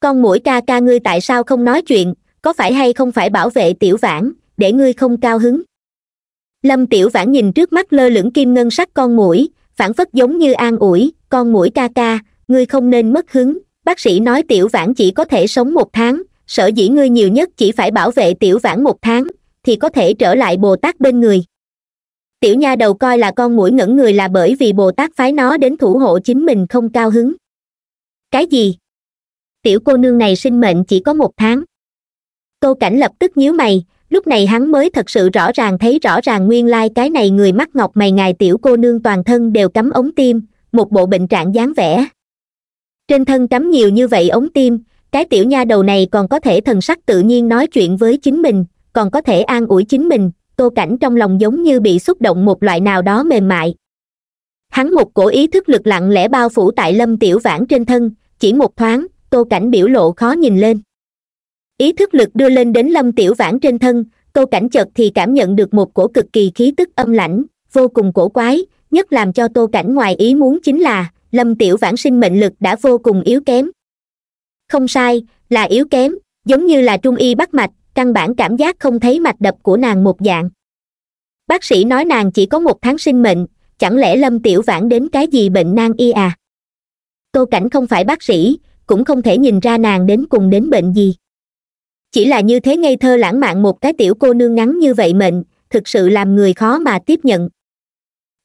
[SPEAKER 1] con mũi ca ca ngươi tại sao không nói chuyện có phải hay không phải bảo vệ tiểu vãn để ngươi không cao hứng lâm tiểu vãn nhìn trước mắt lơ lửng kim ngân sắc con mũi phản phất giống như an ủi con mũi ca ca ngươi không nên mất hứng bác sĩ nói tiểu vãn chỉ có thể sống một tháng sở dĩ ngươi nhiều nhất chỉ phải bảo vệ tiểu vãn một tháng thì có thể trở lại bồ tát bên người tiểu nha đầu coi là con mũi ngẩn người là bởi vì bồ tát phái nó đến thủ hộ chính mình không cao hứng cái gì tiểu cô nương này sinh mệnh chỉ có một tháng Câu cảnh lập tức nhíu mày lúc này hắn mới thật sự rõ ràng thấy rõ ràng nguyên lai、like、cái này người mắt ngọc mày ngài tiểu cô nương toàn thân đều cắm ống tim một bộ bệnh trạng dáng vẻ trên thân cắm nhiều như vậy ống tim cái tiểu nha đầu này còn có thể thần sắc tự nhiên nói chuyện với chính mình còn có thể an ủi chính mình tô cảnh trong lòng giống như bị xúc động một loại nào đó mềm mại hắn một cổ ý thức lực lặng lẽ bao phủ tại lâm tiểu vãn trên thân chỉ một thoáng tô cảnh biểu lộ khó nhìn lên ý thức lực đưa lên đến lâm tiểu vãn trên thân tô cảnh chợt thì cảm nhận được một cổ cực kỳ khí tức âm lãnh vô cùng cổ quái nhất làm cho tô cảnh ngoài ý muốn chính là lâm tiểu vãn sinh mệnh lực đã vô cùng yếu kém không sai là yếu kém giống như là trung y bắt mạch căn bản cảm giác không thấy mạch đập của nàng một dạng bác sĩ nói nàng chỉ có một tháng sinh mệnh chẳng lẽ lâm tiểu vãn đến cái gì bệnh nan y à tô cảnh không phải bác sĩ cũng không thể nhìn ra nàng đến cùng đến bệnh gì chỉ là như thế ngây thơ lãng mạn một cái tiểu cô nương ngắn như vậy mệnh thực sự làm người khó mà tiếp nhận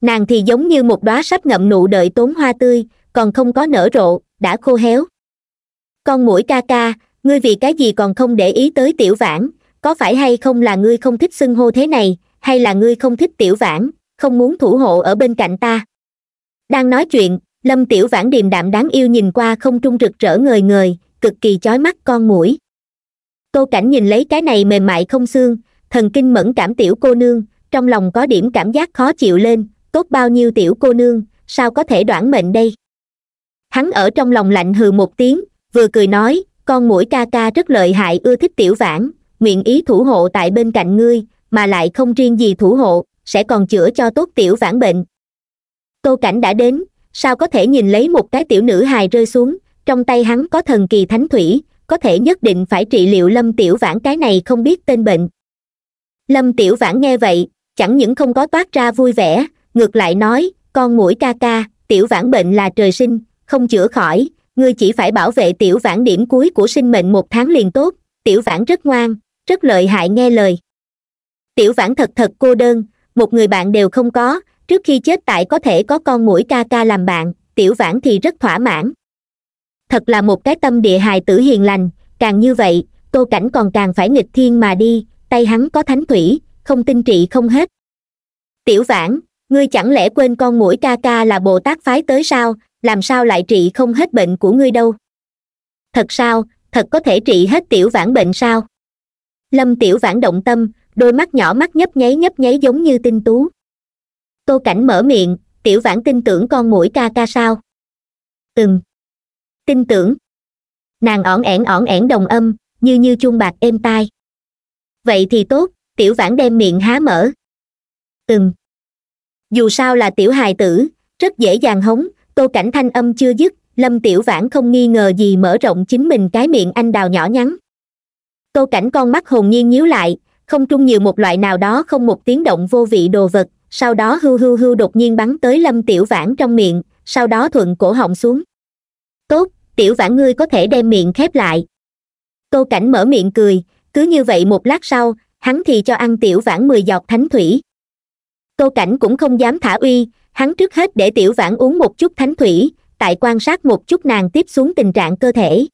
[SPEAKER 1] nàng thì giống như một đóa sắp ngậm nụ đợi tốn hoa tươi còn không có nở rộ đã khô héo con mũi ca ca ngươi vì cái gì còn không để ý tới tiểu vãn có phải hay không là ngươi không thích xưng hô thế này hay là ngươi không thích tiểu vãn không muốn thủ hộ ở bên cạnh ta đang nói chuyện lâm tiểu vãn điềm đạm đáng yêu nhìn qua không trung rực rỡ ngời ngời cực kỳ chói mắt con mũi tô cảnh nhìn lấy cái này mềm mại không xương thần kinh mẫn cảm tiểu cô nương trong lòng có điểm cảm giác khó chịu lên tốt bao nhiêu tiểu cô nương sao có thể đoản mệnh đây hắn ở trong lòng lạnh hừ một tiếng vừa cười nói con mũi ca ca rất lợi hại ưa thích tiểu vãn nguyện ý thủ hộ tại bên cạnh ngươi mà lại không riêng gì thủ hộ sẽ còn chữa cho tốt tiểu vãn bệnh tô cảnh đã đến sao có thể nhìn lấy một cái tiểu nữ hài rơi xuống trong tay hắn có thần kỳ thánh thủy có thể nhất định phải trị liệu lâm tiểu vãn cái này không biết tên bệnh lâm tiểu vãn nghe vậy chẳng những không có toát ra vui vẻ ngược lại nói con mũi ca ca tiểu vãn bệnh là trời sinh không chữa khỏi ngươi chỉ phải bảo vệ tiểu vãn điểm cuối của sinh mệnh một tháng liền tốt tiểu vãn rất ngoan rất lợi hại nghe lời tiểu vãn thật thật cô đơn một người bạn đều không có trước khi chết tại có thể có con mũi ca ca làm bạn tiểu vãn thì rất thỏa mãn thật là một cái tâm địa hài tử hiền lành càng như vậy tô cảnh còn càng phải nghịch thiên mà đi tay hắn có thánh thủy không tinh trị không hết tiểu vãn ngươi chẳng lẽ quên con mũi ca ca là bồ tát phái tới sao làm sao lại trị không hết bệnh của ngươi đâu thật sao thật có thể trị hết tiểu vãn bệnh sao lâm tiểu vãn động tâm đôi mắt nhỏ mắt nhấp nháy nhấp nháy giống như tinh tú tô cảnh mở miệng tiểu vãn tin tưởng con mũi ca ca sao ừm tin tưởng nàng ỏn ẻn ỏn ẻn đồng âm như như chuông bạc êm tai vậy thì tốt tiểu vãn đem miệng há mở ừm dù sao là tiểu hài tử rất dễ dàng hống tô cảnh thanh âm chưa dứt lâm tiểu vãn không nghi ngờ gì mở rộng chính mình cái miệng anh đào nhỏ nhắn tô cảnh con mắt hồn nhiên nhíu lại không trung nhiều một loại nào đó không một tiếng động vô vị đồ vật sau đó hưu hưu hưu đột nhiên bắn tới lâm tiểu vãn trong miệng sau đó thuận cổ họng xuống tốt tiểu vãn ngươi có thể đem miệng khép lại tô cảnh mở miệng cười cứ như vậy một lát sau hắn thì cho ăn tiểu vãn mười giọt thánh thủy tô cảnh cũng không dám thả uy hắn trước hết để tiểu vãn uống một chút thánh thủy tại quan sát một chút nàng tiếp xuống tình trạng cơ thể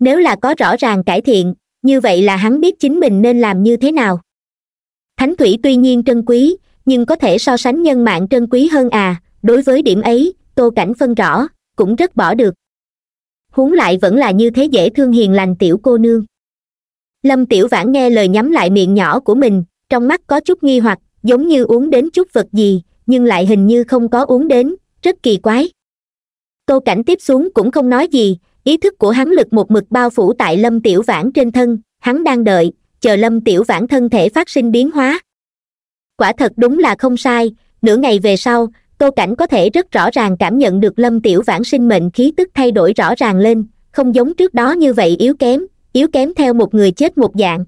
[SPEAKER 1] nếu là có rõ ràng cải thiện như vậy là hắn biết chính mình nên làm như thế nào thánh thủy tuy nhiên trân quý nhưng có thể so sánh nhân mạng trân quý hơn à đối với điểm ấy tô cảnh phân rõ cũng rất bỏ được huống lại vẫn là như thế dễ thương hiền lành tiểu cô nương lâm tiểu vãn nghe lời nhắm lại miệng nhỏ của mình trong mắt có chút nghi hoặc giống như uống đến chút vật gì nhưng lại hình như không có uống đến rất kỳ quái tô cảnh tiếp xuống cũng không nói gì ý thức của hắn lực một mực bao phủ tại lâm tiểu vãn trên thân hắn đang đợi chờ lâm tiểu vãn thân thể phát sinh biến hóa quả thật đúng là không sai nửa ngày về sau tô cảnh có thể rất rõ ràng cảm nhận được lâm tiểu vãn sinh mệnh khí tức thay đổi rõ ràng lên không giống trước đó như vậy yếu kém yếu kém theo một người chết một dạng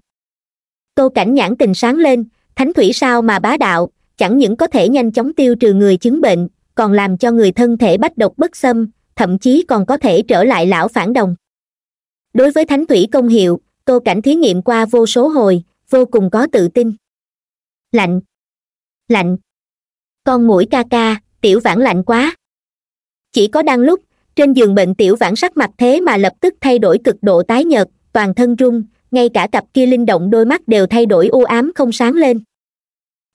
[SPEAKER 1] tô cảnh nhãn tình sáng lên thánh thủy sao mà bá đạo chẳng những có thể nhanh chóng tiêu trừ người chứng bệnh còn làm cho người thân thể bách độc bất xâm thậm chí còn có thể trở lại lão phản đồng đối với thánh thủy công hiệu tô cảnh thí nghiệm qua vô số hồi vô cùng có tự tin lạnh lạnh con mũi ca ca tiểu vãn lạnh quá chỉ có đang lúc trên giường bệnh tiểu vãn sắc mặt thế mà lập tức thay đổi cực độ tái nhợt toàn thân rung, ngay cả cặp kia linh động đôi mắt đều thay đổi u ám không sáng lên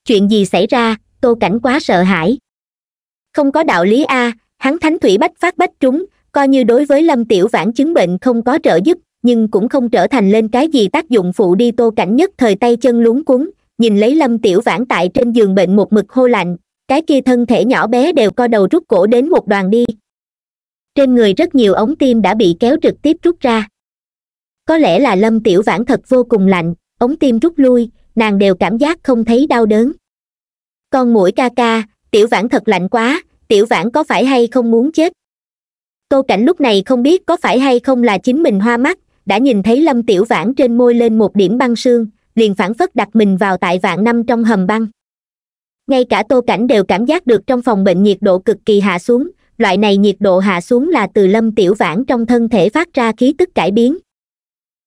[SPEAKER 1] chuyện gì xảy ra tô cảnh quá sợ hãi không có đạo lý a hắn thánh thủy bách phát bách trúng coi như đối với lâm tiểu vãn chứng bệnh không có trợ giúp nhưng cũng không trở thành lên cái gì tác dụng phụ đi tô cảnh nhất thời tay chân luống cuốn, nhìn lấy lâm tiểu vãn tại trên giường bệnh một mực hô lạnh cái kia thân thể nhỏ bé đều co đầu rút cổ đến một đoàn đi trên người rất nhiều ống tim đã bị kéo trực tiếp rút ra có lẽ là lâm tiểu vãn thật vô cùng lạnh ống tim rút lui nàng đều cảm giác không thấy đau đớn con mũi ca ca tiểu vãn thật lạnh quá tiểu vãn có phải hay không muốn chết tô cảnh lúc này không biết có phải hay không là chính mình hoa mắt đã nhìn thấy lâm tiểu vãn trên môi lên một điểm băng sương liền phản phất đặt mình vào tại vạn năm trong hầm băng ngay cả tô cảnh đều cảm giác được trong phòng bệnh nhiệt độ cực kỳ hạ xuống loại này nhiệt độ hạ xuống là từ lâm tiểu vãn trong thân thể phát ra khí tức cải biến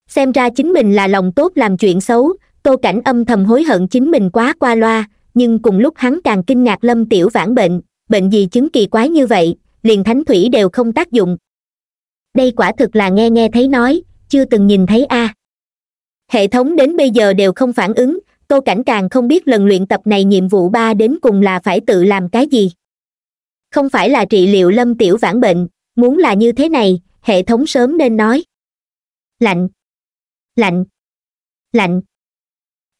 [SPEAKER 1] xem ra chính mình là lòng tốt làm chuyện xấu tô cảnh âm thầm hối hận chính mình quá qua loa nhưng cùng lúc hắn càng kinh ngạc lâm tiểu vãn bệnh bệnh gì chứng kỳ quái như vậy liền thánh thủy đều không tác dụng đây quả thực là nghe nghe thấy nói chưa từng nhìn thấy a à. hệ thống đến bây giờ đều không phản ứng tô cảnh càng không biết lần luyện tập này nhiệm vụ ba đến cùng là phải tự làm cái gì không phải là trị liệu lâm tiểu vãn bệnh muốn là như thế này hệ thống sớm nên nói lạnh lạnh lạnh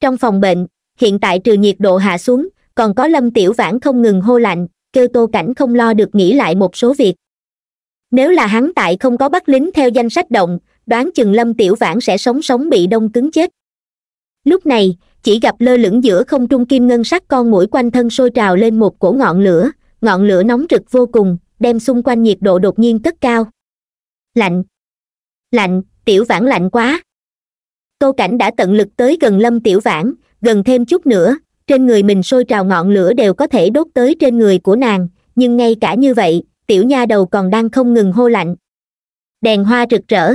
[SPEAKER 1] trong phòng bệnh hiện tại trừ nhiệt độ hạ xuống còn có lâm tiểu vãn không ngừng hô lạnh kêu tô cảnh không lo được nghĩ lại một số việc nếu là hắn tại không có bắt lính theo danh sách động đoán chừng lâm tiểu vãn sẽ sống sống bị đông cứng chết lúc này chỉ gặp lơ lửng giữa không trung kim ngân sắc con mũi quanh thân sôi trào lên một cổ ngọn lửa ngọn lửa nóng rực vô cùng đem xung quanh nhiệt độ đột nhiên cất cao lạnh lạnh tiểu vãn lạnh quá tô cảnh đã tận lực tới gần lâm tiểu vãn gần thêm chút nữa trên người mình sôi trào ngọn lửa đều có thể đốt tới trên người của nàng nhưng ngay cả như vậy tiểu nha đầu còn đang không ngừng hô lạnh đèn hoa rực rỡ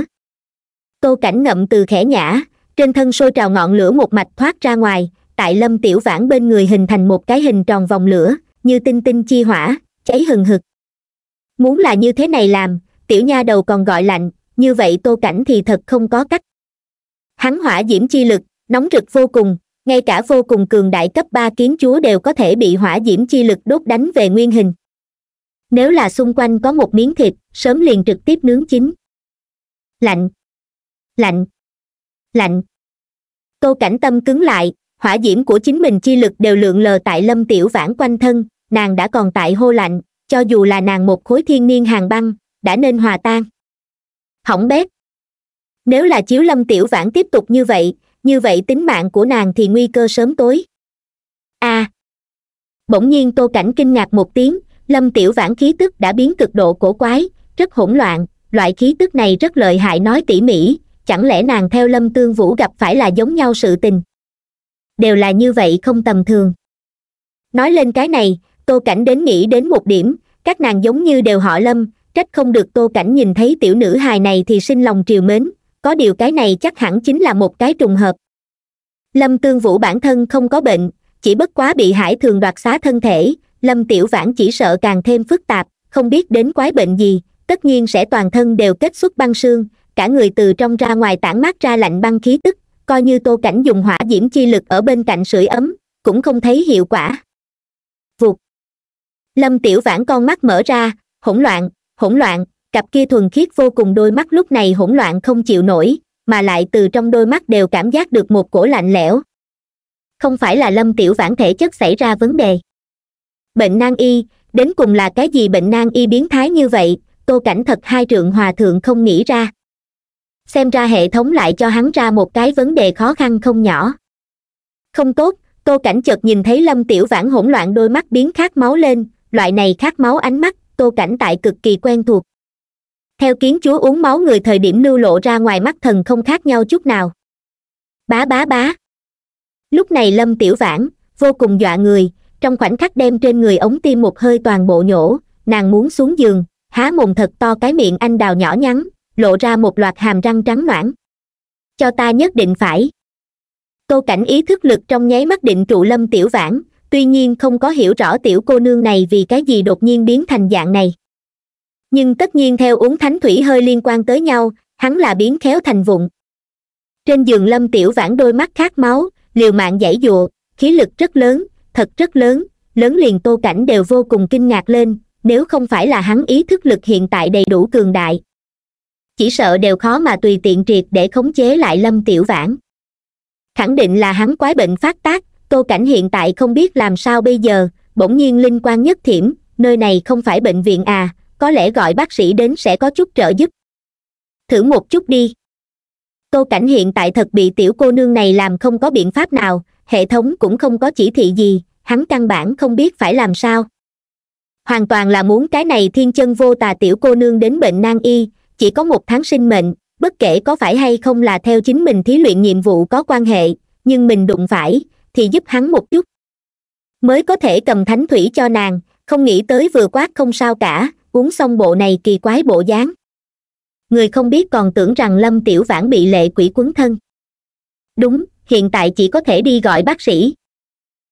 [SPEAKER 1] tô cảnh ngậm từ khẽ nhã trên thân sôi trào ngọn lửa một mạch thoát ra ngoài tại lâm tiểu vãn bên người hình thành một cái hình tròn vòng lửa như tinh tinh chi hỏa cháy hừng hực muốn là như thế này làm tiểu nha đầu còn gọi lạnh như vậy tô cảnh thì thật không có cách hắn hỏa diễm chi lực nóng rực vô cùng ngay cả vô cùng cường đại cấp ba kiến chúa đều có thể bị hỏa diễm chi lực đốt đánh về nguyên hình nếu là xung quanh có một miếng thịt sớm liền trực tiếp nướng chín lạnh lạnh lạnh tô cảnh tâm cứng lại hỏa diễm của chính mình chi lực đều lượn lờ tại lâm tiểu vãn quanh thân nàng đã còn tại hô lạnh cho dù là nàng một khối thiên niên hàng băng đã nên hòa tan hỏng bét nếu là chiếu lâm tiểu vãn tiếp tục như vậy như vậy tính mạng của nàng thì nguy cơ sớm tối a à. bỗng nhiên tô cảnh kinh ngạc một tiếng lâm tiểu vãn khí tức đã biến cực độ cổ quái rất hỗn loạn loại khí tức này rất lợi hại nói tỉ mỉ chẳng lẽ nàng theo lâm tương vũ gặp phải là giống nhau sự tình đều là như vậy không tầm thường nói lên cái này tô cảnh đến nghĩ đến một điểm các nàng giống như đều họ lâm trách không được tô cảnh nhìn thấy tiểu nữ hài này thì sinh lòng triều mến có điều cái này chắc hẳn chính là một cái trùng hợp lâm tương vũ bản thân không có bệnh chỉ bất quá bị hải thường đoạt xá thân thể lâm tiểu vãn chỉ sợ càng thêm phức tạp không biết đến quái bệnh gì tất nhiên sẽ toàn thân đều kết xuất băng xương, cả người từ trong ra ngoài tản mát ra lạnh băng khí tức coi như tô cảnh dùng hỏa diễm chi lực ở bên cạnh sưởi ấm cũng không thấy hiệu quả vụt lâm tiểu vãn con mắt mở ra hỗn loạn hỗn loạn cặp kia thuần khiết vô cùng đôi mắt lúc này hỗn loạn không chịu nổi mà lại từ trong đôi mắt đều cảm giác được một cổ lạnh lẽo không phải là lâm tiểu vãn thể chất xảy ra vấn đề bệnh nan y đến cùng là cái gì bệnh nan y biến thái như vậy tô cảnh thật hai trượng hòa thượng không nghĩ ra xem ra hệ thống lại cho hắn ra một cái vấn đề khó khăn không nhỏ không tốt tô cảnh chợt nhìn thấy lâm tiểu vãn hỗn loạn đôi mắt biến khát máu lên loại này khát máu ánh mắt tô cảnh tại cực kỳ quen thuộc theo kiến chúa uống máu người thời điểm lưu lộ ra ngoài mắt thần không khác nhau chút nào bá bá bá lúc này lâm tiểu vãn vô cùng dọa người trong khoảnh khắc đem trên người ống tim một hơi toàn bộ nhổ nàng muốn xuống giường há mồm thật to cái miệng anh đào nhỏ nhắn lộ ra một loạt hàm răng trắng noãn cho ta nhất định phải tô cảnh ý thức lực trong nháy mắt định trụ lâm tiểu vãn tuy nhiên không có hiểu rõ tiểu cô nương này vì cái gì đột nhiên biến thành dạng này nhưng tất nhiên theo uống thánh thủy hơi liên quan tới nhau hắn là biến khéo thành vụn trên giường lâm tiểu vãn đôi mắt khát máu liều mạng dãy dụa khí lực rất lớn thật rất lớn lớn liền tô cảnh đều vô cùng kinh ngạc lên nếu không phải là hắn ý thức lực hiện tại đầy đủ cường đại chỉ sợ đều khó mà tùy tiện triệt để khống chế lại lâm tiểu vãn khẳng định là hắn quái bệnh phát tác tô cảnh hiện tại không biết làm sao bây giờ bỗng nhiên linh quan nhất thiểm nơi này không phải bệnh viện à có lẽ gọi bác sĩ đến sẽ có chút trợ giúp thử một chút đi tô cảnh hiện tại thật bị tiểu cô nương này làm không có biện pháp nào hệ thống cũng không có chỉ thị gì hắn căn bản không biết phải làm sao hoàn toàn là muốn cái này thiên chân vô tà tiểu cô nương đến bệnh nan y chỉ có một tháng sinh mệnh bất kể có phải hay không là theo chính mình thí luyện nhiệm vụ có quan hệ nhưng mình đụng phải thì giúp hắn một chút mới có thể cầm thánh thủy cho nàng không nghĩ tới vừa quát không sao cả uống xong bộ này kỳ quái bộ dáng người không biết còn tưởng rằng lâm tiểu vãn bị lệ quỷ quấn thân đúng hiện tại chỉ có thể đi gọi bác sĩ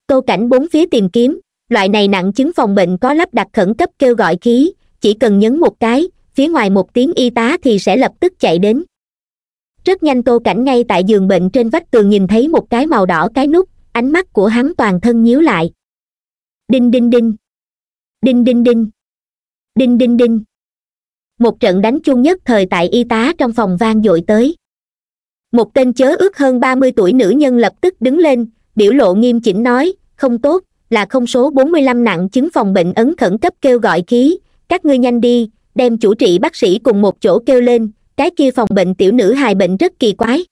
[SPEAKER 1] tô cảnh bốn phía tìm kiếm loại này nặng chứng phòng bệnh có lắp đặt khẩn cấp kêu gọi khí chỉ cần nhấn một cái phía ngoài một tiếng y tá thì sẽ lập tức chạy đến rất nhanh tô cảnh ngay tại giường bệnh trên vách tường nhìn thấy một cái màu đỏ cái nút ánh mắt của hắn toàn thân nhíu lại đinh đinh đinh đinh đinh đinh đinh đinh đinh một trận đánh chung nhất thời tại y tá trong phòng vang dội tới một tên chớ ước hơn ba mươi tuổi nữ nhân lập tức đứng lên biểu lộ nghiêm chỉnh nói không tốt là không số bốn mươi lăm nặng chứng phòng bệnh ấn khẩn cấp kêu gọi khí các ngươi nhanh đi đem chủ trị bác sĩ cùng một chỗ kêu lên cái kia phòng bệnh tiểu nữ hài bệnh rất kỳ quái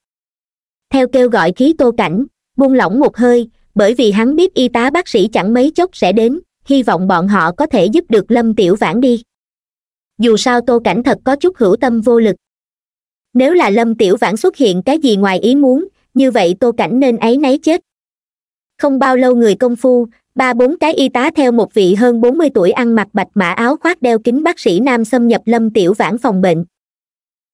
[SPEAKER 1] theo kêu gọi khí tô cảnh buông lỏng một hơi bởi vì hắn biết y tá bác sĩ chẳng mấy chốc sẽ đến hy vọng bọn họ có thể giúp được lâm tiểu vãn đi dù sao tô cảnh thật có chút hữu tâm vô lực nếu là lâm tiểu vãn xuất hiện cái gì ngoài ý muốn như vậy tô cảnh nên ấy nấy chết không bao lâu người công phu ba bốn cái y tá theo một vị hơn bốn mươi tuổi ăn mặc bạch mã áo khoác đeo kính bác sĩ nam xâm nhập lâm tiểu vãn phòng bệnh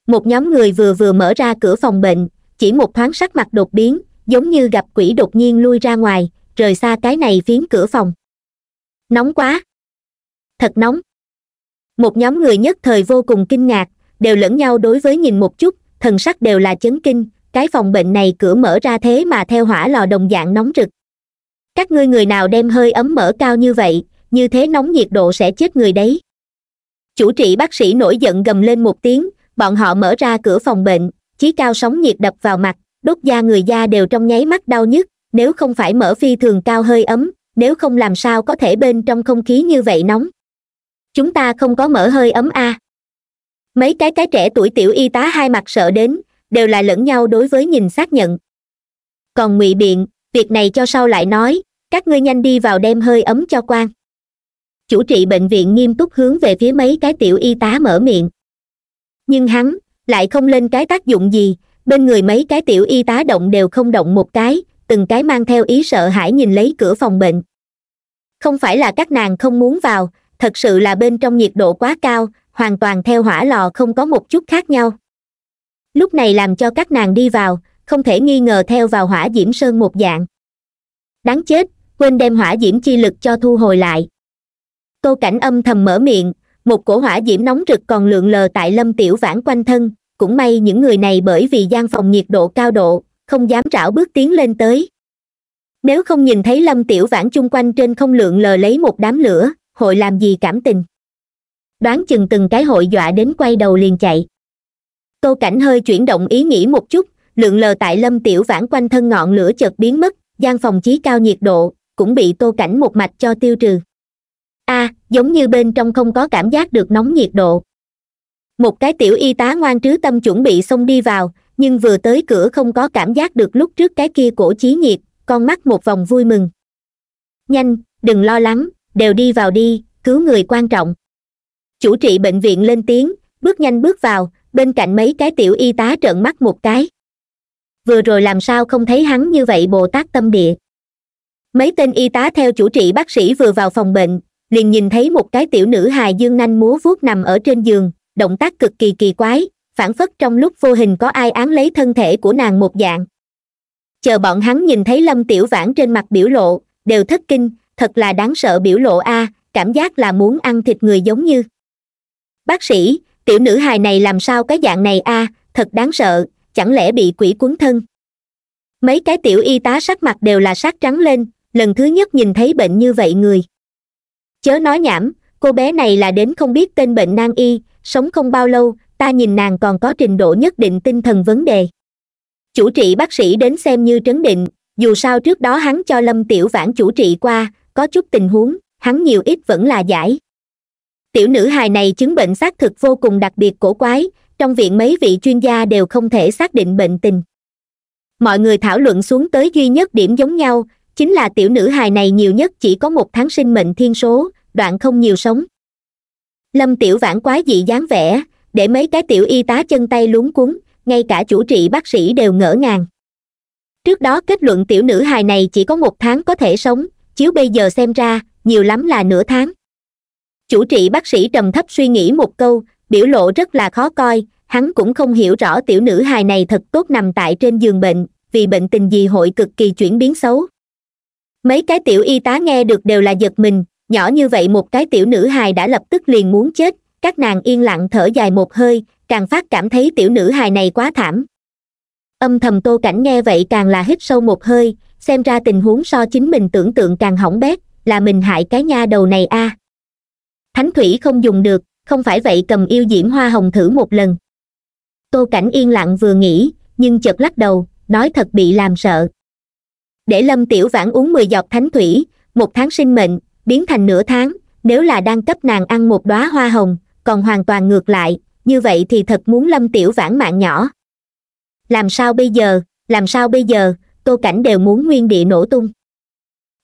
[SPEAKER 1] một nhóm người vừa vừa mở ra cửa phòng bệnh chỉ một thoáng sắc mặt đột biến giống như gặp quỷ đột nhiên lui ra ngoài rời xa cái này phiến cửa phòng nóng quá thật nóng một nhóm người nhất thời vô cùng kinh ngạc đều lẫn nhau đối với nhìn một chút thần sắc đều là chấn kinh cái phòng bệnh này cửa mở ra thế mà theo hỏa lò đồng dạng nóng rực các ngươi người nào đem hơi ấm mở cao như vậy như thế nóng nhiệt độ sẽ chết người đấy chủ trị bác sĩ nổi giận gầm lên một tiếng bọn họ mở ra cửa phòng bệnh chí cao sóng nhiệt đập vào mặt đốt da người da đều trong nháy mắt đau nhức nếu không phải mở phi thường cao hơi ấm nếu không làm sao có thể bên trong không khí như vậy nóng chúng ta không có mở hơi ấm a à. mấy cái cái trẻ tuổi tiểu y tá hai mặt sợ đến đều là lẫn nhau đối với nhìn xác nhận còn ngụy biện việc này cho sau lại nói các ngươi nhanh đi vào đem hơi ấm cho quan chủ trị bệnh viện nghiêm túc hướng về phía mấy cái tiểu y tá mở miệng nhưng hắn lại không lên cái tác dụng gì bên người mấy cái tiểu y tá động đều không động một cái từng cái mang theo ý sợ hãi nhìn lấy cửa phòng bệnh không phải là các nàng không muốn vào thật sự là bên trong nhiệt độ quá cao hoàn toàn theo hỏa lò không có một chút khác nhau lúc này làm cho các nàng đi vào không thể nghi ngờ theo vào hỏa diễm sơn một dạng đáng chết quên đem hỏa diễm chi lực cho thu hồi lại tô cảnh âm thầm mở miệng một cổ hỏa diễm nóng rực còn lượn lờ tại lâm tiểu vãn quanh thân cũng may những người này bởi vì gian phòng nhiệt độ cao độ không dám rảo bước tiến lên tới nếu không nhìn thấy lâm tiểu vãn chung quanh trên không lượng lờ lấy một đám lửa hội làm gì cảm tình đoán chừng từng cái hội dọa đến quay đầu liền chạy tô cảnh hơi chuyển động ý nghĩ một chút lượng lờ tại lâm tiểu vãn quanh thân ngọn lửa chợt biến mất gian phòng chí cao nhiệt độ cũng bị tô cảnh một mạch cho tiêu trừ a à, giống như bên trong không có cảm giác được nóng nhiệt độ một cái tiểu y tá ngoan trứ tâm chuẩn bị xông đi vào nhưng vừa tới cửa không có cảm giác được lúc trước cái kia cổ chí nhiệt con mắt một vòng vui mừng nhanh đừng lo lắng đều đi vào đi cứu người quan trọng chủ trị bệnh viện lên tiếng bước nhanh bước vào bên cạnh mấy cái tiểu y tá trợn mắt một cái vừa rồi làm sao không thấy hắn như vậy bồ tát tâm địa mấy tên y tá theo chủ trị bác sĩ vừa vào phòng bệnh liền nhìn thấy một cái tiểu nữ hài dương nanh múa vuốt nằm ở trên giường động tác cực kỳ kỳ quái phản phất trong lúc vô hình có ai án lấy thân thể của nàng một dạng chờ bọn hắn nhìn thấy lâm tiểu vãn trên mặt biểu lộ đều thất kinh thật là đáng sợ biểu lộ a cảm giác là muốn ăn thịt người giống như bác sĩ tiểu nữ hài này làm sao cái dạng này a thật đáng sợ chẳng lẽ bị quỷ cuốn thân mấy cái tiểu y tá sắc mặt đều là sắc trắng lên lần thứ nhất nhìn thấy bệnh như vậy người chớ nói nhảm cô bé này là đến không biết tên bệnh nan y sống không bao lâu ta nhìn nàng còn có trình độ nhất định tinh thần vấn đề chủ trị bác sĩ đến xem như trấn định dù sao trước đó hắn cho lâm tiểu vãn chủ trị qua có chút tình huống hắn nhiều ít vẫn là giải tiểu nữ hài này chứng bệnh xác thực vô cùng đặc biệt cổ quái trong viện mấy vị chuyên gia đều không thể xác định bệnh tình mọi người thảo luận xuống tới duy nhất điểm giống nhau chính là tiểu nữ hài này nhiều nhất chỉ có một tháng sinh mệnh thiên số đoạn không nhiều sống lâm tiểu vãn quái dị dáng vẻ để mấy cái tiểu y tá chân tay luống cuống ngay cả chủ trị bác sĩ đều ngỡ ngàng trước đó kết luận tiểu nữ hài này chỉ có một tháng có thể sống chiếu bây giờ xem ra nhiều lắm là nửa tháng chủ trị bác sĩ trầm thấp suy nghĩ một câu biểu lộ rất là khó coi hắn cũng không hiểu rõ tiểu nữ hài này thật tốt nằm tại trên giường bệnh vì bệnh tình gì hội cực kỳ chuyển biến xấu mấy cái tiểu y tá nghe được đều là giật mình nhỏ như vậy một cái tiểu nữ hài đã lập tức liền muốn chết các nàng yên lặng thở dài một hơi càng phát cảm thấy tiểu nữ hài này quá thảm âm thầm tô cảnh nghe vậy càng là hít sâu một hơi xem ra tình huống so chính mình tưởng tượng càng hỏng bét là mình hại cái nha đầu này a à. thánh thủy không dùng được không phải vậy cầm yêu diễm hoa hồng thử một lần tô cảnh yên lặng vừa nghĩ nhưng chợt lắc đầu nói thật bị làm sợ để lâm tiểu vãn uống mười giọt thánh thủy một tháng sinh mệnh biến thành nửa tháng nếu là đang cấp nàng ăn một đóa hoa hồng còn hoàn toàn ngược lại như vậy thì thật muốn lâm tiểu vãn mạng nhỏ làm sao bây giờ làm sao bây giờ tô cảnh đều muốn nguyên địa nổ tung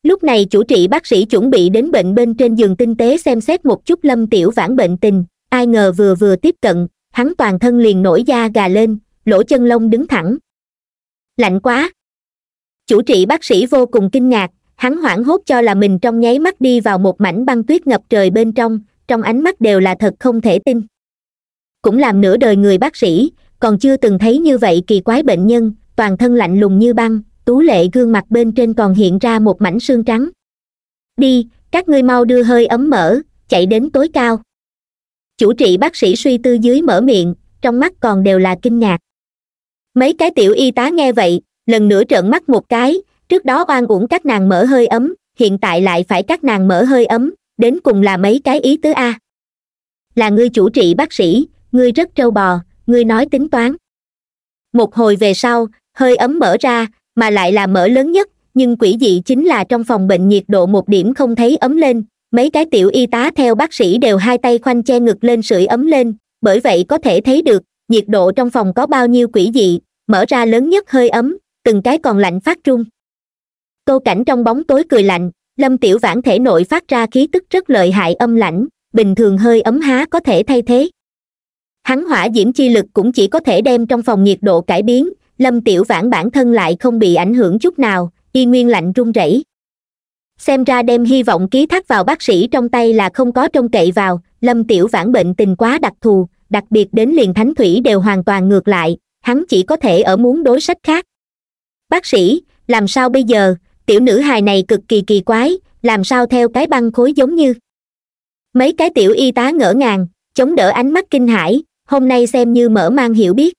[SPEAKER 1] lúc này chủ trị bác sĩ chuẩn bị đến bệnh bên trên giường tinh tế xem xét một chút lâm tiểu vãn bệnh tình ai ngờ vừa vừa tiếp cận hắn toàn thân liền nổi da gà lên lỗ chân lông đứng thẳng lạnh quá chủ trị bác sĩ vô cùng kinh ngạc hắn hoảng hốt cho là mình trong nháy mắt đi vào một mảnh băng tuyết ngập trời bên trong trong ánh mắt đều là thật không thể tin cũng làm nửa đời người bác sĩ còn chưa từng thấy như vậy kỳ quái bệnh nhân toàn thân lạnh lùng như băng tú lệ gương mặt bên trên còn hiện ra một mảnh xương trắng đi các ngươi mau đưa hơi ấm mở chạy đến tối cao chủ trị bác sĩ suy tư dưới mở miệng trong mắt còn đều là kinh ngạc mấy cái tiểu y tá nghe vậy lần nữa trợn mắt một cái trước đó oan uổng các nàng mở hơi ấm hiện tại lại phải các nàng mở hơi ấm đến cùng là mấy cái ý tứ a là ngươi chủ trị bác sĩ ngươi rất trâu bò ngươi nói tính toán một hồi về sau hơi ấm mở ra mà lại là mở lớn nhất nhưng quỷ dị chính là trong phòng bệnh nhiệt độ một điểm không thấy ấm lên mấy cái tiểu y tá theo bác sĩ đều hai tay khoanh che ngực lên sưởi ấm lên bởi vậy có thể thấy được nhiệt độ trong phòng có bao nhiêu quỷ dị mở ra lớn nhất hơi ấm từng cái còn lạnh phát trung tô cảnh trong bóng tối cười lạnh lâm tiểu vãn thể nội phát ra khí tức rất lợi hại âm lãnh bình thường hơi ấm há có thể thay thế hắn hỏa diễm chi lực cũng chỉ có thể đem trong phòng nhiệt độ cải biến lâm tiểu vãn bản thân lại không bị ảnh hưởng chút nào y nguyên lạnh run rẩy xem ra đem hy vọng ký thác vào bác sĩ trong tay là không có trông cậy vào lâm tiểu vãn bệnh tình quá đặc thù đặc biệt đến liền thánh thủy đều hoàn toàn ngược lại hắn chỉ có thể ở muốn đối sách khác bác sĩ làm sao bây giờ tiểu nữ hài này cực kỳ kỳ quái làm sao theo cái băng khối giống như mấy cái tiểu y tá ngỡ ngàng chống đỡ ánh mắt kinh hãi hôm nay xem như mở mang hiểu biết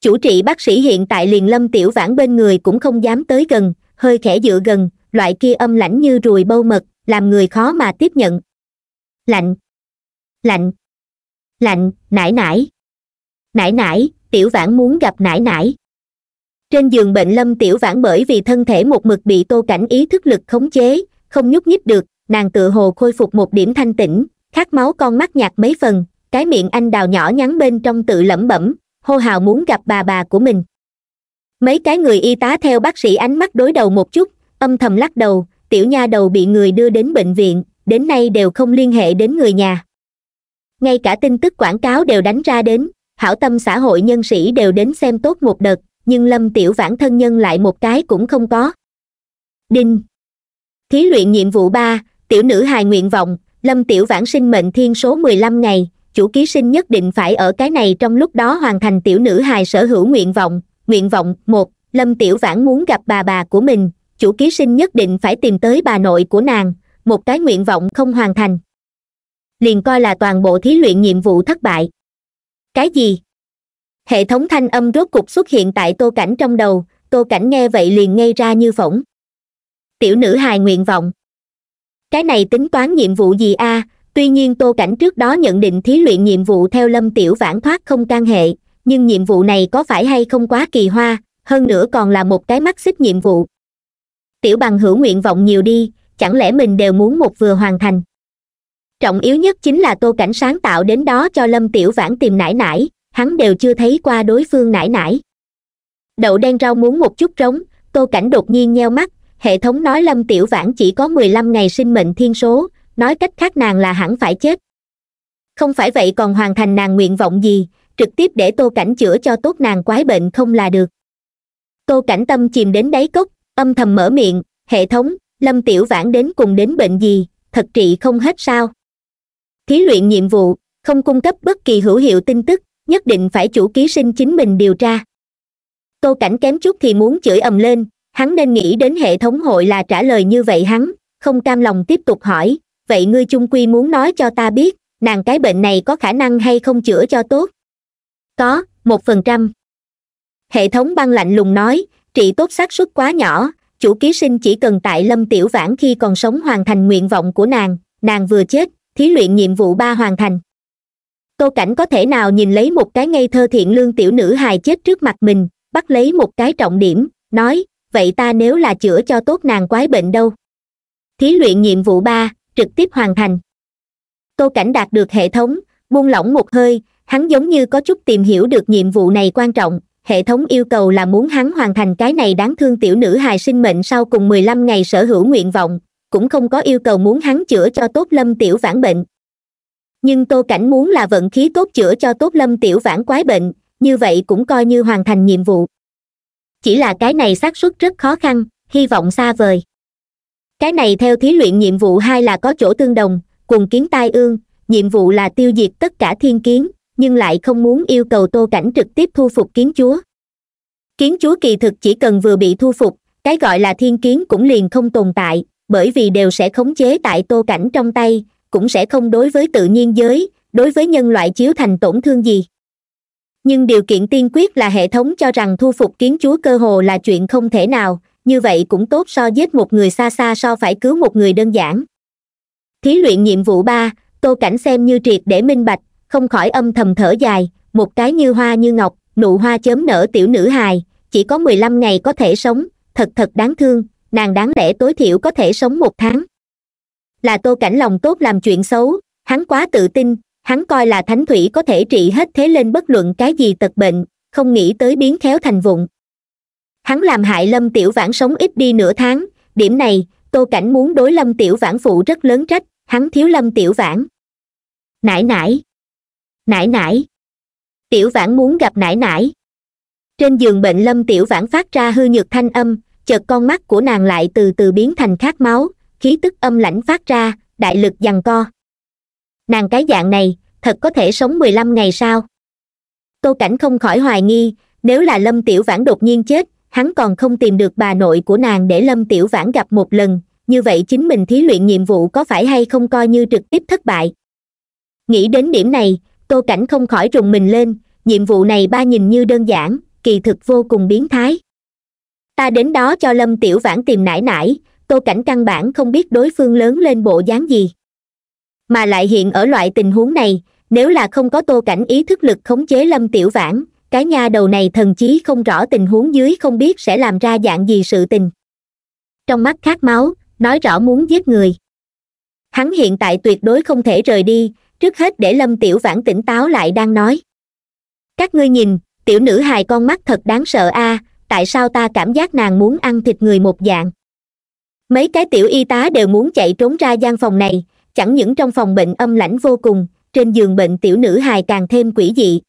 [SPEAKER 1] chủ trị bác sĩ hiện tại liền lâm tiểu vãn bên người cũng không dám tới gần hơi khẽ dựa gần loại kia âm lãnh như ruồi bâu mật làm người khó mà tiếp nhận lạnh lạnh lạnh nải nải nải nải tiểu vãn muốn gặp nải nải trên giường bệnh lâm tiểu vãn bởi vì thân thể một mực bị tô cảnh ý thức lực khống chế không nhúc nhích được nàng tự hồ khôi phục một điểm thanh tĩnh khát máu con mắt nhạt mấy phần cái miệng anh đào nhỏ nhắn bên trong tự lẩm bẩm hô hào muốn gặp bà bà của mình mấy cái người y tá theo bác sĩ ánh mắt đối đầu một chút âm thầm lắc đầu tiểu nha đầu bị người đưa đến bệnh viện đến nay đều không liên hệ đến người nhà ngay cả tin tức quảng cáo đều đánh ra đến hảo tâm xã hội nhân sĩ đều đến xem tốt một đợt nhưng lâm tiểu vãn thân nhân lại một cái cũng không có đinh thí luyện nhiệm vụ ba tiểu nữ hài nguyện vọng lâm tiểu vãn sinh mệnh thiên số mười lăm ngày chủ ký sinh nhất định phải ở cái này trong lúc đó hoàn thành tiểu nữ hài sở hữu nguyện vọng nguyện vọng một lâm tiểu vãn muốn gặp bà bà của mình chủ ký sinh nhất định phải tìm tới bà nội của nàng một cái nguyện vọng không hoàn thành liền coi là toàn bộ thí luyện nhiệm vụ thất bại cái gì hệ thống thanh âm rốt cục xuất hiện tại tô cảnh trong đầu tô cảnh nghe vậy liền ngây ra như phỏng tiểu nữ hài nguyện vọng cái này tính toán nhiệm vụ gì a à? tuy nhiên tô cảnh trước đó nhận định thí luyện nhiệm vụ theo lâm tiểu vãn thoát không can hệ nhưng nhiệm vụ này có phải hay không quá kỳ hoa hơn nữa còn là một cái mắt xích nhiệm vụ tiểu bằng hữu nguyện vọng nhiều đi chẳng lẽ mình đều muốn một vừa hoàn thành trọng yếu nhất chính là tô cảnh sáng tạo đến đó cho lâm tiểu vãn tìm nải nải hắn đều chưa thấy qua đối phương nải nải đậu đen rau muốn một chút rống tô cảnh đột nhiên nheo mắt hệ thống nói lâm tiểu vãn chỉ có mười lăm ngày sinh mệnh thiên số nói cách khác nàng là hẳn phải chết không phải vậy còn hoàn thành nàng nguyện vọng gì trực tiếp để tô cảnh chữa cho tốt nàng quái bệnh không là được tô cảnh tâm chìm đến đáy cốc âm thầm mở miệng hệ thống lâm tiểu vãn đến cùng đến bệnh gì thật trị không hết sao thí luyện nhiệm vụ không cung cấp bất kỳ hữu hiệu tin tức nhất định phải chủ ký sinh chính mình điều tra tô cảnh kém chút thì muốn chửi ầm lên hắn nên nghĩ đến hệ thống hội là trả lời như vậy hắn không cam lòng tiếp tục hỏi vậy ngươi chung quy muốn nói cho ta biết nàng cái bệnh này có khả năng hay không chữa cho tốt có một phần trăm hệ thống băng lạnh lùng nói trị tốt xác suất quá nhỏ chủ ký sinh chỉ cần tại lâm tiểu vãn khi còn sống hoàn thành nguyện vọng của nàng nàng vừa chết thí luyện nhiệm vụ ba hoàn thành tô cảnh có thể nào nhìn lấy một cái ngây thơ thiện lương tiểu nữ hài chết trước mặt mình bắt lấy một cái trọng điểm nói vậy ta nếu là chữa cho tốt nàng quái bệnh đâu thí luyện nhiệm vụ ba trực tiếp hoàn thành tô cảnh đạt được hệ thống buông lỏng một hơi hắn giống như có chút tìm hiểu được nhiệm vụ này quan trọng hệ thống yêu cầu là muốn hắn hoàn thành cái này đáng thương tiểu nữ hài sinh mệnh sau cùng mười lăm ngày sở hữu nguyện vọng cũng không có yêu cầu muốn hắn chữa cho tốt lâm tiểu vãn bệnh nhưng tô cảnh muốn là vận khí tốt chữa cho tốt lâm tiểu vãn quái bệnh như vậy cũng coi như hoàn thành nhiệm vụ chỉ là cái này xác suất rất khó khăn hy vọng xa vời cái này theo thí luyện nhiệm vụ hai là có chỗ tương đồng cùng kiến tai ương nhiệm vụ là tiêu diệt tất cả thiên kiến nhưng lại không muốn yêu cầu tô cảnh trực tiếp thu phục kiến chúa kiến chúa kỳ thực chỉ cần vừa bị thu phục cái gọi là thiên kiến cũng liền không tồn tại bởi vì đều sẽ khống chế tại tô cảnh trong tay cũng sẽ không đối với tự nhiên giới đối với nhân loại chiếu thành tổn thương gì nhưng điều kiện tiên quyết là hệ thống cho rằng thu phục kiến chúa cơ hồ là chuyện không thể nào như vậy cũng tốt so giết một người xa xa so phải cứu một người đơn giản thí luyện nhiệm vụ ba tô cảnh xem như triệt để minh bạch không khỏi âm thầm thở dài một cái như hoa như ngọc nụ hoa chớm nở tiểu nữ hài chỉ có mười lăm ngày có thể sống thật thật đáng thương nàng đáng lẽ tối thiểu có thể sống một tháng là tô cảnh lòng tốt làm chuyện xấu hắn quá tự tin hắn coi là thánh thủy có thể trị hết thế lên bất luận cái gì tật bệnh không nghĩ tới biến khéo thành vụng hắn làm hại lâm tiểu vãn sống ít đi nửa tháng điểm này tô cảnh muốn đối lâm tiểu vãn phụ rất lớn trách hắn thiếu lâm tiểu vãn nải nải nải nải tiểu vãn muốn gặp nải nải trên giường bệnh lâm tiểu vãn phát ra hư nhược thanh âm chợt con mắt của nàng lại từ từ biến thành khát máu khí tức âm lãnh phát ra đại lực giằng co nàng cái dạng này thật có thể sống mười lăm ngày sao tô cảnh không khỏi hoài nghi nếu là lâm tiểu vãn đột nhiên chết hắn còn không tìm được bà nội của nàng để lâm tiểu vãn gặp một lần như vậy chính mình thí luyện nhiệm vụ có phải hay không coi như trực tiếp thất bại nghĩ đến điểm này tô cảnh không khỏi rùng mình lên nhiệm vụ này ba nhìn như đơn giản kỳ thực vô cùng biến thái ta đến đó cho lâm tiểu vãn tìm nải nải tô cảnh căn bản không biết đối phương lớn lên bộ dáng gì mà lại hiện ở loại tình huống này nếu là không có tô cảnh ý thức lực khống chế lâm tiểu vãn cái nha đầu này thần chí không rõ tình huống dưới không biết sẽ làm ra dạng gì sự tình trong mắt khát máu nói rõ muốn giết người hắn hiện tại tuyệt đối không thể rời đi trước hết để lâm tiểu vãn tỉnh táo lại đang nói các ngươi nhìn tiểu nữ hài con mắt thật đáng sợ a à, tại sao ta cảm giác nàng muốn ăn thịt người một dạng mấy cái tiểu y tá đều muốn chạy trốn ra gian phòng này chẳng những trong phòng bệnh âm lãnh vô cùng trên giường bệnh tiểu nữ hài càng thêm quỷ dị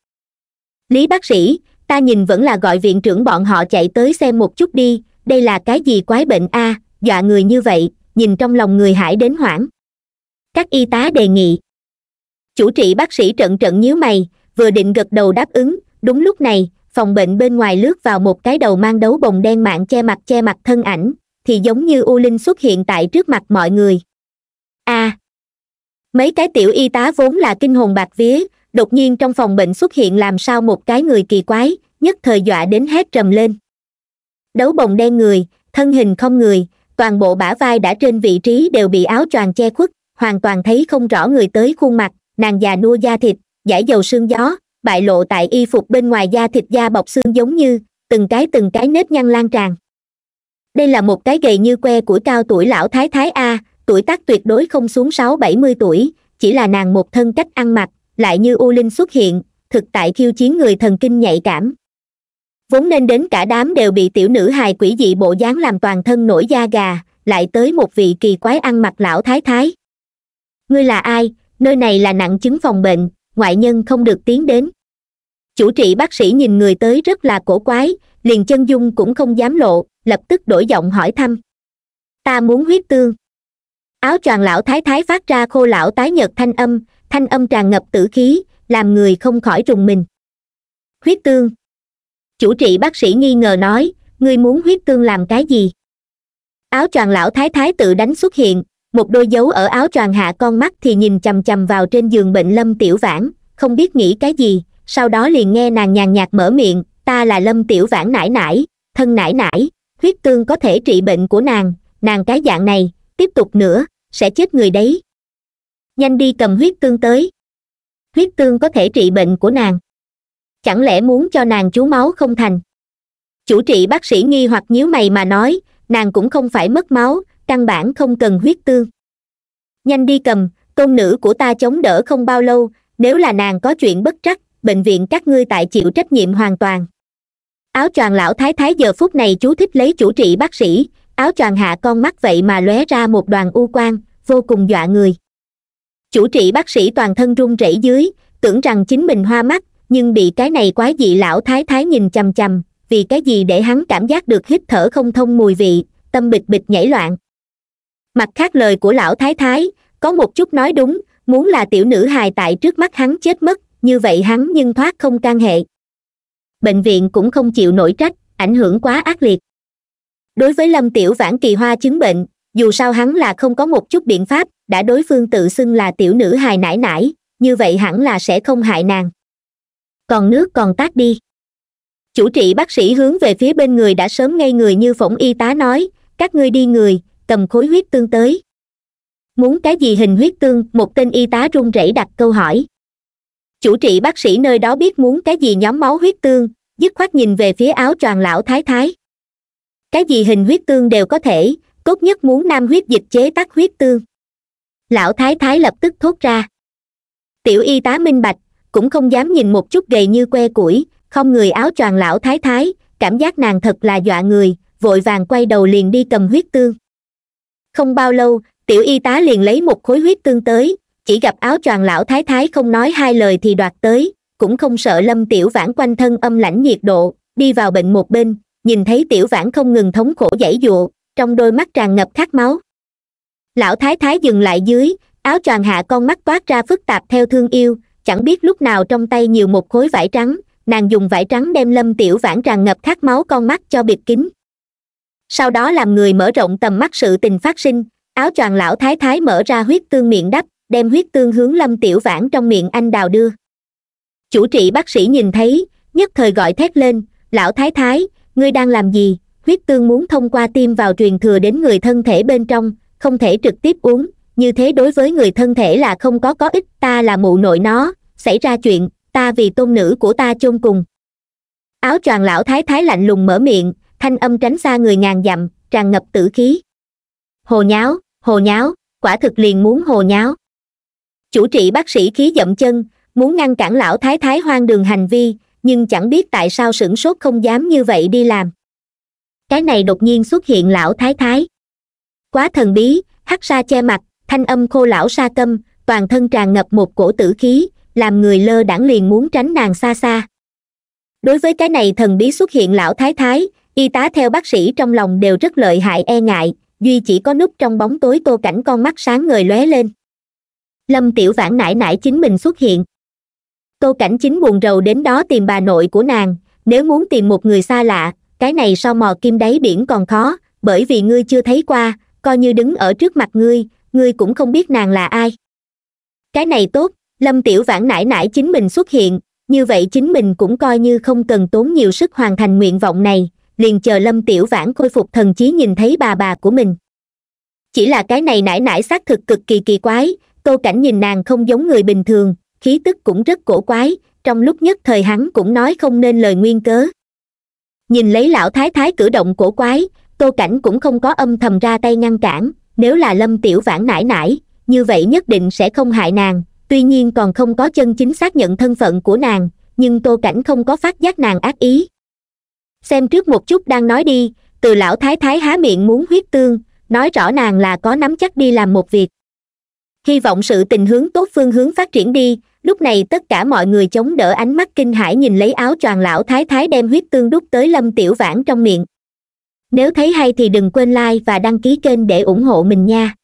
[SPEAKER 1] lý bác sĩ ta nhìn vẫn là gọi viện trưởng bọn họ chạy tới xem một chút đi đây là cái gì quái bệnh a à, dọa người như vậy nhìn trong lòng người hải đến hoảng các y tá đề nghị chủ trị bác sĩ trận trận nhíu mày vừa định gật đầu đáp ứng đúng lúc này phòng bệnh bên ngoài lướt vào một cái đầu mang đấu bồng đen mạng che mặt che mặt thân ảnh thì giống như u linh xuất hiện tại trước mặt mọi người a à, mấy cái tiểu y tá vốn là kinh hồn bạc vía đột nhiên trong phòng bệnh xuất hiện làm sao một cái người kỳ quái nhất thời dọa đến hét trầm lên đấu bồng đen người thân hình không người toàn bộ bả vai đã trên vị trí đều bị áo choàng che khuất hoàn toàn thấy không rõ người tới khuôn mặt nàng già nua da thịt giải dầu sương gió bại lộ tại y phục bên ngoài da thịt da bọc xương giống như từng cái từng cái nếp nhăn lan tràn đây là một cái gầy như que của cao tuổi lão thái thái a tuổi tác tuyệt đối không xuống sáu bảy mươi tuổi chỉ là nàng một thân cách ăn mặc lại như u linh xuất hiện thực tại khiêu chiến người thần kinh nhạy cảm vốn nên đến cả đám đều bị tiểu nữ hài quỷ dị bộ dáng làm toàn thân nổi da gà lại tới một vị kỳ quái ăn mặc lão thái thái ngươi là ai nơi này là nặng chứng phòng bệnh ngoại nhân không được tiến đến chủ trị bác sĩ nhìn người tới rất là cổ quái liền chân dung cũng không dám lộ lập tức đổi giọng hỏi thăm ta muốn huyết tương áo choàng lão thái thái phát ra khô lão tái nhật thanh âm thanh âm tràn ngập tử khí làm người không khỏi rùng mình huyết tương chủ trị bác sĩ nghi ngờ nói ngươi muốn huyết tương làm cái gì áo choàng lão thái thái tự đánh xuất hiện một đôi dấu ở áo choàng hạ con mắt thì nhìn chằm chằm vào trên giường bệnh lâm tiểu vãn không biết nghĩ cái gì sau đó liền nghe nàng nhàn nhạt mở miệng ta là lâm tiểu vãn nải nải thân nải nải huyết tương có thể trị bệnh của nàng nàng cái dạng này tiếp tục nữa sẽ chết người đấy nhanh đi cầm huyết tương tới huyết tương có thể trị bệnh của nàng chẳng lẽ muốn cho nàng chú máu không thành chủ trị bác sĩ nghi hoặc nhíu mày mà nói nàng cũng không phải mất máu căn bản không cần huyết tương nhanh đi cầm tôn nữ của ta chống đỡ không bao lâu nếu là nàng có chuyện bất trắc bệnh viện các ngươi tại chịu trách nhiệm hoàn toàn áo choàng lão thái thái giờ phút này chú thích lấy chủ trị bác sĩ áo choàng hạ con mắt vậy mà lóe ra một đoàn u quang vô cùng dọa người chủ trị bác sĩ toàn thân run rẩy dưới tưởng rằng chính mình hoa mắt nhưng bị cái này quái dị lão thái thái nhìn chằm chằm vì cái gì để hắn cảm giác được hít thở không thông mùi vị tâm bịch bịch nhảy loạn mặt khác lời của lão thái thái có một chút nói đúng muốn là tiểu nữ hài tại trước mắt hắn chết mất như vậy hắn nhưng thoát không can hệ bệnh viện cũng không chịu nổi trách ảnh hưởng quá ác liệt đối với lâm tiểu vãn kỳ hoa chứng bệnh dù sao hắn là không có một chút biện pháp đã đối phương tự xưng là tiểu nữ hài nải nải như vậy hẳn là sẽ không hại nàng còn nước còn tát đi chủ trị bác sĩ hướng về phía bên người đã sớm ngay người như phỏng y tá nói các ngươi đi người cầm khối huyết tương tới muốn cái gì hình huyết tương một tên y tá run rẩy đặt câu hỏi chủ trị bác sĩ nơi đó biết muốn cái gì nhóm máu huyết tương dứt khoát nhìn về phía áo choàng lão thái thái cái gì hình huyết tương đều có thể tốt nhất muốn nam huyết dịch chế tác huyết tương lão thái thái lập tức thốt ra tiểu y tá minh bạch cũng không dám nhìn một chút gầy như que củi không người áo choàng lão thái thái cảm giác nàng thật là dọa người vội vàng quay đầu liền đi cầm huyết tương không bao lâu tiểu y tá liền lấy một khối huyết tương tới chỉ gặp áo choàng lão thái thái không nói hai lời thì đoạt tới cũng không sợ lâm tiểu vãn quanh thân âm lãnh nhiệt độ đi vào bệnh một bên nhìn thấy tiểu vãn không ngừng thống khổ dãy dụa trong đôi mắt tràn ngập khát máu lão thái thái dừng lại dưới áo choàng hạ con mắt toát ra phức tạp theo thương yêu chẳng biết lúc nào trong tay nhiều một khối vải trắng nàng dùng vải trắng đem lâm tiểu vãn tràn ngập khát máu con mắt cho bịt kín sau đó làm người mở rộng tầm mắt sự tình phát sinh áo choàng lão thái thái mở ra huyết tương miệng đắp đem huyết tương hướng lâm tiểu vãn trong miệng anh đào đưa chủ trị bác sĩ nhìn thấy nhất thời gọi thét lên lão thái thái ngươi đang làm gì huyết tương muốn thông qua tim vào truyền thừa đến người thân thể bên trong không thể trực tiếp uống như thế đối với người thân thể là không có có ích ta là mụ nội nó xảy ra chuyện ta vì tôn nữ của ta chôn cùng áo choàng lão thái thái lạnh lùng mở miệng thanh âm tránh xa người ngàn dặm tràn ngập tử khí hồ nháo hồ nháo quả thực liền muốn hồ nháo chủ trị bác sĩ khí dậm chân muốn ngăn cản lão thái thái hoang đường hành vi nhưng chẳng biết tại sao sửng sốt không dám như vậy đi làm cái này đột nhiên xuất hiện lão thái thái quá thần bí hắt ra che mặt thanh âm khô lão sa câm toàn thân tràn ngập một cổ tử khí làm người lơ đãng liền muốn tránh nàng xa xa đối với cái này thần bí xuất hiện lão thái thái y tá theo bác sĩ trong lòng đều rất lợi hại e ngại duy chỉ có núp trong bóng tối tô cảnh con mắt sáng người lóe lên lâm tiểu vãn nãi nãi chính mình xuất hiện tô cảnh chính buồn rầu đến đó tìm bà nội của nàng nếu muốn tìm một người xa lạ cái này so mò kim đáy biển còn khó bởi vì ngươi chưa thấy qua coi như đứng ở trước mặt ngươi ngươi cũng không biết nàng là ai cái này tốt lâm tiểu vãn nãi nãi chính mình xuất hiện như vậy chính mình cũng coi như không cần tốn nhiều sức hoàn thành nguyện vọng này liền chờ lâm tiểu vãn khôi phục thần trí nhìn thấy bà bà của mình chỉ là cái này nãi nãi xác thực cực kỳ kỳ quái tô cảnh nhìn nàng không giống người bình thường khí tức cũng rất cổ quái trong lúc nhất thời hắn cũng nói không nên lời nguyên cớ nhìn lấy lão thái thái cử động cổ quái tô cảnh cũng không có âm thầm ra tay ngăn cản nếu là lâm tiểu vãn nải nải như vậy nhất định sẽ không hại nàng tuy nhiên còn không có chân chính xác nhận thân phận của nàng nhưng tô cảnh không có phát giác nàng ác ý xem trước một chút đang nói đi từ lão thái thái há miệng muốn huyết tương nói rõ nàng là có nắm chắc đi làm một việc hy vọng sự tình hướng tốt phương hướng phát triển đi lúc này tất cả mọi người chống đỡ ánh mắt kinh hãi nhìn lấy áo choàng lão thái thái đem huyết tương đút tới lâm tiểu vãn trong miệng nếu thấy hay thì đừng quên like và đăng ký kênh để ủng hộ mình nha